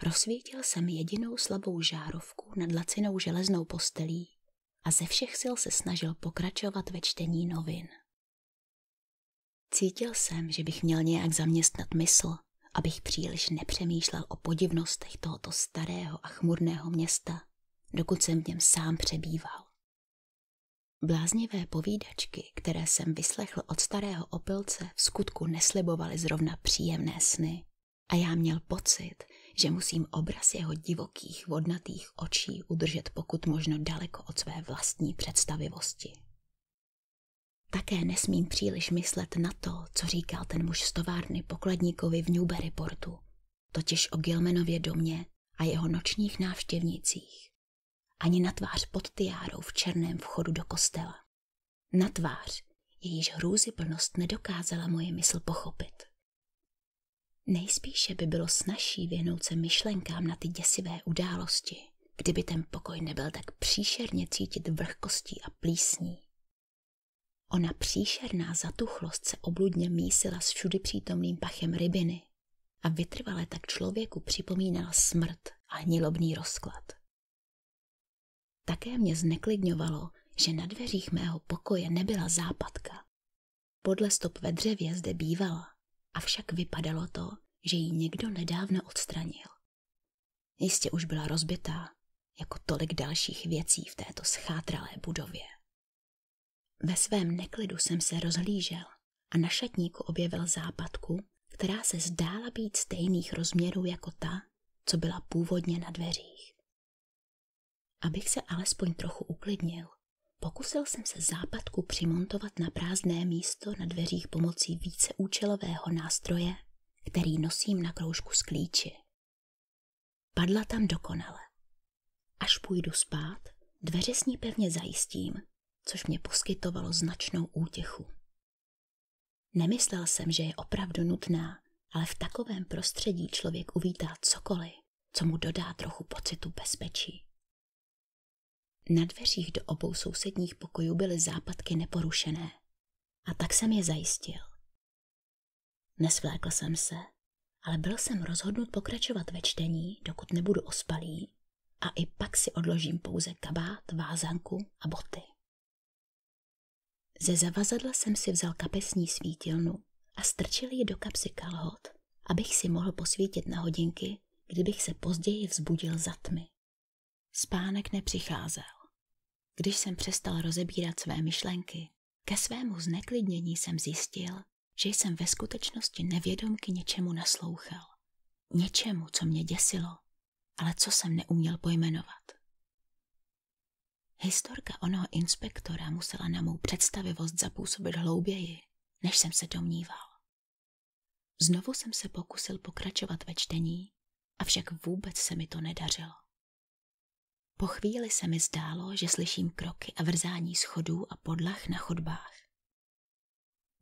rozsvítil jsem jedinou slabou žárovku nad lacinou železnou postelí a ze všech sil se snažil pokračovat ve čtení novin. Cítil jsem, že bych měl nějak zaměstnat mysl, abych příliš nepřemýšlel o podivnostech tohoto starého a chmurného města, dokud jsem v něm sám přebýval. Bláznivé povídačky, které jsem vyslechl od starého opilce, v skutku neslibovaly zrovna příjemné sny. A já měl pocit, že musím obraz jeho divokých, vodnatých očí udržet pokud možno daleko od své vlastní představivosti. Také nesmím příliš myslet na to, co říkal ten muž z továrny pokladníkovi v Newberryportu, totiž o Gilmenově domě a jeho nočních návštěvnicích. Ani na tvář pod tiárou v černém vchodu do kostela. Na tvář, jejíž hrůzy plnost nedokázala moje mysl pochopit. Nejspíše by bylo snažší věnout se myšlenkám na ty děsivé události, kdyby ten pokoj nebyl tak příšerně cítit vlhkostí a plísní. Ona příšerná zatuchlost se obludně mísila s všudy přítomným pachem rybiny a vytrvale tak člověku připomínala smrt a hnilobný rozklad. Také mě zneklidňovalo, že na dveřích mého pokoje nebyla západka. Podle stop ve dřevě zde bývala, avšak vypadalo to, že ji někdo nedávno odstranil. Jistě už byla rozbitá, jako tolik dalších věcí v této schátralé budově. Ve svém neklidu jsem se rozhlížel a na šatníku objevil západku, která se zdála být stejných rozměrů jako ta, co byla původně na dveřích. Abych se alespoň trochu uklidnil, pokusil jsem se západku přimontovat na prázdné místo na dveřích pomocí víceúčelového nástroje, který nosím na kroužku z klíči. Padla tam dokonale. Až půjdu spát, dveře s ní pevně zajistím což mě poskytovalo značnou útěchu. Nemyslel jsem, že je opravdu nutná, ale v takovém prostředí člověk uvítá cokoliv, co mu dodá trochu pocitu bezpečí. Na dveřích do obou sousedních pokojů byly západky neporušené a tak jsem je zajistil. Nesvlékl jsem se, ale byl jsem rozhodnut pokračovat ve čtení, dokud nebudu ospalý a i pak si odložím pouze kabát, vázanku a boty. Ze zavazadla jsem si vzal kapesní svítilnu a strčil ji do kapsy kalhot, abych si mohl posvítit na hodinky, kdybych se později vzbudil za tmy. Spánek nepřicházel. Když jsem přestal rozebírat své myšlenky, ke svému zneklidnění jsem zjistil, že jsem ve skutečnosti nevědomky něčemu naslouchal. Něčemu, co mě děsilo, ale co jsem neuměl pojmenovat. Historka onoho inspektora musela na mou představivost zapůsobit hlouběji, než jsem se domníval. Znovu jsem se pokusil pokračovat ve čtení, avšak vůbec se mi to nedařilo. Po chvíli se mi zdálo, že slyším kroky a vrzání schodů a podlah na chodbách.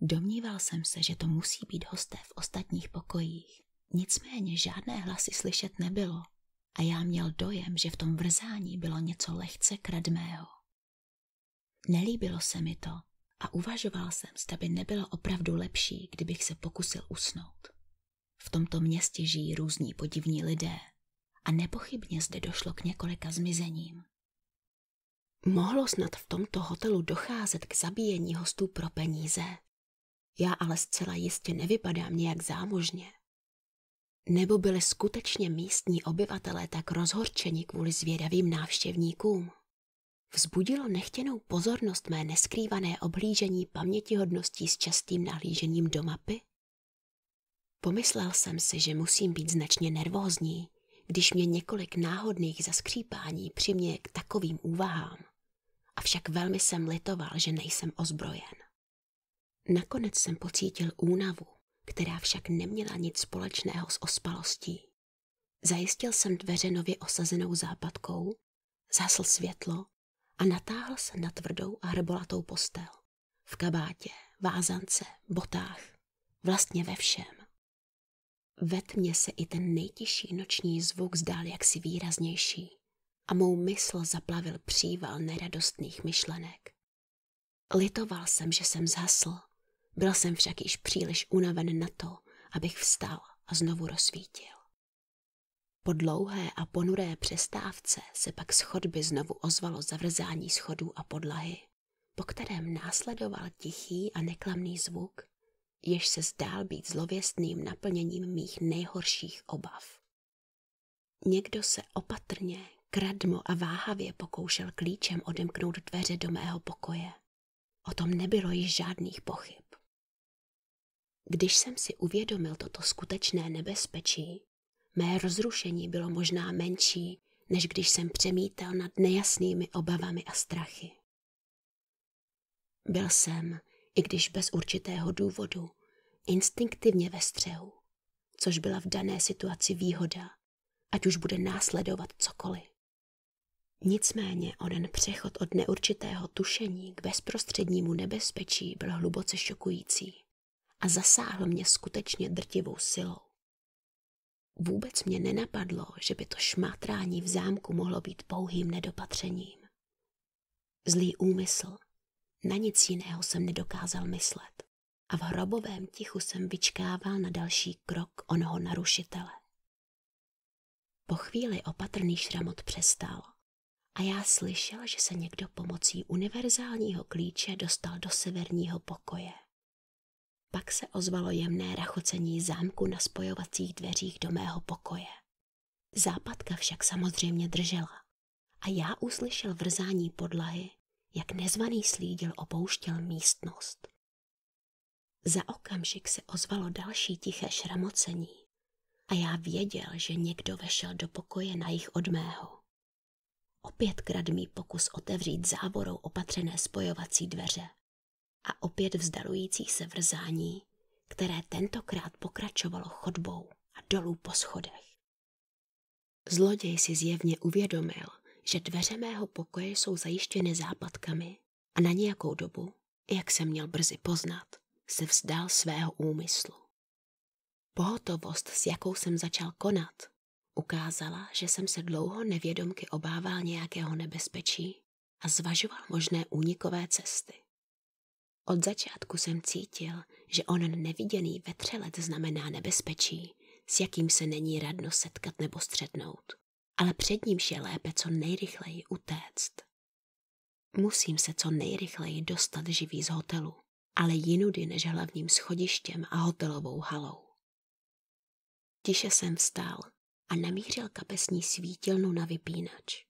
Domníval jsem se, že to musí být hosté v ostatních pokojích, nicméně žádné hlasy slyšet nebylo a já měl dojem, že v tom vrzání bylo něco lehce kradmého. Nelíbilo se mi to a uvažoval jsem, zda by nebylo opravdu lepší, kdybych se pokusil usnout. V tomto městě žijí různí podivní lidé a nepochybně zde došlo k několika zmizením. Mohlo snad v tomto hotelu docházet k zabíjení hostů pro peníze. Já ale zcela jistě nevypadám nějak zámožně. Nebo byli skutečně místní obyvatelé tak rozhorčeni kvůli zvědavým návštěvníkům? Vzbudilo nechtěnou pozornost mé neskrývané oblížení pamětihodností s častým nahlížením do mapy? Pomyslel jsem si, že musím být značně nervózní, když mě několik náhodných zaskřípání přiměje k takovým úvahám. Avšak velmi jsem litoval, že nejsem ozbrojen. Nakonec jsem pocítil únavu která však neměla nic společného s ospalostí. Zajistil jsem dveře nově osazenou západkou, zasl světlo a natáhl se na tvrdou a hrbolatou postel. V kabátě, vázance, botách, vlastně ve všem. Ve tmě se i ten nejtěžší noční zvuk zdál jaksi výraznější a mou mysl zaplavil příval neradostných myšlenek. Litoval jsem, že jsem zhasl byl jsem však již příliš unaven na to, abych vstal a znovu rozsvítil. Po dlouhé a ponuré přestávce se pak z chodby znovu ozvalo zavrzání schodů a podlahy, po kterém následoval tichý a neklamný zvuk, jež se zdál být zlověstným naplněním mých nejhorších obav. Někdo se opatrně, kradmo a váhavě pokoušel klíčem odemknout dveře do mého pokoje. O tom nebylo již žádných pochyb. Když jsem si uvědomil toto skutečné nebezpečí, mé rozrušení bylo možná menší, než když jsem přemítal nad nejasnými obavami a strachy. Byl jsem, i když bez určitého důvodu, instinktivně ve střehu, což byla v dané situaci výhoda, ať už bude následovat cokoliv. Nicméně onen přechod od neurčitého tušení k bezprostřednímu nebezpečí byl hluboce šokující a zasáhl mě skutečně drtivou silou. Vůbec mě nenapadlo, že by to šmátrání v zámku mohlo být pouhým nedopatřením. Zlý úmysl, na nic jiného jsem nedokázal myslet a v hrobovém tichu jsem vyčkával na další krok onoho narušitele. Po chvíli opatrný šramot přestal a já slyšel, že se někdo pomocí univerzálního klíče dostal do severního pokoje. Pak se ozvalo jemné rachocení zámku na spojovacích dveřích do mého pokoje. Západka však samozřejmě držela a já uslyšel vrzání podlahy, jak nezvaný slídil opouštěl místnost. Za okamžik se ozvalo další tiché šramocení a já věděl, že někdo vešel do pokoje na jich od mého. Opětkrát mý pokus otevřít závorou opatřené spojovací dveře a opět vzdalující se vrzání, které tentokrát pokračovalo chodbou a dolů po schodech. Zloděj si zjevně uvědomil, že dveře mého pokoje jsou zajištěny západkami a na nějakou dobu, jak se měl brzy poznat, se vzdal svého úmyslu. Pohotovost, s jakou jsem začal konat, ukázala, že jsem se dlouho nevědomky obával nějakého nebezpečí a zvažoval možné únikové cesty. Od začátku jsem cítil, že on neviděný vetřelec znamená nebezpečí, s jakým se není radno setkat nebo střetnout, ale před ním je lépe co nejrychleji utéct. Musím se co nejrychleji dostat živý z hotelu, ale jinudy než hlavním schodištěm a hotelovou halou. Tiše jsem vstál a namířil kapesní svítilnu na vypínač.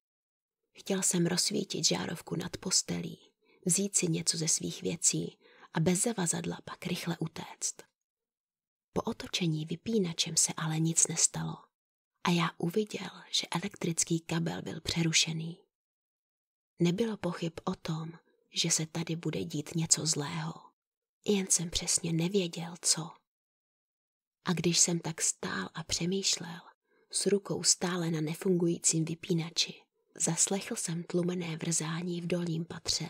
Chtěl jsem rozsvítit žárovku nad postelí, vzít si něco ze svých věcí a bez zavazadla pak rychle utéct. Po otočení vypínačem se ale nic nestalo a já uviděl, že elektrický kabel byl přerušený. Nebylo pochyb o tom, že se tady bude dít něco zlého. Jen jsem přesně nevěděl, co. A když jsem tak stál a přemýšlel, s rukou stále na nefungujícím vypínači, zaslechl jsem tlumené vrzání v dolním patře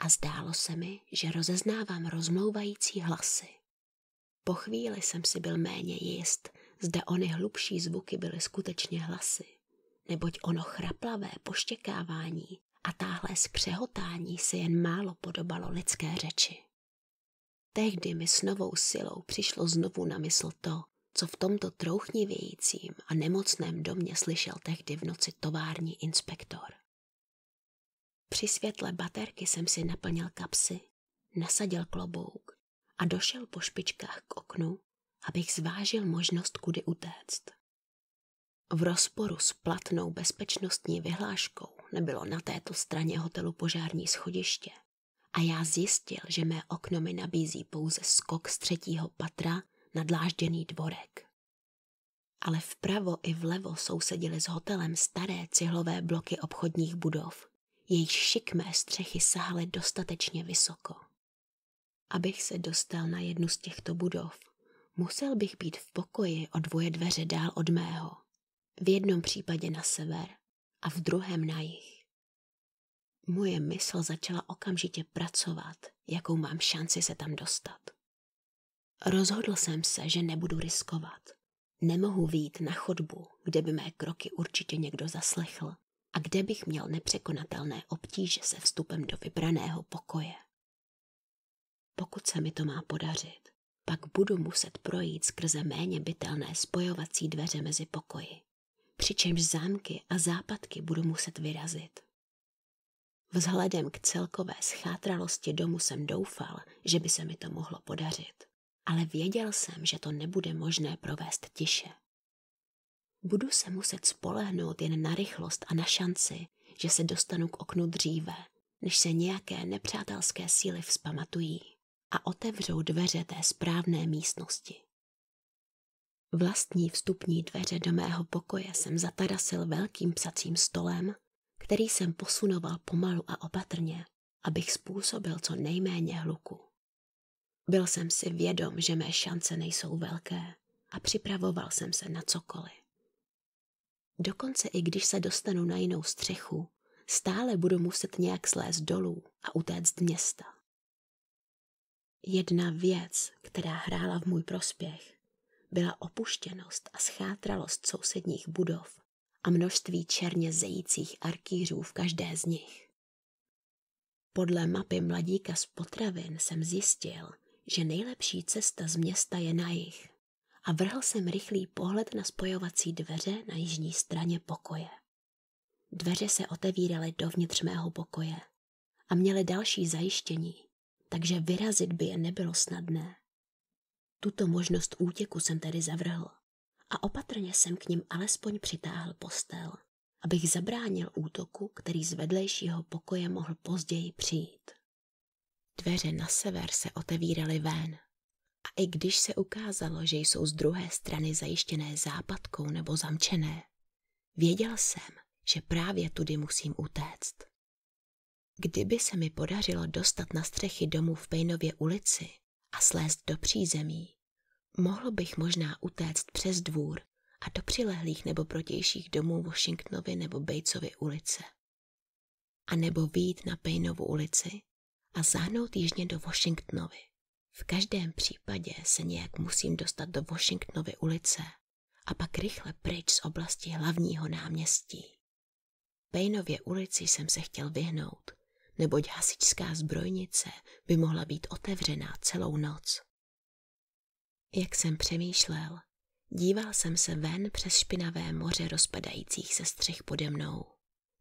a zdálo se mi, že rozeznávám rozmlouvající hlasy. Po chvíli jsem si byl méně jist, zda ony hlubší zvuky byly skutečně hlasy, neboť ono chraplavé poštěkávání a táhlé skřehotání se jen málo podobalo lidské řeči. Tehdy mi s novou silou přišlo znovu na mysl to, co v tomto trouchnivějícím a nemocném domě slyšel tehdy v noci tovární inspektor. Při světle baterky jsem si naplnil kapsy, nasadil klobouk a došel po špičkách k oknu, abych zvážil možnost kudy utéct. V rozporu s platnou bezpečnostní vyhláškou nebylo na této straně hotelu požární schodiště a já zjistil, že mé okno mi nabízí pouze skok z třetího patra na dlážděný dvorek. Ale vpravo i vlevo sousedily s hotelem staré cihlové bloky obchodních budov jejíž šikmé střechy sahaly dostatečně vysoko. Abych se dostal na jednu z těchto budov, musel bych být v pokoji o dvoje dveře dál od mého. V jednom případě na sever a v druhém na jih. Moje mysl začala okamžitě pracovat, jakou mám šanci se tam dostat. Rozhodl jsem se, že nebudu riskovat. Nemohu výjít na chodbu, kde by mé kroky určitě někdo zaslechl a kde bych měl nepřekonatelné obtíže se vstupem do vybraného pokoje. Pokud se mi to má podařit, pak budu muset projít skrze méně bytelné spojovací dveře mezi pokoji, přičemž zámky a západky budu muset vyrazit. Vzhledem k celkové schátralosti domu jsem doufal, že by se mi to mohlo podařit, ale věděl jsem, že to nebude možné provést tiše. Budu se muset spolehnout jen na rychlost a na šanci, že se dostanu k oknu dříve, než se nějaké nepřátelské síly vzpamatují a otevřou dveře té správné místnosti. Vlastní vstupní dveře do mého pokoje jsem zatarasil velkým psacím stolem, který jsem posunoval pomalu a opatrně, abych způsobil co nejméně hluku. Byl jsem si vědom, že mé šance nejsou velké a připravoval jsem se na cokoliv. Dokonce i když se dostanu na jinou střechu, stále budu muset nějak slézt dolů a utéct z města. Jedna věc, která hrála v můj prospěch, byla opuštěnost a schátralost sousedních budov a množství černě zejících arkýřů v každé z nich. Podle mapy mladíka z potravin jsem zjistil, že nejlepší cesta z města je na jich a vrhl jsem rychlý pohled na spojovací dveře na jižní straně pokoje. Dveře se otevíraly dovnitř mého pokoje a měly další zajištění, takže vyrazit by je nebylo snadné. Tuto možnost útěku jsem tedy zavrhl a opatrně jsem k ním alespoň přitáhl postel, abych zabránil útoku, který z vedlejšího pokoje mohl později přijít. Dveře na sever se otevíraly ven a i když se ukázalo, že jsou z druhé strany zajištěné západkou nebo zamčené, věděl jsem, že právě tudy musím utéct. Kdyby se mi podařilo dostat na střechy domu v Pejnově ulici a slézt do přízemí, mohl bych možná utéct přes dvůr a do přilehlých nebo protějších domů Washingtonovi nebo Bejcovi ulice. A nebo výjít na Pejnovu ulici a zahnout jižně do Washingtonovi. V každém případě se nějak musím dostat do Washingtonovy ulice a pak rychle pryč z oblasti hlavního náměstí. Pejnově ulici jsem se chtěl vyhnout, neboť hasičská zbrojnice by mohla být otevřená celou noc. Jak jsem přemýšlel, díval jsem se ven přes špinavé moře rozpadajících se střech pode mnou,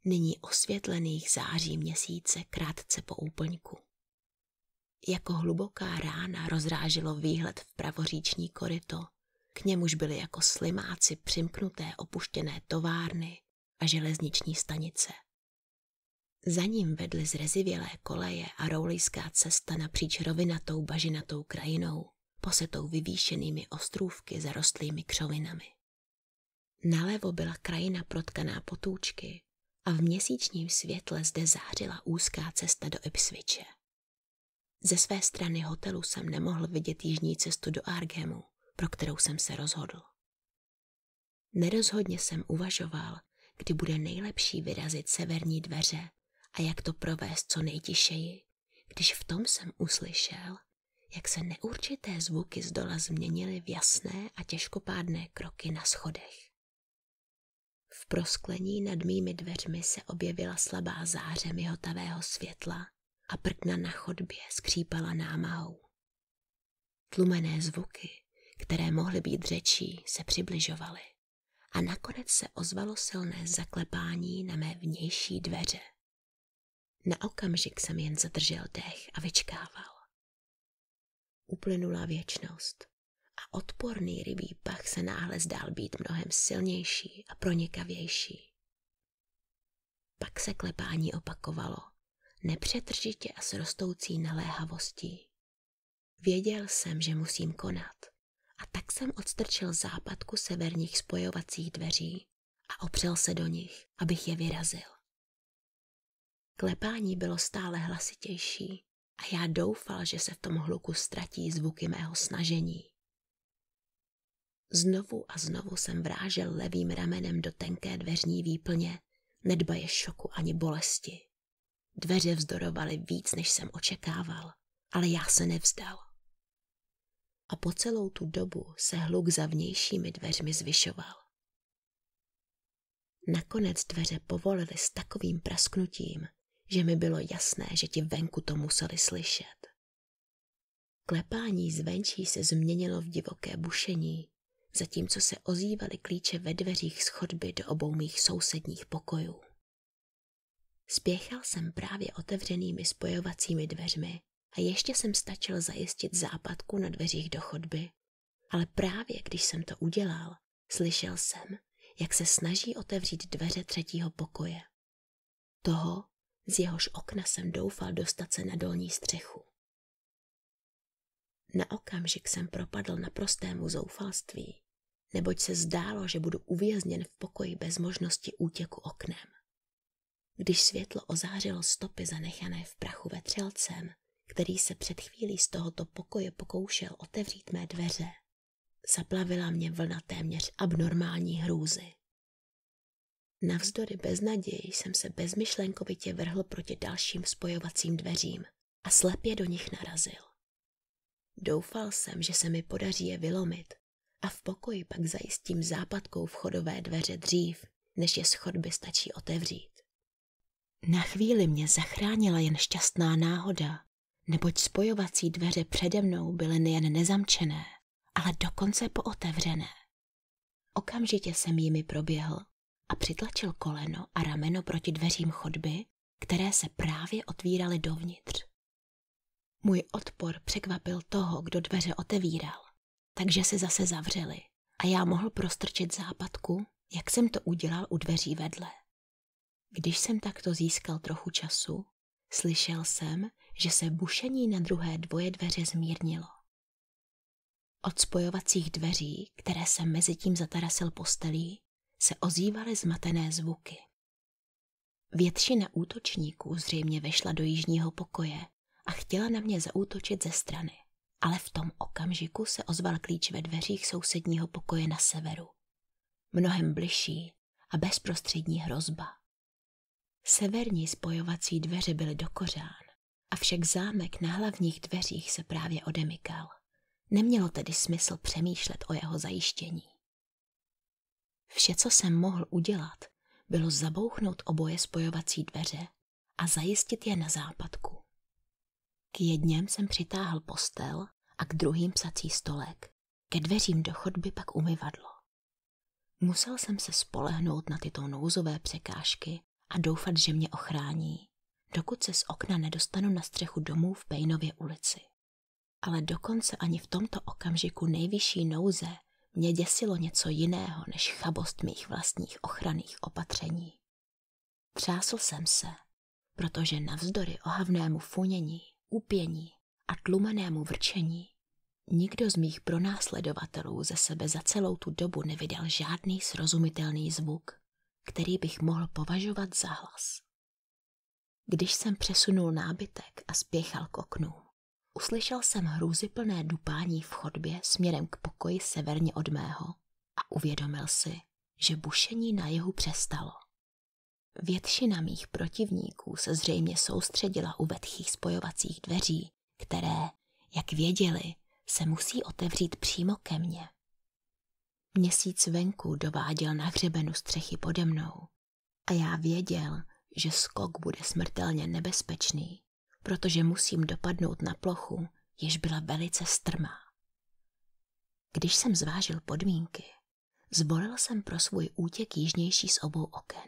nyní osvětlených září měsíce krátce po úplňku. Jako hluboká rána rozráželo výhled v pravoříční koryto. K němuž byly jako slimáci přimknuté opuštěné továrny a železniční stanice. Za ním vedly zrezivělé koleje a roulejská cesta napříč rovinatou bažinatou krajinou, posetou vyvýšenými ostrůvky zarostlými křovinami. Nalevo byla krajina protkaná potůčky a v měsíčním světle zde zářila úzká cesta do Ipswiche. Ze své strany hotelu jsem nemohl vidět jižní cestu do Argemu, pro kterou jsem se rozhodl. Nerozhodně jsem uvažoval, kdy bude nejlepší vyrazit severní dveře a jak to provést co nejtišeji, když v tom jsem uslyšel, jak se neurčité zvuky z dola změnily v jasné a těžkopádné kroky na schodech. V prosklení nad mými dveřmi se objevila slabá záře mihotavého světla a prdna na chodbě skřípala námahou. Tlumené zvuky, které mohly být řečí, se přibližovaly a nakonec se ozvalo silné zaklepání na mé vnější dveře. Na okamžik jsem jen zadržel dech a vyčkával. Uplynula věčnost a odporný rybí pach se náhle zdál být mnohem silnější a pronikavější. Pak se klepání opakovalo nepřetržitě a s rostoucí naléhavostí. Věděl jsem, že musím konat, a tak jsem odstrčil západku severních spojovacích dveří a opřel se do nich, abych je vyrazil. Klepání bylo stále hlasitější a já doufal, že se v tom hluku ztratí zvuky mého snažení. Znovu a znovu jsem vrážel levým ramenem do tenké dveřní výplně, nedbaje šoku ani bolesti. Dveře vzdorovaly víc, než jsem očekával, ale já se nevzdal. A po celou tu dobu se hluk za vnějšími dveřmi zvyšoval. Nakonec dveře povolily s takovým prasknutím, že mi bylo jasné, že ti venku to museli slyšet. Klepání zvenčí se změnilo v divoké bušení, zatímco se ozývaly klíče ve dveřích schodby do obou mých sousedních pokojů. Spěchal jsem právě otevřenými spojovacími dveřmi a ještě jsem stačil zajistit západku na dveřích do chodby. Ale právě když jsem to udělal, slyšel jsem, jak se snaží otevřít dveře třetího pokoje. Toho, z jehož okna jsem doufal dostat se na dolní střechu. Na okamžik jsem propadl na prostému zoufalství, neboť se zdálo, že budu uvězněn v pokoji bez možnosti útěku oknem. Když světlo ozářilo stopy zanechané v prachu vetřelcem, který se před chvílí z tohoto pokoje pokoušel otevřít mé dveře, zaplavila mě vlna téměř abnormální hrůzy. Navzdory beznaději jsem se bezmyšlenkovitě vrhl proti dalším spojovacím dveřím a slepě do nich narazil. Doufal jsem, že se mi podaří je vylomit a v pokoji pak zajistím západkou vchodové dveře dřív, než je schodby stačí otevřít. Na chvíli mě zachránila jen šťastná náhoda, neboť spojovací dveře přede mnou byly nejen nezamčené, ale dokonce pootevřené. Okamžitě jsem jimi proběhl a přitlačil koleno a rameno proti dveřím chodby, které se právě otvíraly dovnitř. Můj odpor překvapil toho, kdo dveře otevíral, takže se zase zavřely a já mohl prostrčit západku, jak jsem to udělal u dveří vedle. Když jsem takto získal trochu času, slyšel jsem, že se bušení na druhé dvoje dveře zmírnilo. Od spojovacích dveří, které jsem mezi tím zatarasil postelí, se ozývaly zmatené zvuky. Většina útočníků zřejmě vešla do jižního pokoje a chtěla na mě zaútočit ze strany, ale v tom okamžiku se ozval klíč ve dveřích sousedního pokoje na severu. Mnohem bližší a bezprostřední hrozba. Severní spojovací dveře byly do kořán, avšak zámek na hlavních dveřích se právě odemykal. Nemělo tedy smysl přemýšlet o jeho zajištění. Vše, co jsem mohl udělat, bylo zabouchnout oboje spojovací dveře a zajistit je na západku. K jedněm jsem přitáhl postel a k druhým psací stolek. Ke dveřím do chodby pak umyvadlo. Musel jsem se spolehnout na tyto nouzové překážky a doufat, že mě ochrání, dokud se z okna nedostanu na střechu domů v Pejnově ulici. Ale dokonce ani v tomto okamžiku nejvyšší nouze mě děsilo něco jiného než chabost mých vlastních ochranných opatření. Třásl jsem se, protože navzdory ohavnému funění, úpění a tlumenému vrčení nikdo z mých pronásledovatelů ze sebe za celou tu dobu nevydal žádný srozumitelný zvuk který bych mohl považovat za hlas. Když jsem přesunul nábytek a spěchal k oknu, uslyšel jsem hrůzyplné dupání v chodbě směrem k pokoji severně od mého a uvědomil si, že bušení na jihu přestalo. Většina mých protivníků se zřejmě soustředila u vedchých spojovacích dveří, které, jak věděli, se musí otevřít přímo ke mně. Měsíc venku dováděl na hřebenu střechy pode mnou a já věděl, že skok bude smrtelně nebezpečný, protože musím dopadnout na plochu, jež byla velice strmá. Když jsem zvážil podmínky, zvolil jsem pro svůj útěk jižnější z obou oken.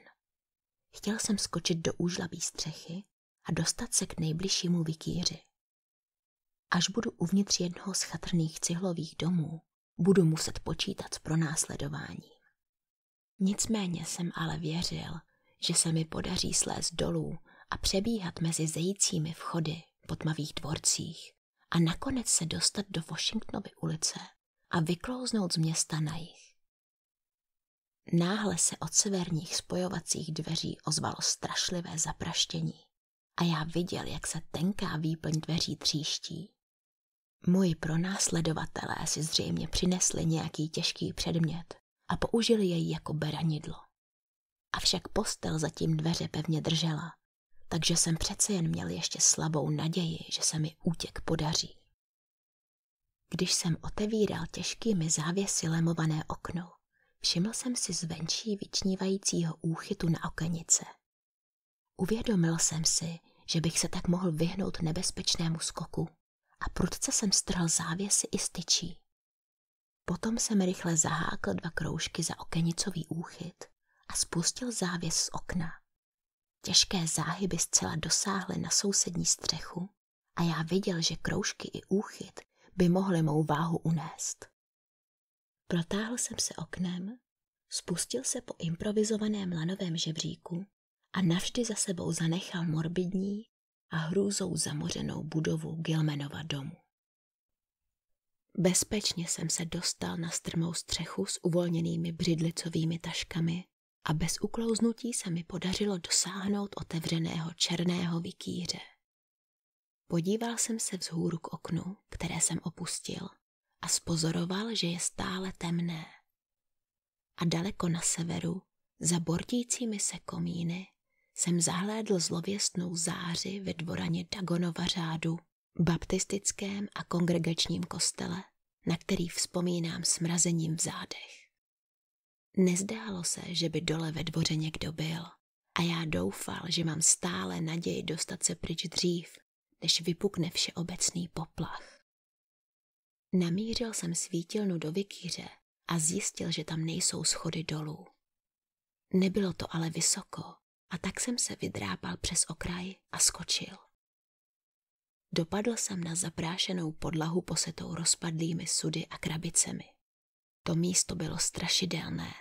Chtěl jsem skočit do úžlabí střechy a dostat se k nejbližšímu vikýři. Až budu uvnitř jednoho z chatrných cihlových domů, budu muset počítat s pronásledováním. Nicméně jsem ale věřil, že se mi podaří slézt dolů a přebíhat mezi zejícími vchody po tmavých dvorcích a nakonec se dostat do Washingtonovy ulice a vyklouznout z města na jich. Náhle se od severních spojovacích dveří ozvalo strašlivé zapraštění a já viděl, jak se tenká výplň dveří tříští Moji pronásledovatelé si zřejmě přinesli nějaký těžký předmět a použili jej jako beranidlo. Avšak postel zatím dveře pevně držela, takže jsem přece jen měl ještě slabou naději, že se mi útěk podaří. Když jsem otevíral těžkými závěsy lemované okno, všiml jsem si zvenčí vyčnívajícího úchytu na okenice. Uvědomil jsem si, že bych se tak mohl vyhnout nebezpečnému skoku a prudce jsem strhl závěsy i styčí. Potom jsem rychle zahákl dva kroužky za okenicový úchyt a spustil závěs z okna. Těžké záhyby zcela dosáhly na sousední střechu a já viděl, že kroužky i úchyt by mohly mou váhu unést. Protáhl jsem se oknem, spustil se po improvizovaném lanovém žebříku a navždy za sebou zanechal morbidní, a hrůzou zamořenou budovu Gilmenova domu. Bezpečně jsem se dostal na strmou střechu s uvolněnými břidlicovými taškami a bez uklouznutí se mi podařilo dosáhnout otevřeného černého vikýře. Podíval jsem se vzhůru k oknu, které jsem opustil, a spozoroval, že je stále temné. A daleko na severu, za bordícími se komíny, jsem zahlédl zlověstnou záři ve dvoraně Dagonova řádu, baptistickém a kongregačním kostele, na který vzpomínám s mrazením v zádech. Nezdálo se, že by dole ve dvoře někdo byl a já doufal, že mám stále naději dostat se pryč dřív, než vypukne všeobecný poplach. Namířil jsem svítilnu do vikíře a zjistil, že tam nejsou schody dolů. Nebylo to ale vysoko a tak jsem se vydrápal přes okraj a skočil. Dopadl jsem na zaprášenou podlahu posetou rozpadlými sudy a krabicemi. To místo bylo strašidelné,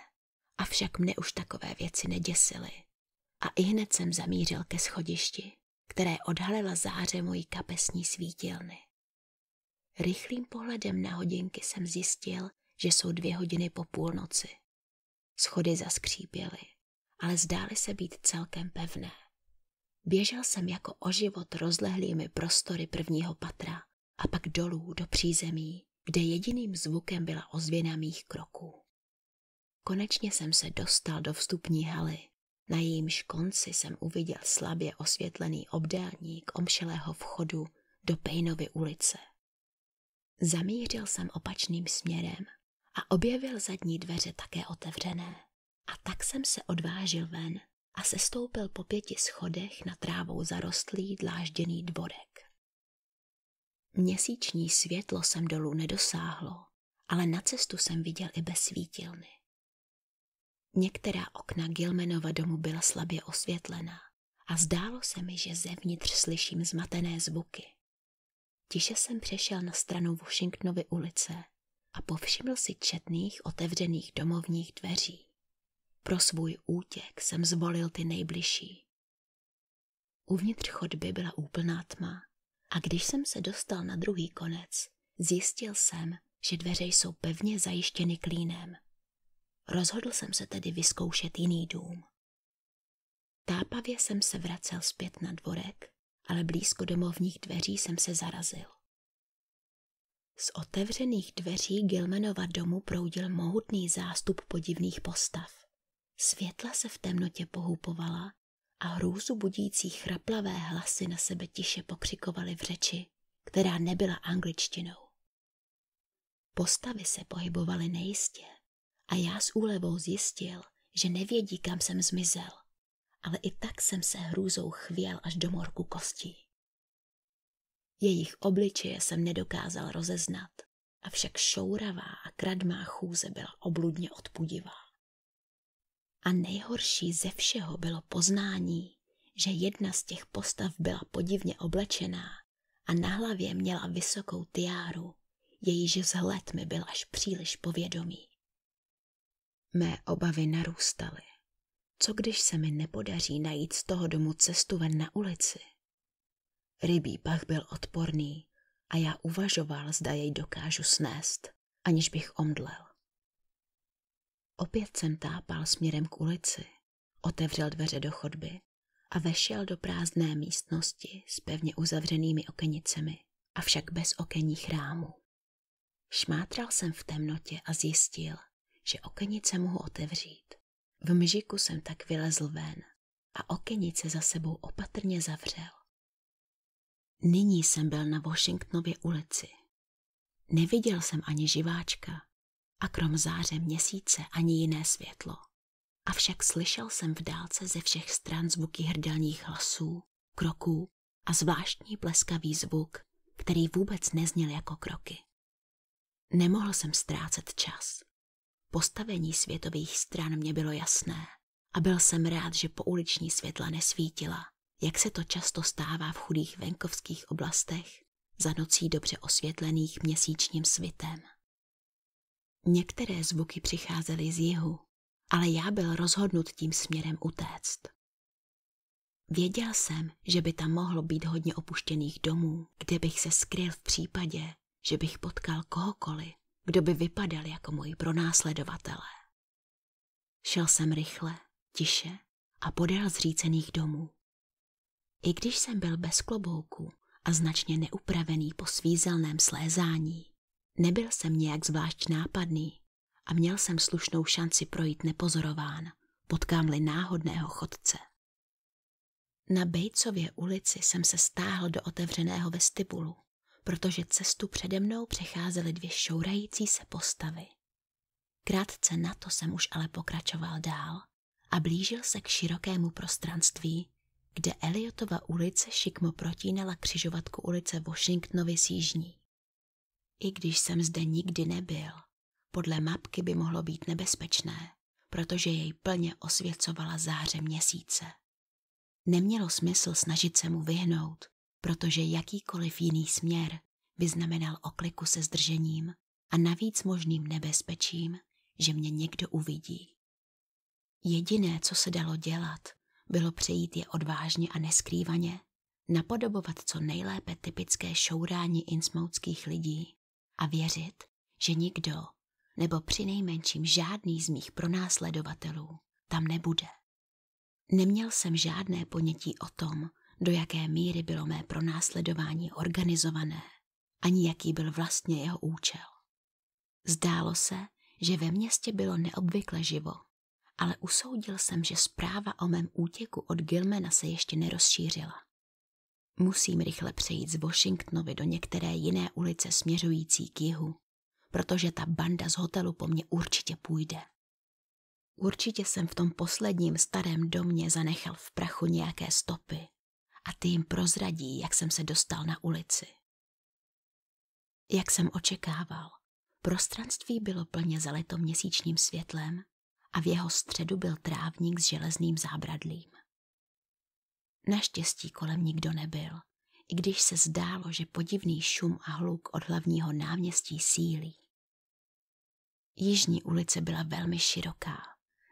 avšak mne už takové věci neděsily. A i hned jsem zamířil ke schodišti, které odhalila záře mojí kapesní svítilny. Rychlým pohledem na hodinky jsem zjistil, že jsou dvě hodiny po půlnoci. Schody zaskřípěly ale zdály se být celkem pevné. Běžel jsem jako o život rozlehlými prostory prvního patra a pak dolů do přízemí, kde jediným zvukem byla ozvěna mých kroků. Konečně jsem se dostal do vstupní haly, na jejímž konci jsem uviděl slabě osvětlený obdélník omšelého vchodu do Pejnovy ulice. Zamířil jsem opačným směrem a objevil zadní dveře také otevřené. A tak jsem se odvážil ven a sestoupil po pěti schodech na trávou zarostlý dlážděný dvorek. Měsíční světlo jsem dolů nedosáhlo, ale na cestu jsem viděl i bez svítilny. Některá okna Gilmenova domu byla slabě osvětlena a zdálo se mi, že zevnitř slyším zmatené zvuky. Tiše jsem přešel na stranu Washingtonovy ulice a povšiml si četných otevřených domovních dveří. Pro svůj útěk jsem zvolil ty nejbližší. Uvnitř chodby byla úplná tma a když jsem se dostal na druhý konec, zjistil jsem, že dveře jsou pevně zajištěny klínem. Rozhodl jsem se tedy vyzkoušet jiný dům. Tápavě jsem se vracel zpět na dvorek, ale blízko domovních dveří jsem se zarazil. Z otevřených dveří Gilmanova domu proudil mohutný zástup podivných postav. Světla se v temnotě pohupovala a hrůzu budící chraplavé hlasy na sebe tiše pokřikovaly v řeči, která nebyla angličtinou. Postavy se pohybovaly nejistě a já s úlevou zjistil, že nevědí, kam jsem zmizel, ale i tak jsem se hrůzou chvěl až do morku kostí. Jejich obličeje jsem nedokázal rozeznat, avšak šouravá a kradmá chůze byla obludně odpudivá. A nejhorší ze všeho bylo poznání, že jedna z těch postav byla podivně oblečená a na hlavě měla vysokou tiáru, jejíž vzhled mi byl až příliš povědomý. Mé obavy narůstaly. Co když se mi nepodaří najít z toho domu cestu ven na ulici? Rybí pach byl odporný a já uvažoval, zda jej dokážu snést, aniž bych omdlel. Opět jsem tápal směrem k ulici. Otevřel dveře do chodby a vešel do prázdné místnosti s pevně uzavřenými okenicemi, avšak bez okenních rámů. Šmátral jsem v temnotě a zjistil, že okenice mohu otevřít. V mžiku jsem tak vylezl ven a okenice za sebou opatrně zavřel. Nyní jsem byl na Washingtonově ulici. Neviděl jsem ani živáčka, a krom záře měsíce ani jiné světlo. Avšak slyšel jsem v dálce ze všech stran zvuky hrdelních hlasů, kroků a zvláštní pleskavý zvuk, který vůbec nezněl jako kroky. Nemohl jsem ztrácet čas. Postavení světových stran mě bylo jasné a byl jsem rád, že po uliční světla nesvítila, jak se to často stává v chudých venkovských oblastech, za nocí dobře osvětlených měsíčním svitem. Některé zvuky přicházely z jihu, ale já byl rozhodnut tím směrem utéct. Věděl jsem, že by tam mohlo být hodně opuštěných domů, kde bych se skryl v případě, že bych potkal kohokoliv, kdo by vypadal jako můj pronásledovatele. Šel jsem rychle, tiše a podél zřícených domů. I když jsem byl bez klobouku a značně neupravený po svízelném slézání, Nebyl jsem nějak zvlášť nápadný a měl jsem slušnou šanci projít nepozorován, potkám-li náhodného chodce. Na Bejcově ulici jsem se stáhl do otevřeného vestibulu, protože cestu přede mnou přecházely dvě šourající se postavy. Krátce na to jsem už ale pokračoval dál a blížil se k širokému prostranství, kde Eliotova ulice šikmo protínala křižovatku ulice Washingtonovy s jižní i když jsem zde nikdy nebyl. Podle mapky by mohlo být nebezpečné, protože jej plně osvěcovala záře měsíce. Nemělo smysl snažit se mu vyhnout, protože jakýkoliv jiný směr by znamenal okliku se zdržením a navíc možným nebezpečím, že mě někdo uvidí. Jediné, co se dalo dělat, bylo přejít je odvážně a neskrývaně, napodobovat co nejlépe typické šourání insmoutských lidí a věřit, že nikdo, nebo přinejmenším žádný z mých pronásledovatelů, tam nebude. Neměl jsem žádné ponětí o tom, do jaké míry bylo mé pronásledování organizované, ani jaký byl vlastně jeho účel. Zdálo se, že ve městě bylo neobvykle živo, ale usoudil jsem, že zpráva o mém útěku od Gilmena se ještě nerozšířila. Musím rychle přejít z Washingtonovy do některé jiné ulice směřující k jihu, protože ta banda z hotelu po mně určitě půjde. Určitě jsem v tom posledním starém domě zanechal v prachu nějaké stopy a ty jim prozradí, jak jsem se dostal na ulici. Jak jsem očekával, prostranství bylo plně zalito měsíčním světlem a v jeho středu byl trávník s železným zábradlím. Naštěstí kolem nikdo nebyl, i když se zdálo, že podivný šum a hluk od hlavního náměstí sílí. Jižní ulice byla velmi široká,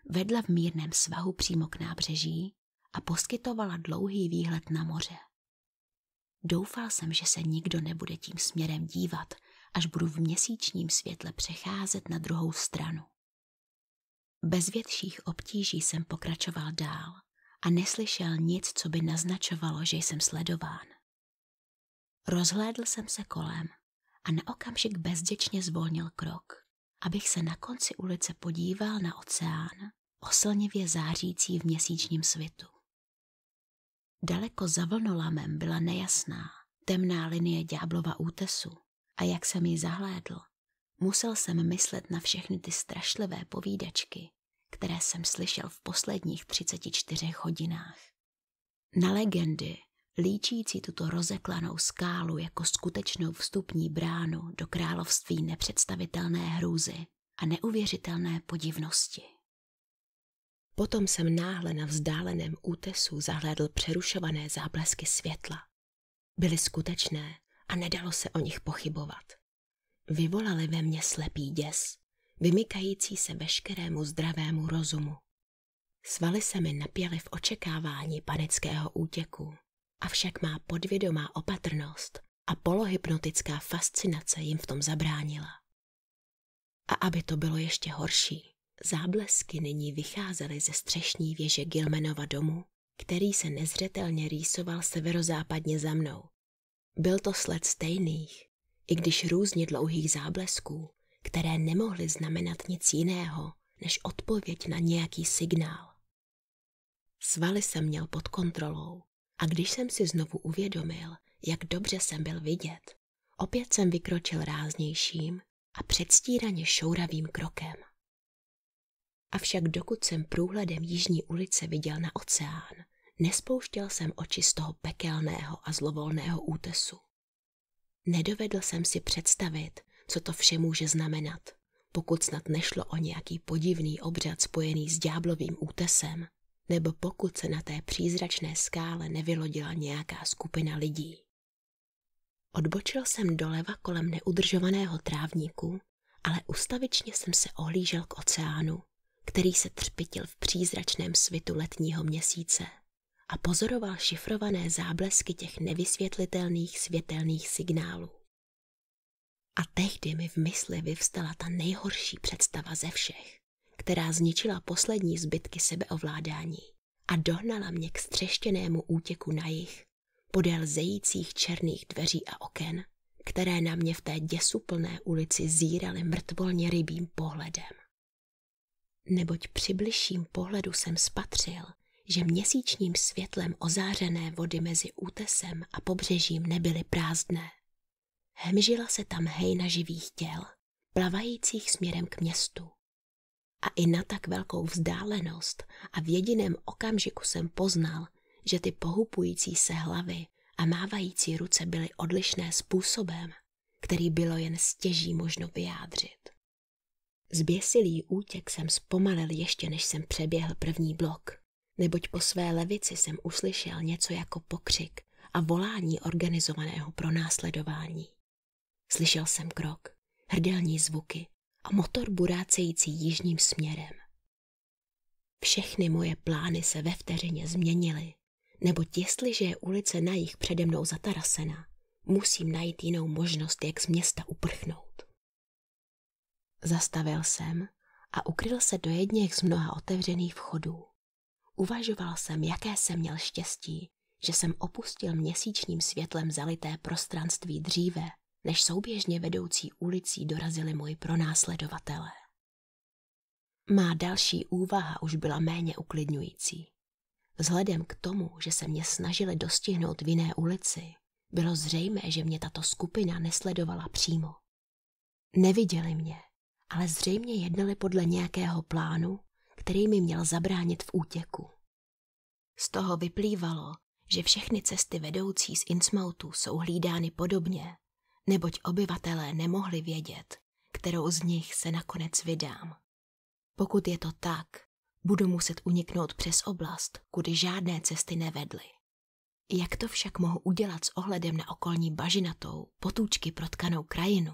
vedla v mírném svahu přímo k nábřeží a poskytovala dlouhý výhled na moře. Doufal jsem, že se nikdo nebude tím směrem dívat, až budu v měsíčním světle přecházet na druhou stranu. Bez větších obtíží jsem pokračoval dál a neslyšel nic, co by naznačovalo, že jsem sledován. Rozhlédl jsem se kolem a na okamžik bezděčně zvolnil krok, abych se na konci ulice podíval na oceán, oslnivě zářící v měsíčním svitu. Daleko za vlnolamem byla nejasná, temná linie ďáblova útesu a jak jsem ji zahlédl, musel jsem myslet na všechny ty strašlivé povídačky, které jsem slyšel v posledních 34 hodinách. Na legendy, líčící tuto rozeklanou skálu jako skutečnou vstupní bránu do království nepředstavitelné hrůzy a neuvěřitelné podivnosti. Potom jsem náhle na vzdáleném útesu zahlédl přerušované záblesky světla. Byly skutečné a nedalo se o nich pochybovat. Vyvolali ve mně slepý děs vymykající se veškerému zdravému rozumu. Svaly se mi napěly v očekávání panického útěku, avšak má podvědomá opatrnost a polohypnotická fascinace jim v tom zabránila. A aby to bylo ještě horší, záblesky nyní vycházely ze střešní věže Gilmenova domu, který se nezřetelně rýsoval severozápadně za mnou. Byl to sled stejných, i když různě dlouhých záblesků, které nemohly znamenat nic jiného než odpověď na nějaký signál. Svaly jsem měl pod kontrolou a když jsem si znovu uvědomil, jak dobře jsem byl vidět, opět jsem vykročil ráznějším a předstíraně šouravým krokem. Avšak dokud jsem průhledem jižní ulice viděl na oceán, nespouštěl jsem oči z toho pekelného a zlovolného útesu. Nedovedl jsem si představit, co to vše může znamenat, pokud snad nešlo o nějaký podivný obřad spojený s ďáblovým útesem, nebo pokud se na té přízračné skále nevylodila nějaká skupina lidí. Odbočil jsem doleva kolem neudržovaného trávníku, ale ustavičně jsem se ohlížel k oceánu, který se třpitil v přízračném svitu letního měsíce a pozoroval šifrované záblesky těch nevysvětlitelných světelných signálů. A tehdy mi v mysli vyvstala ta nejhorší představa ze všech, která zničila poslední zbytky sebeovládání a dohnala mě k střeštěnému útěku na jich, podél zejících černých dveří a oken, které na mě v té děsuplné ulici zíraly mrtvolně rybým pohledem. Neboť při bližším pohledu jsem spatřil, že měsíčním světlem ozářené vody mezi útesem a pobřežím nebyly prázdné, Hemžila se tam hejna živých těl, plavajících směrem k městu. A i na tak velkou vzdálenost a v jediném okamžiku jsem poznal, že ty pohupující se hlavy a mávající ruce byly odlišné způsobem, který bylo jen stěží možno vyjádřit. Zběsilý útěk jsem zpomalil ještě, než jsem přeběhl první blok, neboť po své levici jsem uslyšel něco jako pokřik a volání organizovaného pronásledování. Slyšel jsem krok, hrdelní zvuky a motor burácející jižním směrem. Všechny moje plány se ve vteřině změnily, neboť jestliže je ulice na jich přede mnou zatarasena, musím najít jinou možnost, jak z města uprchnout. Zastavil jsem a ukryl se do jedněch z mnoha otevřených vchodů. Uvažoval jsem, jaké jsem měl štěstí, že jsem opustil měsíčním světlem zalité prostranství dříve, než souběžně vedoucí ulicí dorazili moji pronásledovatelé. Má další úvaha už byla méně uklidňující. Vzhledem k tomu, že se mě snažili dostihnout v jiné ulici, bylo zřejmé, že mě tato skupina nesledovala přímo. Neviděli mě, ale zřejmě jednali podle nějakého plánu, který mi měl zabránit v útěku. Z toho vyplývalo, že všechny cesty vedoucí z Insmoutu jsou hlídány podobně neboť obyvatelé nemohli vědět, kterou z nich se nakonec vydám. Pokud je to tak, budu muset uniknout přes oblast, kudy žádné cesty nevedly. Jak to však mohu udělat s ohledem na okolní bažinatou, potůčky protkanou krajinu?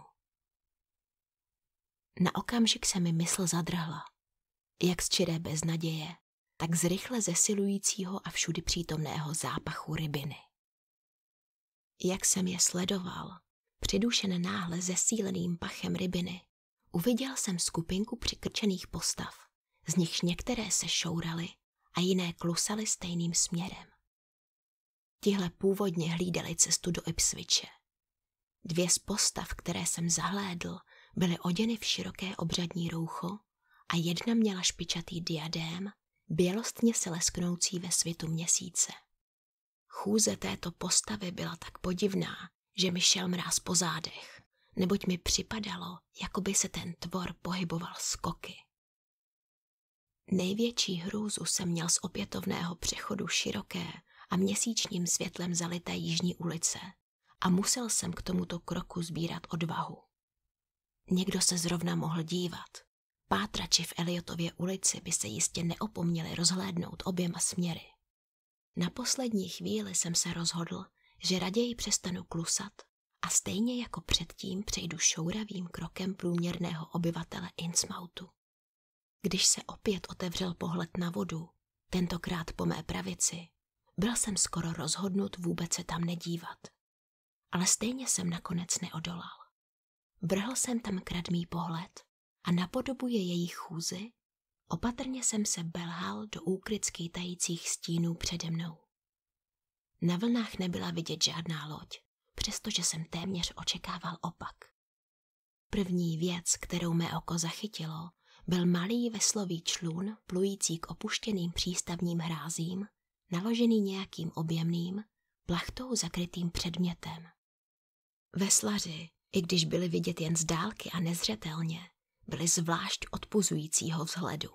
Na okamžik se mi mysl zadrhla. Jak z čiré beznaděje, tak z rychle zesilujícího a všudy přítomného zápachu rybiny. Jak jsem je sledoval, přidušen náhle zesíleným pachem rybiny. Uviděl jsem skupinku přikrčených postav, z nichž některé se šouraly a jiné klusaly stejným směrem. Tihle původně hlídali cestu do Ipswiche. Dvě z postav, které jsem zahlédl, byly oděny v široké obřadní roucho a jedna měla špičatý diadém, bělostně se lesknoucí ve světu měsíce. Chůze této postavy byla tak podivná, že mi šel mráz po zádech, neboť mi připadalo, jako by se ten tvor pohyboval skoky. Největší hrůzu jsem měl z opětovného přechodu široké a měsíčním světlem zalité jižní ulice a musel jsem k tomuto kroku sbírat odvahu. Někdo se zrovna mohl dívat. Pátrači v Eliotově ulici by se jistě neopomněli rozhlédnout oběma směry. Na poslední chvíli jsem se rozhodl, že raději přestanu klusat a stejně jako předtím přejdu šouravým krokem průměrného obyvatele Innsmoutu. Když se opět otevřel pohled na vodu, tentokrát po mé pravici, byl jsem skoro rozhodnut vůbec se tam nedívat. Ale stejně jsem nakonec neodolal. Vrhl jsem tam kradmý pohled a napodobuje jejich chůzy, opatrně jsem se belhal do úkryt skýtajících stínů přede mnou. Na vlnách nebyla vidět žádná loď, přestože jsem téměř očekával opak. První věc, kterou mé oko zachytilo, byl malý veslový člun plující k opuštěným přístavním hrázím, naložený nějakým objemným, plachtou zakrytým předmětem. Veslaři, i když byli vidět jen z dálky a nezřetelně, byli zvlášť odpuzujícího vzhledu.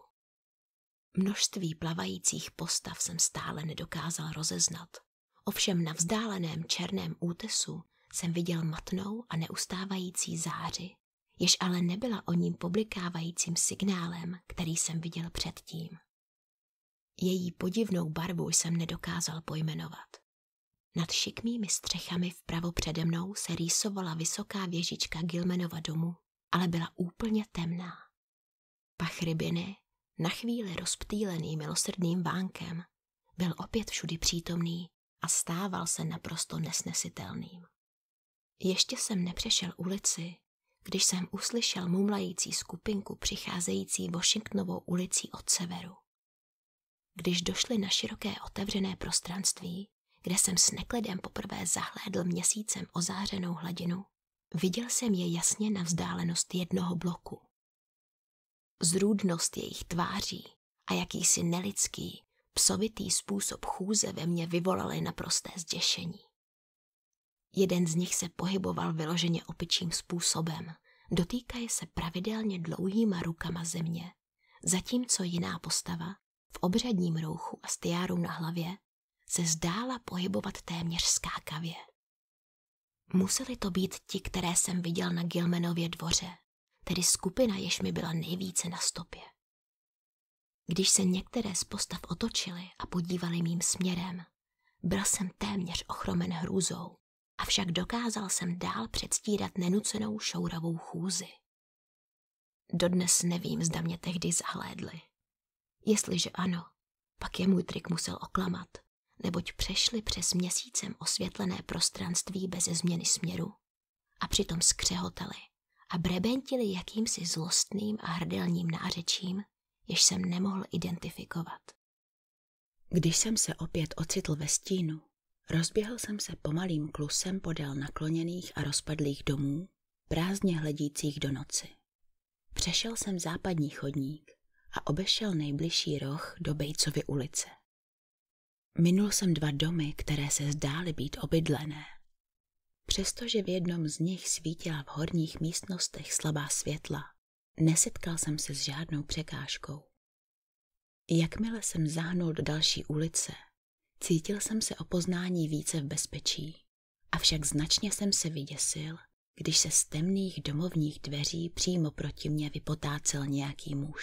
Množství plavajících postav jsem stále nedokázal rozeznat, Ovšem na vzdáleném černém útesu jsem viděl matnou a neustávající záři, jež ale nebyla o ním publikávajícím signálem, který jsem viděl předtím. Její podivnou barvu jsem nedokázal pojmenovat. Nad šikmými střechami vpravo přede mnou se rýsovala vysoká věžička Gilmenova domu, ale byla úplně temná. Pach rybiny, na chvíli rozptýlený milosrdným vánkem, byl opět všudy přítomný a stával se naprosto nesnesitelným. Ještě jsem nepřešel ulici, když jsem uslyšel mumlající skupinku přicházející Washingtonovou ulicí od severu. Když došli na široké otevřené prostranství, kde jsem s neklidem poprvé zahlédl měsícem ozářenou hladinu, viděl jsem je jasně na vzdálenost jednoho bloku. Zrůdnost jejich tváří a jakýsi nelidský, Psovitý způsob chůze ve mně vyvolaly naprosté zděšení. Jeden z nich se pohyboval vyloženě opičím způsobem, dotýkaje se pravidelně dlouhýma rukama země, zatímco jiná postava v obřadním rouchu a stiáru na hlavě se zdála pohybovat téměř skákavě. Museli to být ti, které jsem viděl na Gilmenově dvoře, tedy skupina, jež mi byla nejvíce na stopě. Když se některé z postav otočily a podívaly mým směrem, byl jsem téměř ochromen hrůzou, avšak dokázal jsem dál předstírat nenucenou šouravou chůzi. Dodnes nevím, zda mě tehdy zahlédli. Jestliže ano, pak je můj trik musel oklamat, neboť přešli přes měsícem osvětlené prostranství bez změny směru a přitom skřehotali a brebentili jakýmsi zlostným a hrdelním nářečím, jež jsem nemohl identifikovat. Když jsem se opět ocitl ve stínu, rozběhl jsem se pomalým klusem podél nakloněných a rozpadlých domů, prázdně hledících do noci. Přešel jsem západní chodník a obešel nejbližší roh do Bejcovy ulice. Minul jsem dva domy, které se zdály být obydlené. Přestože v jednom z nich svítila v horních místnostech slabá světla, Nesetkal jsem se s žádnou překážkou. Jakmile jsem zahnul do další ulice, cítil jsem se o poznání více v bezpečí. Avšak značně jsem se vyděsil, když se z temných domovních dveří přímo proti mně vypotácel nějaký muž.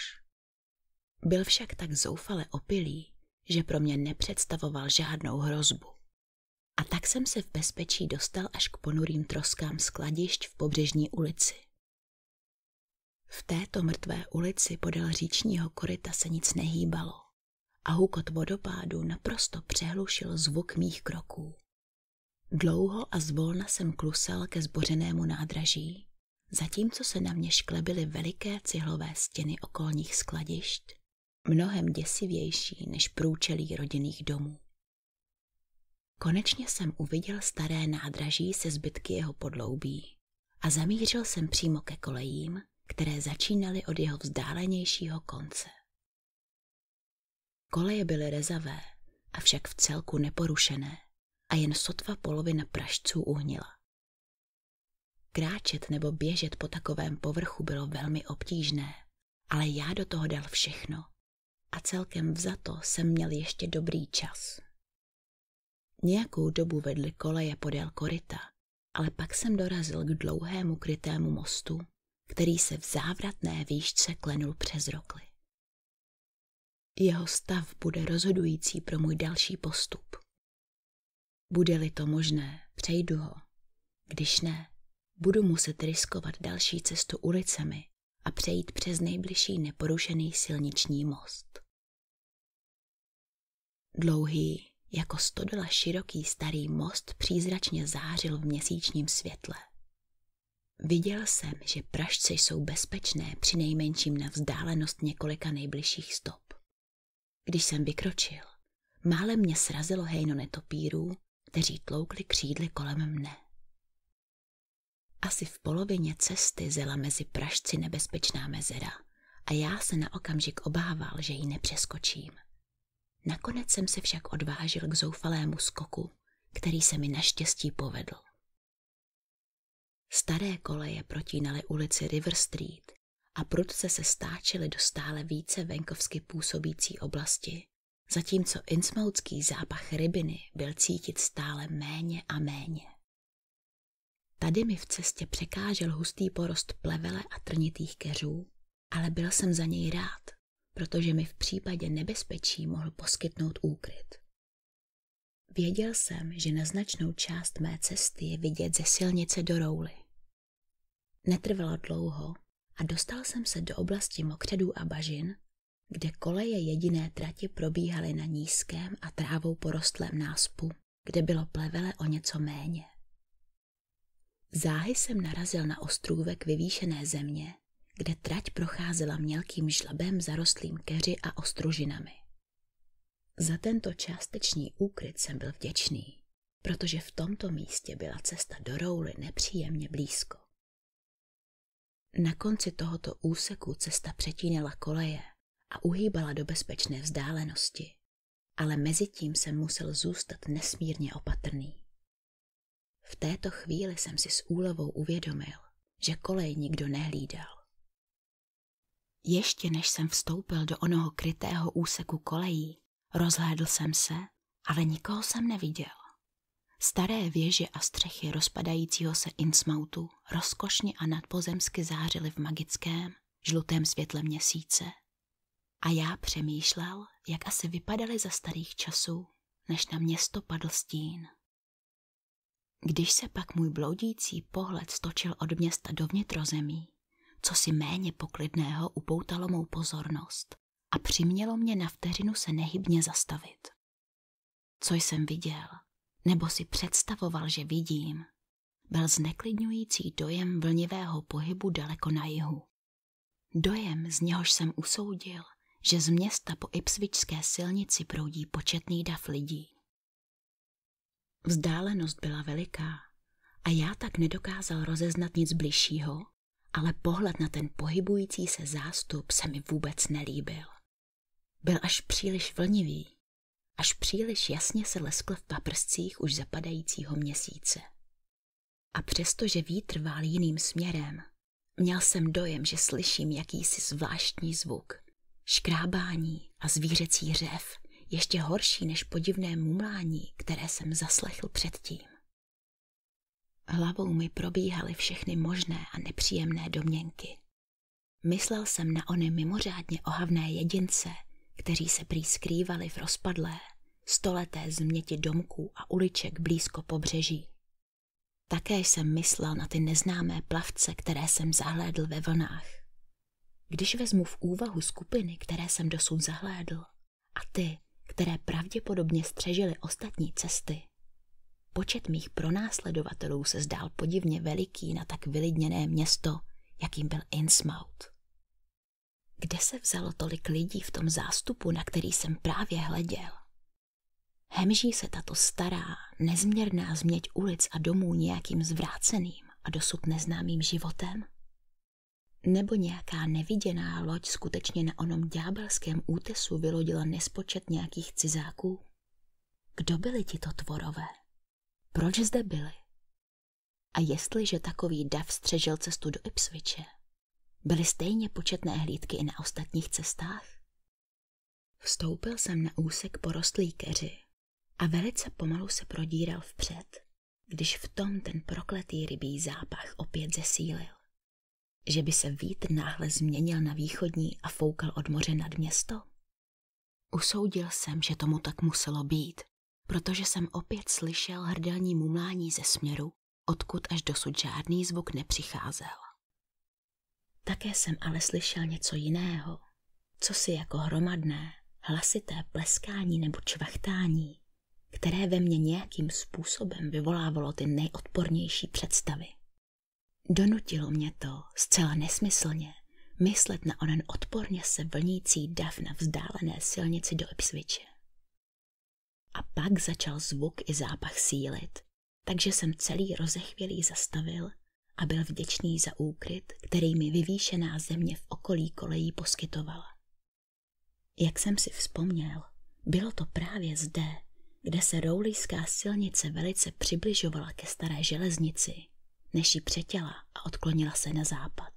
Byl však tak zoufale opilý, že pro mě nepředstavoval žádnou hrozbu. A tak jsem se v bezpečí dostal až k ponurým troskám skladišť v pobřežní ulici. V této mrtvé ulici podél říčního koryta se nic nehýbalo a hukot vodopádu naprosto přehlušil zvuk mých kroků. Dlouho a zvolna jsem klusal ke zbořenému nádraží, zatímco se na mě šklebily veliké cihlové stěny okolních skladišť, mnohem děsivější než průčelí rodinných domů. Konečně jsem uviděl staré nádraží se zbytky jeho podloubí a zamířil jsem přímo ke kolejím, které začínaly od jeho vzdálenějšího konce. Koleje byly rezavé, avšak v celku neporušené a jen sotva polovina pražců uhnila. Kráčet nebo běžet po takovém povrchu bylo velmi obtížné, ale já do toho dal všechno a celkem vzato jsem měl ještě dobrý čas. Nějakou dobu vedly koleje podél koryta, ale pak jsem dorazil k dlouhému krytému mostu, který se v závratné výšce klenul přes rokly. Jeho stav bude rozhodující pro můj další postup. Bude-li to možné, přejdu ho. Když ne, budu muset riskovat další cestu ulicemi a přejít přes nejbližší neporušený silniční most. Dlouhý, jako stodola široký starý most přízračně zářil v měsíčním světle. Viděl jsem, že pražce jsou bezpečné při nejmenším na vzdálenost několika nejbližších stop. Když jsem vykročil, málem mě srazilo hejno netopírů, kteří tloukli křídly kolem mne. Asi v polovině cesty zela mezi pražci nebezpečná mezera a já se na okamžik obával, že ji nepřeskočím. Nakonec jsem se však odvážil k zoufalému skoku, který se mi naštěstí povedl. Staré koleje protínaly ulici River Street a prudce se stáčely do stále více venkovsky působící oblasti, zatímco insmoutský zápach rybiny byl cítit stále méně a méně. Tady mi v cestě překážel hustý porost plevele a trnitých keřů, ale byl jsem za něj rád, protože mi v případě nebezpečí mohl poskytnout úkryt. Věděl jsem, že na značnou část mé cesty je vidět ze silnice do rouly. Netrvalo dlouho a dostal jsem se do oblasti mokřadů a bažin, kde koleje jediné trati probíhaly na nízkém a trávou porostlém náspu, kde bylo plevele o něco méně. Záhy jsem narazil na ostrůvek vyvýšené země, kde trať procházela mělkým žlabem zarostlým keři a ostružinami. Za tento částečný úkryt jsem byl vděčný, protože v tomto místě byla cesta do rouly nepříjemně blízko. Na konci tohoto úseku cesta přetínala koleje a uhýbala do bezpečné vzdálenosti, ale mezi tím jsem musel zůstat nesmírně opatrný. V této chvíli jsem si s úlevou uvědomil, že kolej nikdo nehlídal. Ještě než jsem vstoupil do onoho krytého úseku kolejí, Rozhlédl jsem se, ale nikoho jsem neviděl. Staré věže a střechy rozpadajícího se insmoutu rozkošně a nadpozemsky zářily v magickém, žlutém světle měsíce. A já přemýšlel, jak asi vypadaly za starých časů, než na město padl stín. Když se pak můj bloudící pohled stočil od města do vnitrozemí, co si méně poklidného upoutalo mou pozornost a přimělo mě na vteřinu se nehybně zastavit. Co jsem viděl, nebo si představoval, že vidím, byl zneklidňující dojem vlnivého pohybu daleko na jihu. Dojem, z něhož jsem usoudil, že z města po Ipswichské silnici proudí početný dav lidí. Vzdálenost byla veliká a já tak nedokázal rozeznat nic bližšího, ale pohled na ten pohybující se zástup se mi vůbec nelíbil. Byl až příliš vlnivý, až příliš jasně se leskl v paprscích už zapadajícího měsíce. A přestože vítr vál jiným směrem, měl jsem dojem, že slyším jakýsi zvláštní zvuk. Škrábání a zvířecí řev, ještě horší než podivné mumlání, které jsem zaslechl předtím. Hlavou mi probíhaly všechny možné a nepříjemné domněnky. Myslel jsem na ony mimořádně ohavné jedince, kteří se prý skrývali v rozpadlé, stoleté změti domků a uliček blízko pobřeží. Také jsem myslel na ty neznámé plavce, které jsem zahlédl ve vlnách. Když vezmu v úvahu skupiny, které jsem dosud zahlédl, a ty, které pravděpodobně střežily ostatní cesty, počet mých pronásledovatelů se zdál podivně veliký na tak vylidněné město, jakým byl Innsmouth kde se vzalo tolik lidí v tom zástupu, na který jsem právě hleděl. Hemží se tato stará, nezměrná změť ulic a domů nějakým zvráceným a dosud neznámým životem? Nebo nějaká neviděná loď skutečně na onom ďábelském útesu vylodila nespočet nějakých cizáků? Kdo byli tito tvorové? Proč zde byli? A jestliže takový dav střežil cestu do Ipswiche, Byly stejně početné hlídky i na ostatních cestách. Vstoupil jsem na úsek porostlý keři a velice pomalu se prodíral vpřed, když v tom ten prokletý rybí zápach opět zesílil. Že by se vítr náhle změnil na východní a foukal od moře nad město? Usoudil jsem, že tomu tak muselo být, protože jsem opět slyšel hrdelní mumlání ze směru, odkud až dosud žádný zvuk nepřicházel. Také jsem ale slyšel něco jiného, co si jako hromadné, hlasité pleskání nebo čvachtání, které ve mně nějakým způsobem vyvolávalo ty nejodpornější představy. Donutilo mě to zcela nesmyslně myslet na onen odporně se vlnící dav na vzdálené silnici do Ipswiche. A pak začal zvuk i zápach sílit, takže jsem celý rozechvělý zastavil a byl vděčný za úkryt, který mi vyvýšená země v okolí kolejí poskytovala. Jak jsem si vzpomněl, bylo to právě zde, kde se roulejská silnice velice přibližovala ke staré železnici, než ji přetěla a odklonila se na západ.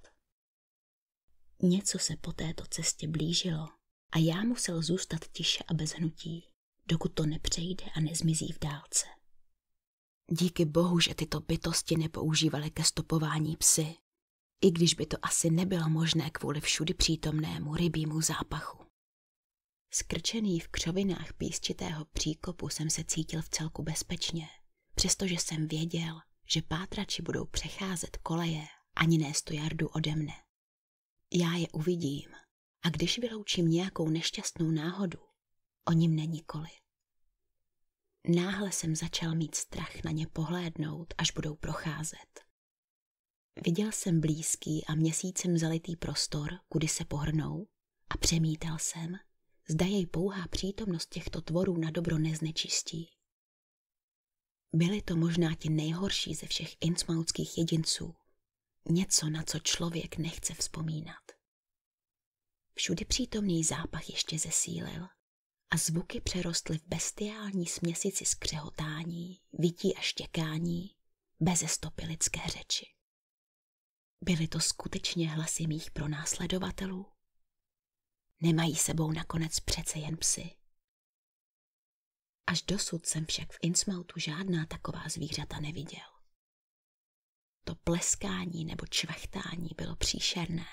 Něco se po této cestě blížilo a já musel zůstat tiše a bez hnutí, dokud to nepřejde a nezmizí v dálce. Díky bohu, že tyto bytosti nepoužívaly ke stopování psy, i když by to asi nebylo možné kvůli všudy přítomnému rybímu zápachu. Skrčený v křovinách písčitého příkopu jsem se cítil v celku bezpečně, přestože jsem věděl, že pátrači budou přecházet koleje ani ne stojardu ode mne. Já je uvidím a když vyloučím nějakou nešťastnou náhodu, oni mne nikoli. Náhle jsem začal mít strach na ně pohlédnout, až budou procházet. Viděl jsem blízký a měsícem zalitý prostor, kudy se pohrnou, a přemítal jsem, zda jej pouhá přítomnost těchto tvorů na dobro neznečistí. Byli to možná ti nejhorší ze všech insmautských jedinců. Něco, na co člověk nechce vzpomínat. Všudy přítomný zápach ještě zesílil a zvuky přerostly v bestiální směsici skřehotání, vytí a štěkání, beze stopy lidské řeči. Byly to skutečně hlasy mých pronásledovatelů? Nemají sebou nakonec přece jen psy. Až dosud jsem však v insmoutu žádná taková zvířata neviděl. To pleskání nebo čvechtání bylo příšerné.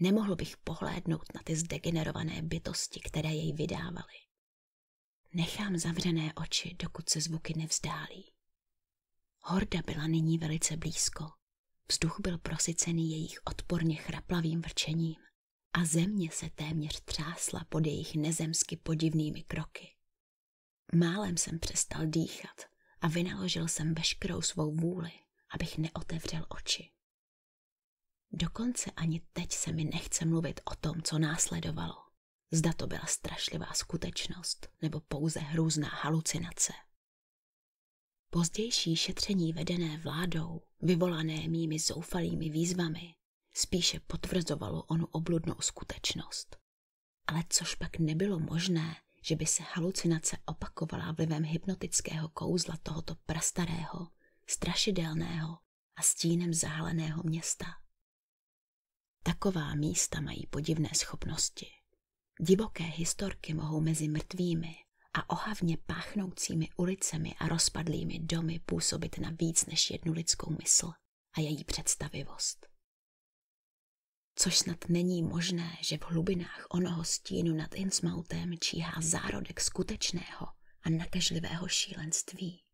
Nemohl bych pohlédnout na ty zdegenerované bytosti, které jej vydávaly. Nechám zavřené oči, dokud se zvuky nevzdálí. Horda byla nyní velice blízko. Vzduch byl prosycený jejich odporně chraplavým vrčením a země se téměř třásla pod jejich nezemsky podivnými kroky. Málem jsem přestal dýchat a vynaložil jsem veškerou svou vůli, abych neotevřel oči. Dokonce ani teď se mi nechce mluvit o tom, co následovalo. Zda to byla strašlivá skutečnost nebo pouze hrůzná halucinace. Pozdější šetření vedené vládou, vyvolané mými zoufalými výzvami, spíše potvrzovalo onu obludnou skutečnost. Ale což pak nebylo možné, že by se halucinace opakovala vlivem hypnotického kouzla tohoto prastarého, strašidelného a stínem zahaleného města. Taková místa mají podivné schopnosti. Divoké historky mohou mezi mrtvými a ohavně páchnoucími ulicemi a rozpadlými domy působit na víc než jednu lidskou mysl a její představivost. Což snad není možné, že v hlubinách onoho stínu nad Innsmouthem číhá zárodek skutečného a nakažlivého šílenství.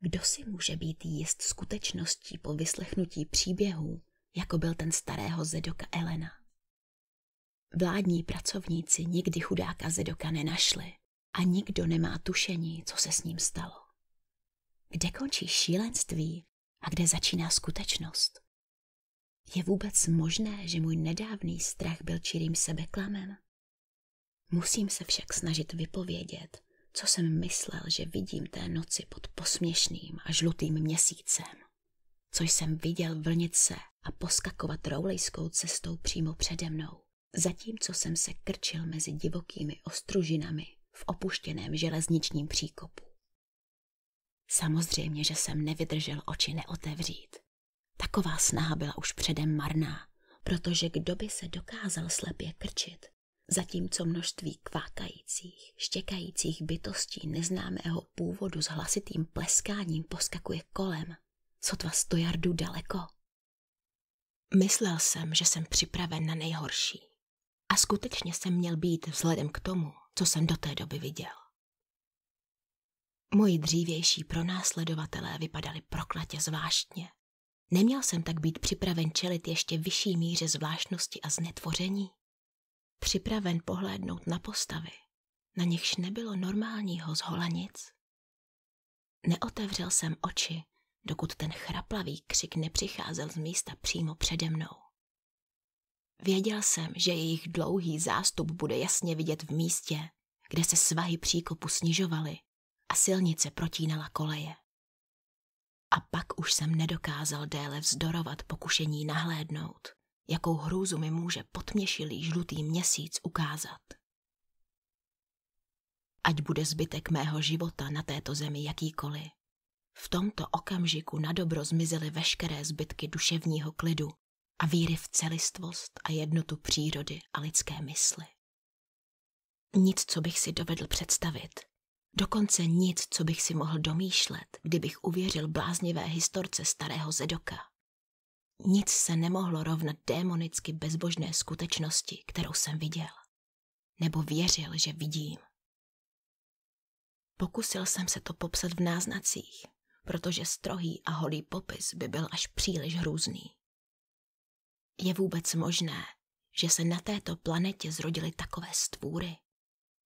Kdo si může být jist skutečností po vyslechnutí příběhů, jako byl ten starého Zedoka Elena. Vládní pracovníci nikdy chudáka Zedoka nenašli a nikdo nemá tušení, co se s ním stalo. Kde končí šílenství a kde začíná skutečnost? Je vůbec možné, že můj nedávný strach byl čirým sebeklamem? Musím se však snažit vypovědět, co jsem myslel, že vidím té noci pod posměšným a žlutým měsícem, co jsem viděl vlnit se a poskakovat roulejskou cestou přímo přede mnou, zatímco jsem se krčil mezi divokými ostružinami v opuštěném železničním příkopu. Samozřejmě, že jsem nevydržel oči neotevřít. Taková snaha byla už předem marná, protože kdo by se dokázal slepě krčit, zatímco množství kvákajících, štěkajících bytostí neznámého původu s hlasitým pleskáním poskakuje kolem, sotva sto jardů daleko. Myslel jsem, že jsem připraven na nejhorší. A skutečně jsem měl být vzhledem k tomu, co jsem do té doby viděl. Moji dřívější pronásledovatelé vypadali proklatě zvláštně. Neměl jsem tak být připraven čelit ještě vyšší míře zvláštnosti a znetvoření. Připraven pohlédnout na postavy, na nichž nebylo normálního nic? Neotevřel jsem oči dokud ten chraplavý křik nepřicházel z místa přímo přede mnou. Věděl jsem, že jejich dlouhý zástup bude jasně vidět v místě, kde se svahy příkopu snižovaly a silnice protínala koleje. A pak už jsem nedokázal déle vzdorovat pokušení nahlédnout, jakou hrůzu mi může potměšilý žlutý měsíc ukázat. Ať bude zbytek mého života na této zemi jakýkoliv, v tomto okamžiku na dobro zmizely veškeré zbytky duševního klidu a víry v celistvost a jednotu přírody a lidské mysli. Nic, co bych si dovedl představit, dokonce nic, co bych si mohl domýšlet, kdybych uvěřil bláznivé historce starého Zedoka. Nic se nemohlo rovnat démonicky bezbožné skutečnosti, kterou jsem viděl. Nebo věřil, že vidím. Pokusil jsem se to popsat v náznacích, protože strohý a holý popis by byl až příliš hrůzný. Je vůbec možné, že se na této planetě zrodily takové stvůry,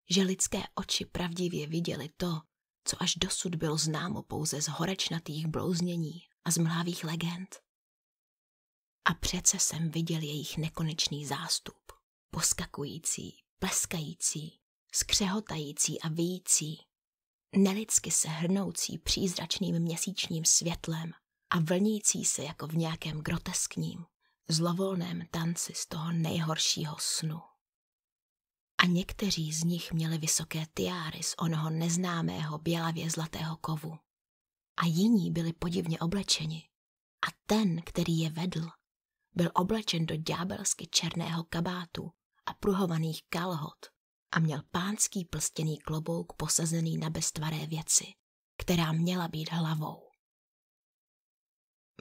že lidské oči pravdivě viděly to, co až dosud bylo známo pouze z horečnatých blouznění a z mlhavých legend. A přece jsem viděl jejich nekonečný zástup, poskakující, pleskající, skřehotající a vyjící, nelidsky se hrnoucí přízračným měsíčním světlem a vlnící se jako v nějakém groteskním, zlovolném tanci z toho nejhoršího snu. A někteří z nich měli vysoké tiáry z onoho neznámého bělavě zlatého kovu. A jiní byli podivně oblečeni. A ten, který je vedl, byl oblečen do ďábelsky černého kabátu a pruhovaných kalhot, a měl pánský plstěný klobouk posazený na beztvaré věci, která měla být hlavou.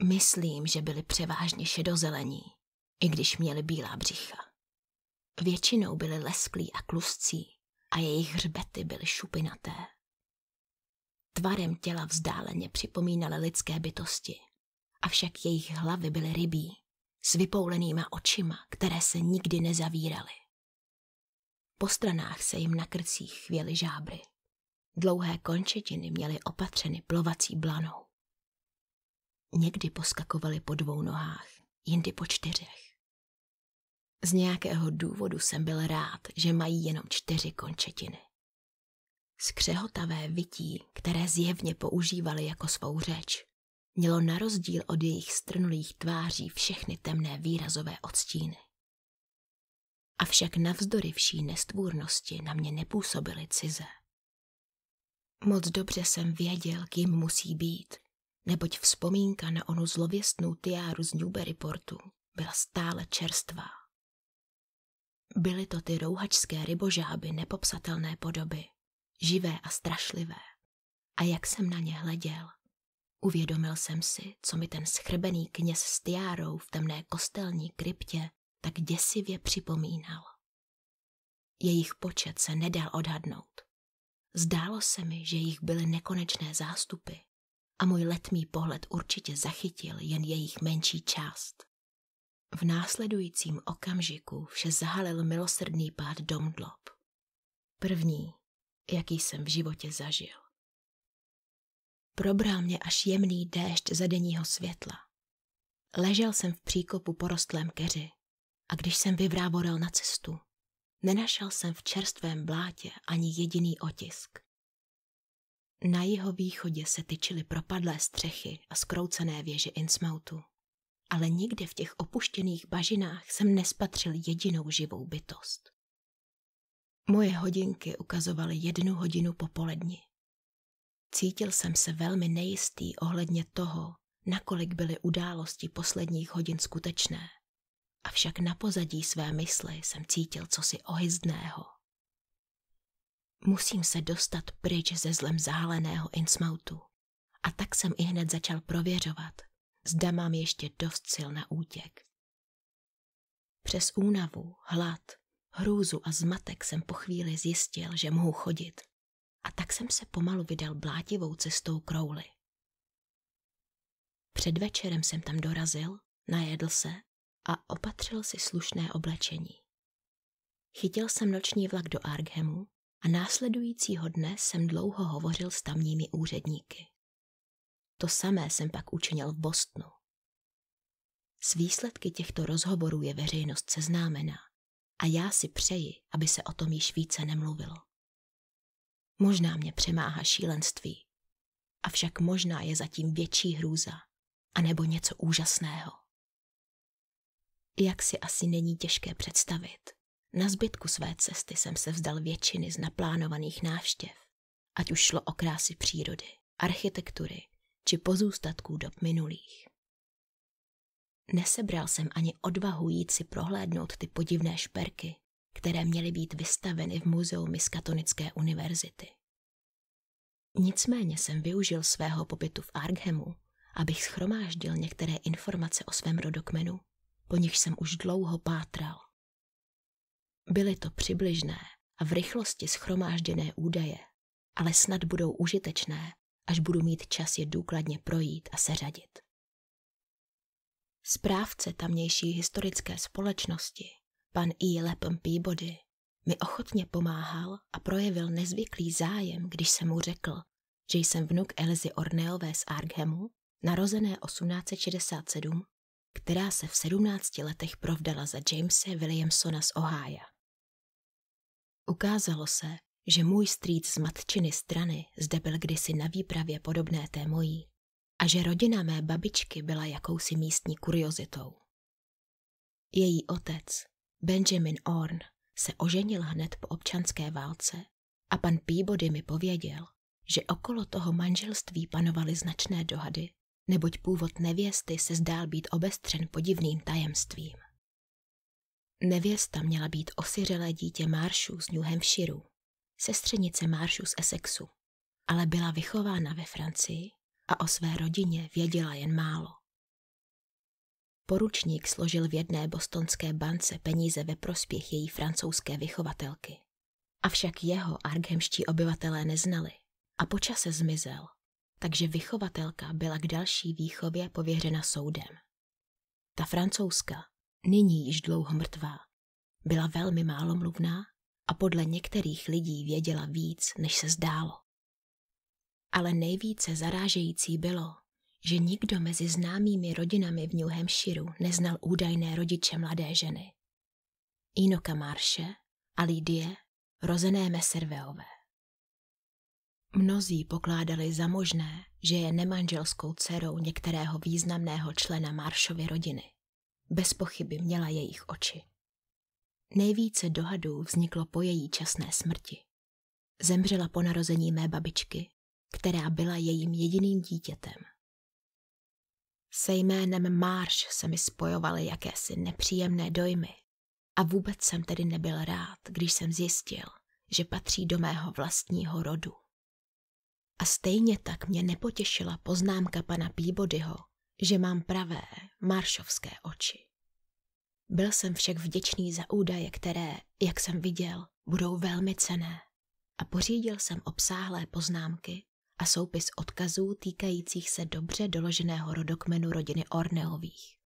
Myslím, že byli převážně šedozelení, i když měli bílá břicha. Většinou byli lesklí a kluscí a jejich hřbety byly šupinaté. Tvarem těla vzdáleně připomínaly lidské bytosti, avšak jejich hlavy byly rybí, s vypoulenýma očima, které se nikdy nezavíraly. Po stranách se jim na krcích chvěly žábry. Dlouhé končetiny měly opatřeny plovací blanou. Někdy poskakovali po dvou nohách, jindy po čtyřech. Z nějakého důvodu jsem byl rád, že mají jenom čtyři končetiny. Skřehotavé vytí, které zjevně používali jako svou řeč, mělo na rozdíl od jejich strnulých tváří všechny temné výrazové odstíny avšak navzdory vší nestvůrnosti na mě nepůsobily cize. Moc dobře jsem věděl, kým musí být, neboť vzpomínka na onu zlověstnou tiáru z Newburyportu byla stále čerstvá. Byly to ty rouhačské rybožáby nepopsatelné podoby, živé a strašlivé. A jak jsem na ně hleděl, uvědomil jsem si, co mi ten schrbený kněz s tiárou v temné kostelní kryptě tak děsivě připomínal. Jejich počet se nedal odhadnout. Zdálo se mi, že jich byly nekonečné zástupy a můj letmý pohled určitě zachytil jen jejich menší část. V následujícím okamžiku vše zahalil milosrdný pád domdlob. První, jaký jsem v životě zažil. Probral mě až jemný déšť za denního světla. Ležel jsem v příkopu porostlém keři a když jsem vyvráborel na cestu, nenašel jsem v čerstvém blátě ani jediný otisk. Na jeho východě se tyčily propadlé střechy a skroucené věže insmoutu, ale nikde v těch opuštěných bažinách jsem nespatřil jedinou živou bytost. Moje hodinky ukazovaly jednu hodinu popoledni. Cítil jsem se velmi nejistý ohledně toho, nakolik byly události posledních hodin skutečné avšak na pozadí své mysli jsem cítil cosi ohyzdného. Musím se dostat pryč ze zlem zahaleného insmoutu. a tak jsem i hned začal prověřovat, zda mám ještě dost sil na útěk. Přes únavu, hlad, hrůzu a zmatek jsem po chvíli zjistil, že mohu chodit a tak jsem se pomalu vydal blátivou cestou krouly. Před večerem jsem tam dorazil, najedl se a opatřil si slušné oblečení. Chytil jsem noční vlak do Arghamu a následujícího dne jsem dlouho hovořil s tamními úředníky. To samé jsem pak učinil v Bostonu. S výsledky těchto rozhovorů je veřejnost seznámená a já si přeji, aby se o tom již více nemluvilo. Možná mě přemáhá šílenství, avšak možná je zatím větší hrůza, anebo něco úžasného jak si asi není těžké představit. Na zbytku své cesty jsem se vzdal většiny z naplánovaných návštěv, ať už šlo o krásy přírody, architektury či pozůstatků dob minulých. Nesebral jsem ani odvahu jít si prohlédnout ty podivné šperky, které měly být vystaveny v muzeu Miskatonické univerzity. Nicméně jsem využil svého pobytu v Arghemu, abych schromáždil některé informace o svém rodokmenu po nich jsem už dlouho pátral. Byly to přibližné a v rychlosti schromážděné údaje, ale snad budou užitečné, až budu mít čas je důkladně projít a seřadit. Správce tamnější historické společnosti, pan E. Lepem Peabody, mi ochotně pomáhal a projevil nezvyklý zájem, když jsem mu řekl, že jsem vnuk Elizy Orneové z Arghemu, narozené 1867 která se v 17 letech provdala za Jamese Williamsona z Ohája. Ukázalo se, že můj strýc z matčiny strany zde byl kdysi na výpravě podobné té mojí a že rodina mé babičky byla jakousi místní kuriozitou. Její otec, Benjamin Orn, se oženil hned po občanské válce a pan Peabody mi pověděl, že okolo toho manželství panovaly značné dohady neboť původ nevěsty se zdál být obestřen podivným tajemstvím. Nevěsta měla být osiřelé dítě Maršu z New Hampshireu, sestřenice Maršu z Essexu, ale byla vychována ve Francii a o své rodině věděla jen málo. Poručník složil v jedné bostonské bance peníze ve prospěch její francouzské vychovatelky. Avšak jeho arghemští obyvatelé neznali a po čase zmizel takže vychovatelka byla k další výchově pověřena soudem. Ta francouzka, nyní již dlouho mrtvá, byla velmi málomluvná a podle některých lidí věděla víc, než se zdálo. Ale nejvíce zarážející bylo, že nikdo mezi známými rodinami v New Hampshireu neznal údajné rodiče mladé ženy. Inoka Marše a Lidie, rozené Meserveové. Mnozí pokládali za možné, že je nemanželskou dcerou některého významného člena Maršovy rodiny. Bez pochyby měla jejich oči. Nejvíce dohadů vzniklo po její časné smrti. Zemřela po narození mé babičky, která byla jejím jediným dítětem. Se jménem Marš se mi spojovaly jakési nepříjemné dojmy a vůbec jsem tedy nebyl rád, když jsem zjistil, že patří do mého vlastního rodu. A stejně tak mě nepotěšila poznámka pana Píbodyho, že mám pravé, maršovské oči. Byl jsem však vděčný za údaje, které, jak jsem viděl, budou velmi cené. A pořídil jsem obsáhlé poznámky a soupis odkazů týkajících se dobře doloženého rodokmenu rodiny Orneových.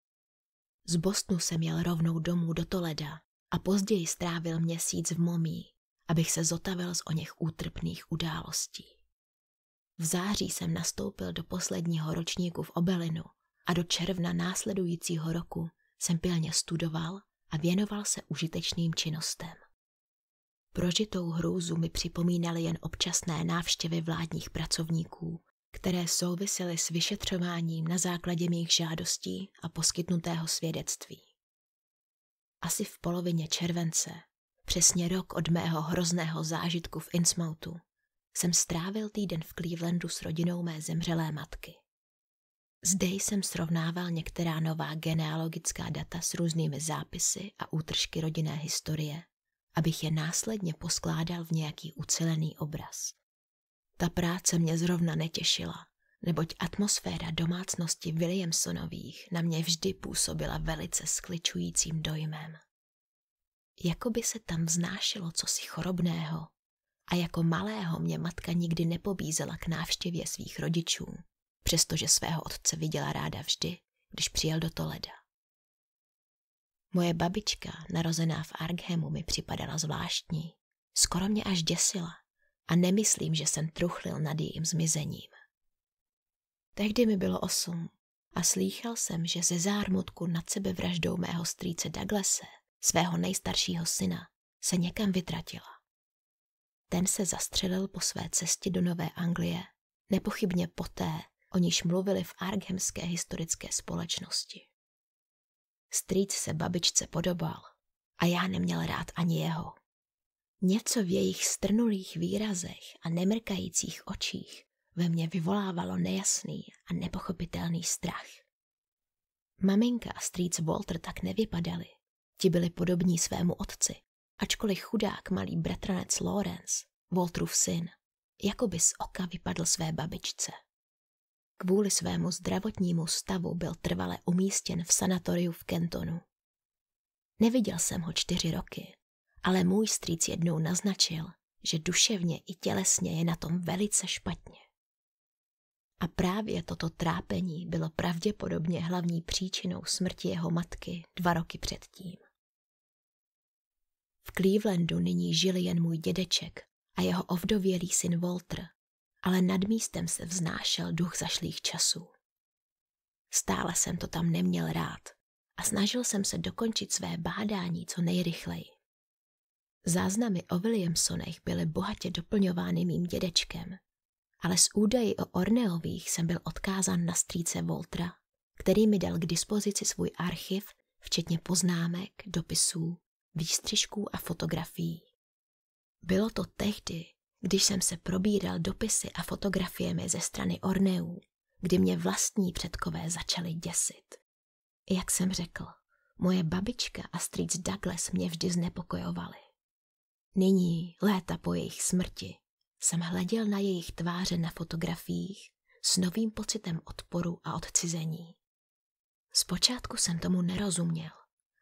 Z Bostonu jsem jel rovnou domů do Toleda a později strávil měsíc v Momí, abych se zotavil z o něch útrpných událostí září jsem nastoupil do posledního ročníku v Obelinu a do června následujícího roku jsem pilně studoval a věnoval se užitečným činnostem. Prožitou hrůzu mi připomínaly jen občasné návštěvy vládních pracovníků, které souvisely s vyšetřováním na základě mých žádostí a poskytnutého svědectví. Asi v polovině července, přesně rok od mého hrozného zážitku v Innsmouthu, jsem strávil týden v Clevelandu s rodinou mé zemřelé matky. Zde jsem srovnával některá nová genealogická data s různými zápisy a útržky rodinné historie, abych je následně poskládal v nějaký ucelený obraz. Ta práce mě zrovna netěšila, neboť atmosféra domácnosti Williamsonových na mě vždy působila velice skličujícím dojmem. Jakoby se tam vznášelo cosi chorobného, a jako malého mě matka nikdy nepobízela k návštěvě svých rodičů, přestože svého otce viděla ráda vždy, když přijel do Toleda. Moje babička, narozená v Arghemu, mi připadala zvláštní. Skoro mě až děsila a nemyslím, že jsem truchlil nad jejím zmizením. Tehdy mi bylo osm a slýchal jsem, že ze zármutku nad sebevraždou mého strýce Douglase, svého nejstaršího syna, se někam vytratila. Ten se zastřelil po své cestě do Nové Anglie, nepochybně poté, o níž mluvili v arghemské historické společnosti. Strýc se babičce podobal a já neměl rád ani jeho. Něco v jejich strnulých výrazech a nemrkajících očích ve mně vyvolávalo nejasný a nepochopitelný strach. Maminka a strýc Walter tak nevypadali. Ti byli podobní svému otci, Ačkoliv chudák malý bratranec Lawrence, Walterův syn, jako by z oka vypadl své babičce. Kvůli svému zdravotnímu stavu byl trvale umístěn v sanatoriu v Kentonu. Neviděl jsem ho čtyři roky, ale můj strýc jednou naznačil, že duševně i tělesně je na tom velice špatně. A právě toto trápení bylo pravděpodobně hlavní příčinou smrti jeho matky dva roky předtím. V Clevelandu nyní žili jen můj dědeček a jeho ovdovělý syn Walter, ale nad místem se vznášel duch zašlých časů. Stále jsem to tam neměl rád a snažil jsem se dokončit své bádání co nejrychleji. Záznamy o Williamsonech byly bohatě doplňovány mým dědečkem, ale s údaji o Orneových jsem byl odkázán na strýce Voltra, který mi dal k dispozici svůj archiv, včetně poznámek, dopisů výstřižků a fotografií. Bylo to tehdy, když jsem se probíral dopisy a fotografiemi ze strany Orneů, kdy mě vlastní předkové začaly děsit. Jak jsem řekl, moje babička a strýc Douglas mě vždy znepokojovali. Nyní, léta po jejich smrti, jsem hleděl na jejich tváře na fotografiích s novým pocitem odporu a odcizení. Zpočátku jsem tomu nerozuměl,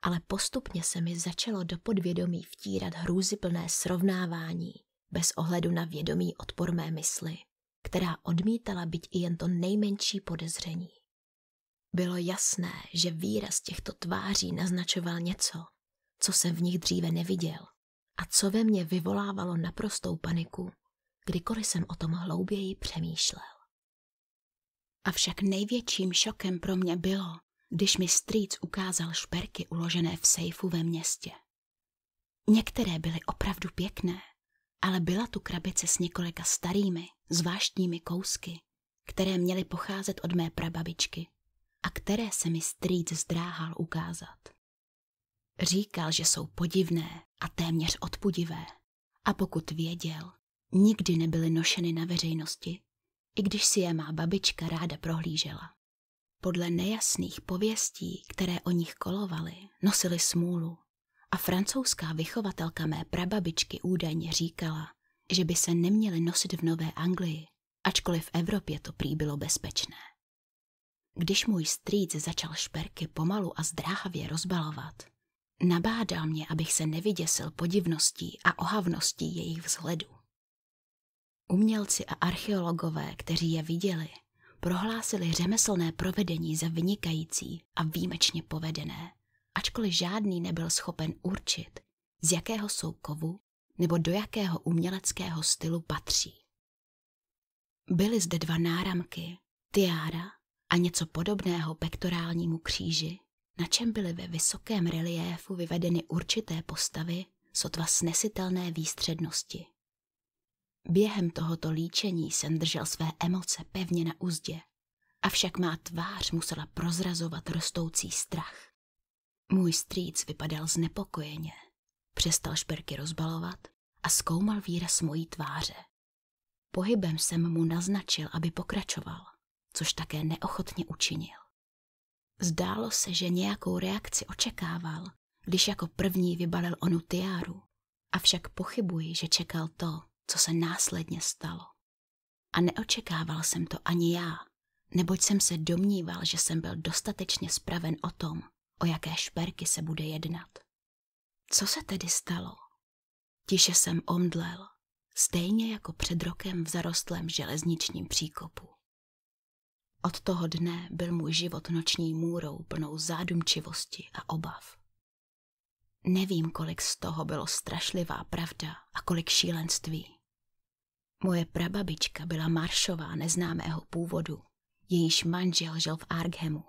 ale postupně se mi začalo do podvědomí vtírat hrůzyplné srovnávání, bez ohledu na vědomí odpor mé mysli, která odmítala být i jen to nejmenší podezření. Bylo jasné, že výraz těchto tváří naznačoval něco, co jsem v nich dříve neviděl a co ve mně vyvolávalo naprostou paniku, kdykoliv jsem o tom hlouběji přemýšlel. Avšak největším šokem pro mě bylo, když mi strýc ukázal šperky uložené v sejfu ve městě. Některé byly opravdu pěkné, ale byla tu krabice s několika starými, zvláštními kousky, které měly pocházet od mé prababičky a které se mi strýc zdráhal ukázat. Říkal, že jsou podivné a téměř odpudivé a pokud věděl, nikdy nebyly nošeny na veřejnosti, i když si je má babička ráda prohlížela. Podle nejasných pověstí, které o nich kolovaly, nosili smůlu. A francouzská vychovatelka mé prababičky údajně říkala, že by se neměly nosit v Nové Anglii, ačkoliv v Evropě to prý bylo bezpečné. Když můj strýc začal šperky pomalu a zdráhavě rozbalovat, nabádal mě, abych se nevyděsil podivností a ohavností jejich vzhledu. Umělci a archeologové, kteří je viděli, prohlásili řemeslné provedení za vynikající a výjimečně povedené, ačkoliv žádný nebyl schopen určit, z jakého jsou kovu nebo do jakého uměleckého stylu patří. Byly zde dva náramky, tiára a něco podobného pektorálnímu kříži, na čem byly ve vysokém reliéfu vyvedeny určité postavy sotva snesitelné výstřednosti. Během tohoto líčení jsem držel své emoce pevně na úzdě, avšak má tvář musela prozrazovat rostoucí strach. Můj strýc vypadal znepokojeně, přestal šperky rozbalovat a zkoumal výraz mojí tváře. Pohybem jsem mu naznačil, aby pokračoval, což také neochotně učinil. Zdálo se, že nějakou reakci očekával, když jako první vybalil onu tiáru, avšak pochybuji, že čekal to, co se následně stalo. A neočekával jsem to ani já, neboť jsem se domníval, že jsem byl dostatečně spraven o tom, o jaké šperky se bude jednat. Co se tedy stalo? Tiše jsem omdlel, stejně jako před rokem v zarostlém železničním příkopu. Od toho dne byl můj život noční můrou plnou zádumčivosti a obav. Nevím, kolik z toho bylo strašlivá pravda a kolik šílenství. Moje prababička byla Maršová neznámého původu, jejíž manžel žil v Arghemu.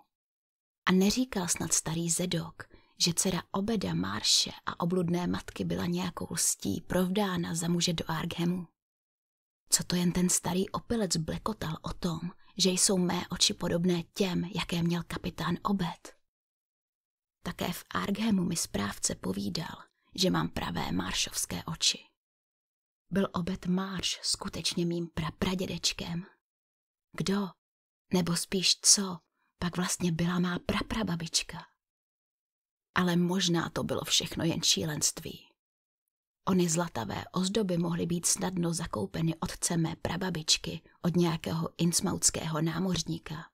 A neříkal snad starý Zedok, že dcera Obeda Marše a obludné matky byla nějakou lstí provdána za muže do Arghemu. Co to jen ten starý opilec blekotal o tom, že jsou mé oči podobné těm, jaké měl kapitán Obed. Také v Arghemu mi správce povídal, že mám pravé maršovské oči byl obet Marš skutečně mým prapradědečkem. Kdo, nebo spíš co, pak vlastně byla má praprababička. Ale možná to bylo všechno jen šílenství. Ony zlatavé ozdoby mohly být snadno zakoupeny otcem mé prababičky od nějakého insmautského námořníka,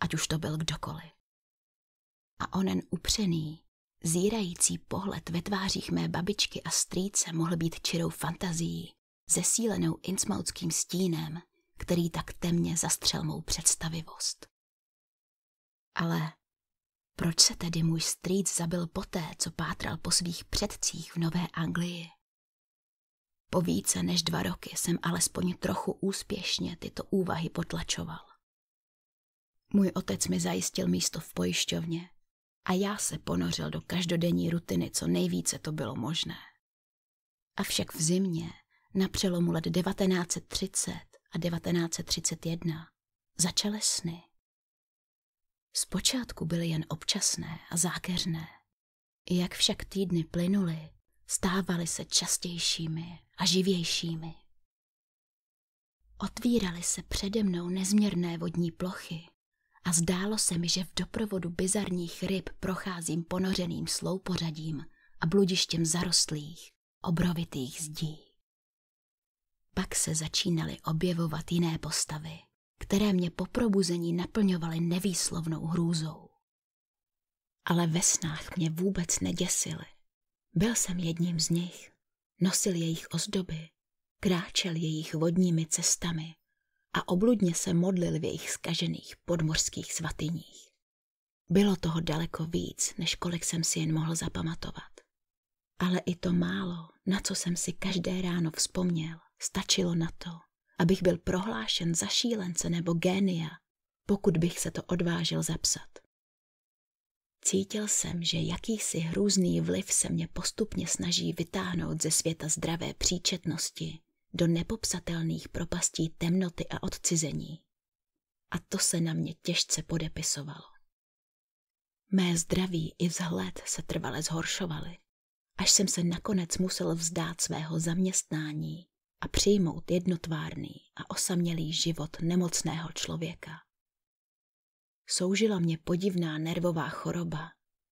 ať už to byl kdokoliv. A onen upřený, zírající pohled ve tvářích mé babičky a strýce mohl být čirou fantazií zesílenou insmautským stínem, který tak temně zastřel mou představivost. Ale proč se tedy můj strýc zabil poté, co pátral po svých předcích v Nové Anglii? Po více než dva roky jsem alespoň trochu úspěšně tyto úvahy potlačoval. Můj otec mi zajistil místo v pojišťovně a já se ponořil do každodenní rutiny, co nejvíce to bylo možné. Avšak v zimě na přelomu let 1930 a 1931 začaly sny. Zpočátku byly jen občasné a zákeřné. Jak však týdny plynuly, stávaly se častějšími a živějšími. Otvíraly se přede mnou nezměrné vodní plochy a zdálo se mi, že v doprovodu bizarních ryb procházím ponořeným sloupořadím a bludištěm zarostlých, obrovitých zdí. Pak se začínaly objevovat jiné postavy, které mě po probuzení naplňovaly nevýslovnou hrůzou. Ale ve snách mě vůbec neděsily. Byl jsem jedním z nich, nosil jejich ozdoby, kráčel jejich vodními cestami a obludně se modlil v jejich skažených podmorských svatyních. Bylo toho daleko víc, než kolik jsem si jen mohl zapamatovat. Ale i to málo, na co jsem si každé ráno vzpomněl, Stačilo na to, abych byl prohlášen za šílence nebo génia, pokud bych se to odvážil zapsat. Cítil jsem, že jakýsi hrůzný vliv se mě postupně snaží vytáhnout ze světa zdravé příčetnosti do nepopsatelných propastí temnoty a odcizení. A to se na mě těžce podepisovalo. Mé zdraví i vzhled se trvale zhoršovaly, až jsem se nakonec musel vzdát svého zaměstnání a přijmout jednotvárný a osamělý život nemocného člověka. Soužila mě podivná nervová choroba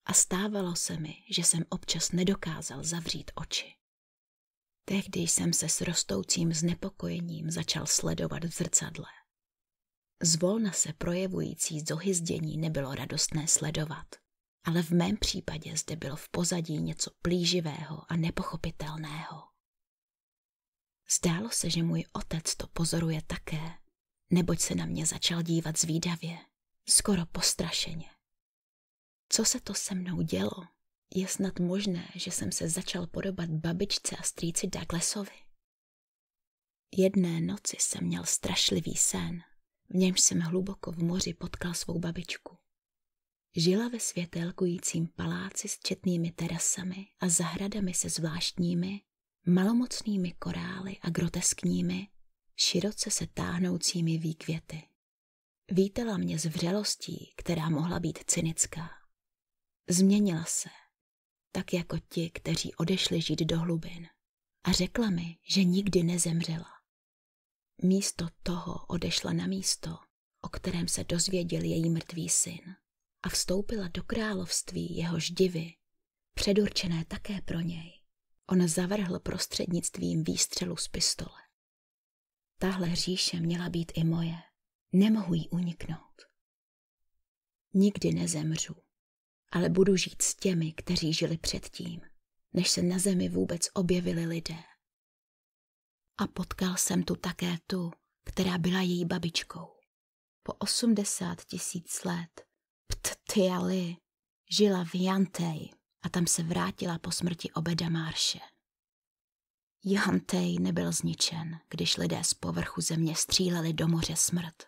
a stávalo se mi, že jsem občas nedokázal zavřít oči. Tehdy jsem se s rostoucím znepokojením začal sledovat v zrcadle. Zvolna se projevující zohyzdění nebylo radostné sledovat, ale v mém případě zde bylo v pozadí něco plíživého a nepochopitelného. Zdálo se, že můj otec to pozoruje také, neboť se na mě začal dívat zvídavě, skoro postrašeně. Co se to se mnou dělo? Je snad možné, že jsem se začal podobat babičce a strýci Douglasovi? Jedné noci jsem měl strašlivý sen, v němž jsem hluboko v moři potkal svou babičku. Žila ve světelkujícím paláci s četnými terasami a zahradami se zvláštními, malomocnými korály a groteskními, široce se táhnoucími výkvěty. Vítala mě s vřelostí, která mohla být cynická. Změnila se, tak jako ti, kteří odešli žít do hlubin, a řekla mi, že nikdy nezemřela. Místo toho odešla na místo, o kterém se dozvěděl její mrtvý syn a vstoupila do království jehož divy, předurčené také pro něj, on zavrhl prostřednictvím výstřelu z pistole. Tahle říše měla být i moje. Nemohu jí uniknout. Nikdy nezemřu, ale budu žít s těmi, kteří žili předtím, než se na zemi vůbec objevili lidé. A potkal jsem tu také tu, která byla její babičkou. Po osmdesát tisíc let Pttyali žila v Jantej, a tam se vrátila po smrti Obeda Marše. Johan Tej nebyl zničen, když lidé z povrchu země stříleli do moře smrt.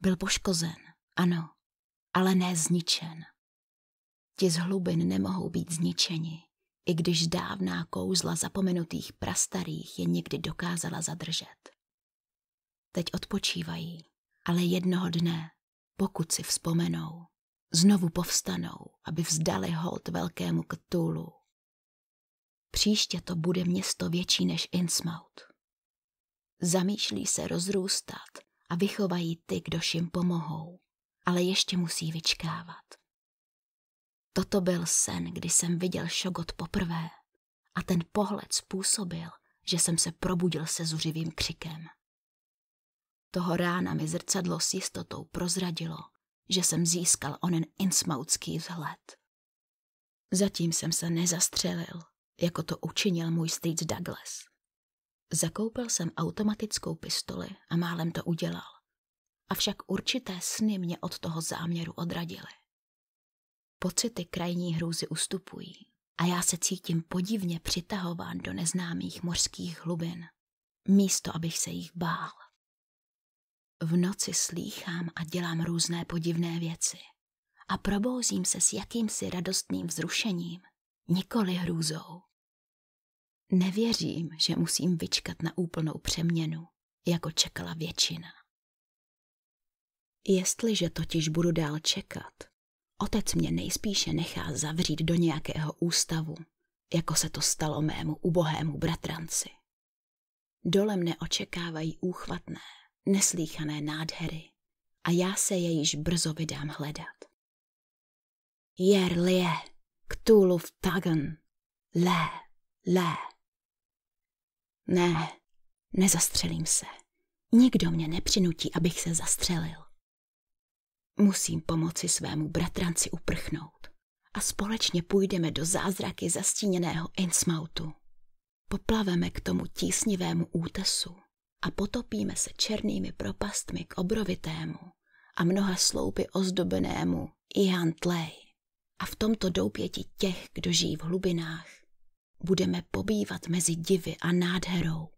Byl poškozen, ano, ale ne zničen. Ti z hlubin nemohou být zničeni, i když dávná kouzla zapomenutých prastarých je někdy dokázala zadržet. Teď odpočívají, ale jednoho dne, pokud si vzpomenou, znovu povstanou, aby vzdali hold velkému ktulu. Příště to bude město větší než Innsmouth. Zamýšlí se rozrůstat a vychovají ty, kdo jim pomohou, ale ještě musí vyčkávat. Toto byl sen, kdy jsem viděl šogot poprvé a ten pohled způsobil, že jsem se probudil se zuřivým křikem. Toho rána mi zrcadlo s jistotou prozradilo, že jsem získal onen insmoutský vzhled. Zatím jsem se nezastřelil, jako to učinil můj strýc Douglas. Zakoupil jsem automatickou pistoli a málem to udělal. Avšak určité sny mě od toho záměru odradily. Pocity krajní hrůzy ustupují a já se cítím podivně přitahován do neznámých mořských hlubin, místo abych se jich bál. V noci slýchám a dělám různé podivné věci. A probouzím se s jakýmsi radostným vzrušením, nikoli hrůzou. Nevěřím, že musím vyčkat na úplnou přeměnu, jako čekala většina. Jestliže totiž budu dál čekat, otec mě nejspíše nechá zavřít do nějakého ústavu, jako se to stalo mému ubohému bratranci. Dole mne očekávají úchvatné, neslíchané nádhery a já se je již brzo vydám hledat. Jer lie, v tagen, lé, lé. Ne, nezastřelím se. Nikdo mě nepřinutí, abych se zastřelil. Musím pomoci svému bratranci uprchnout a společně půjdeme do zázraky zastíněného Innsmoutu. Poplaveme k tomu tísnivému útesu a potopíme se černými propastmi k obrovitému a mnoha sloupy ozdobenému i tlej. A v tomto doupěti těch, kdo žijí v hlubinách, budeme pobývat mezi divy a nádherou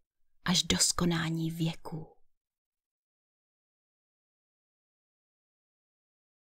až do skonání věků.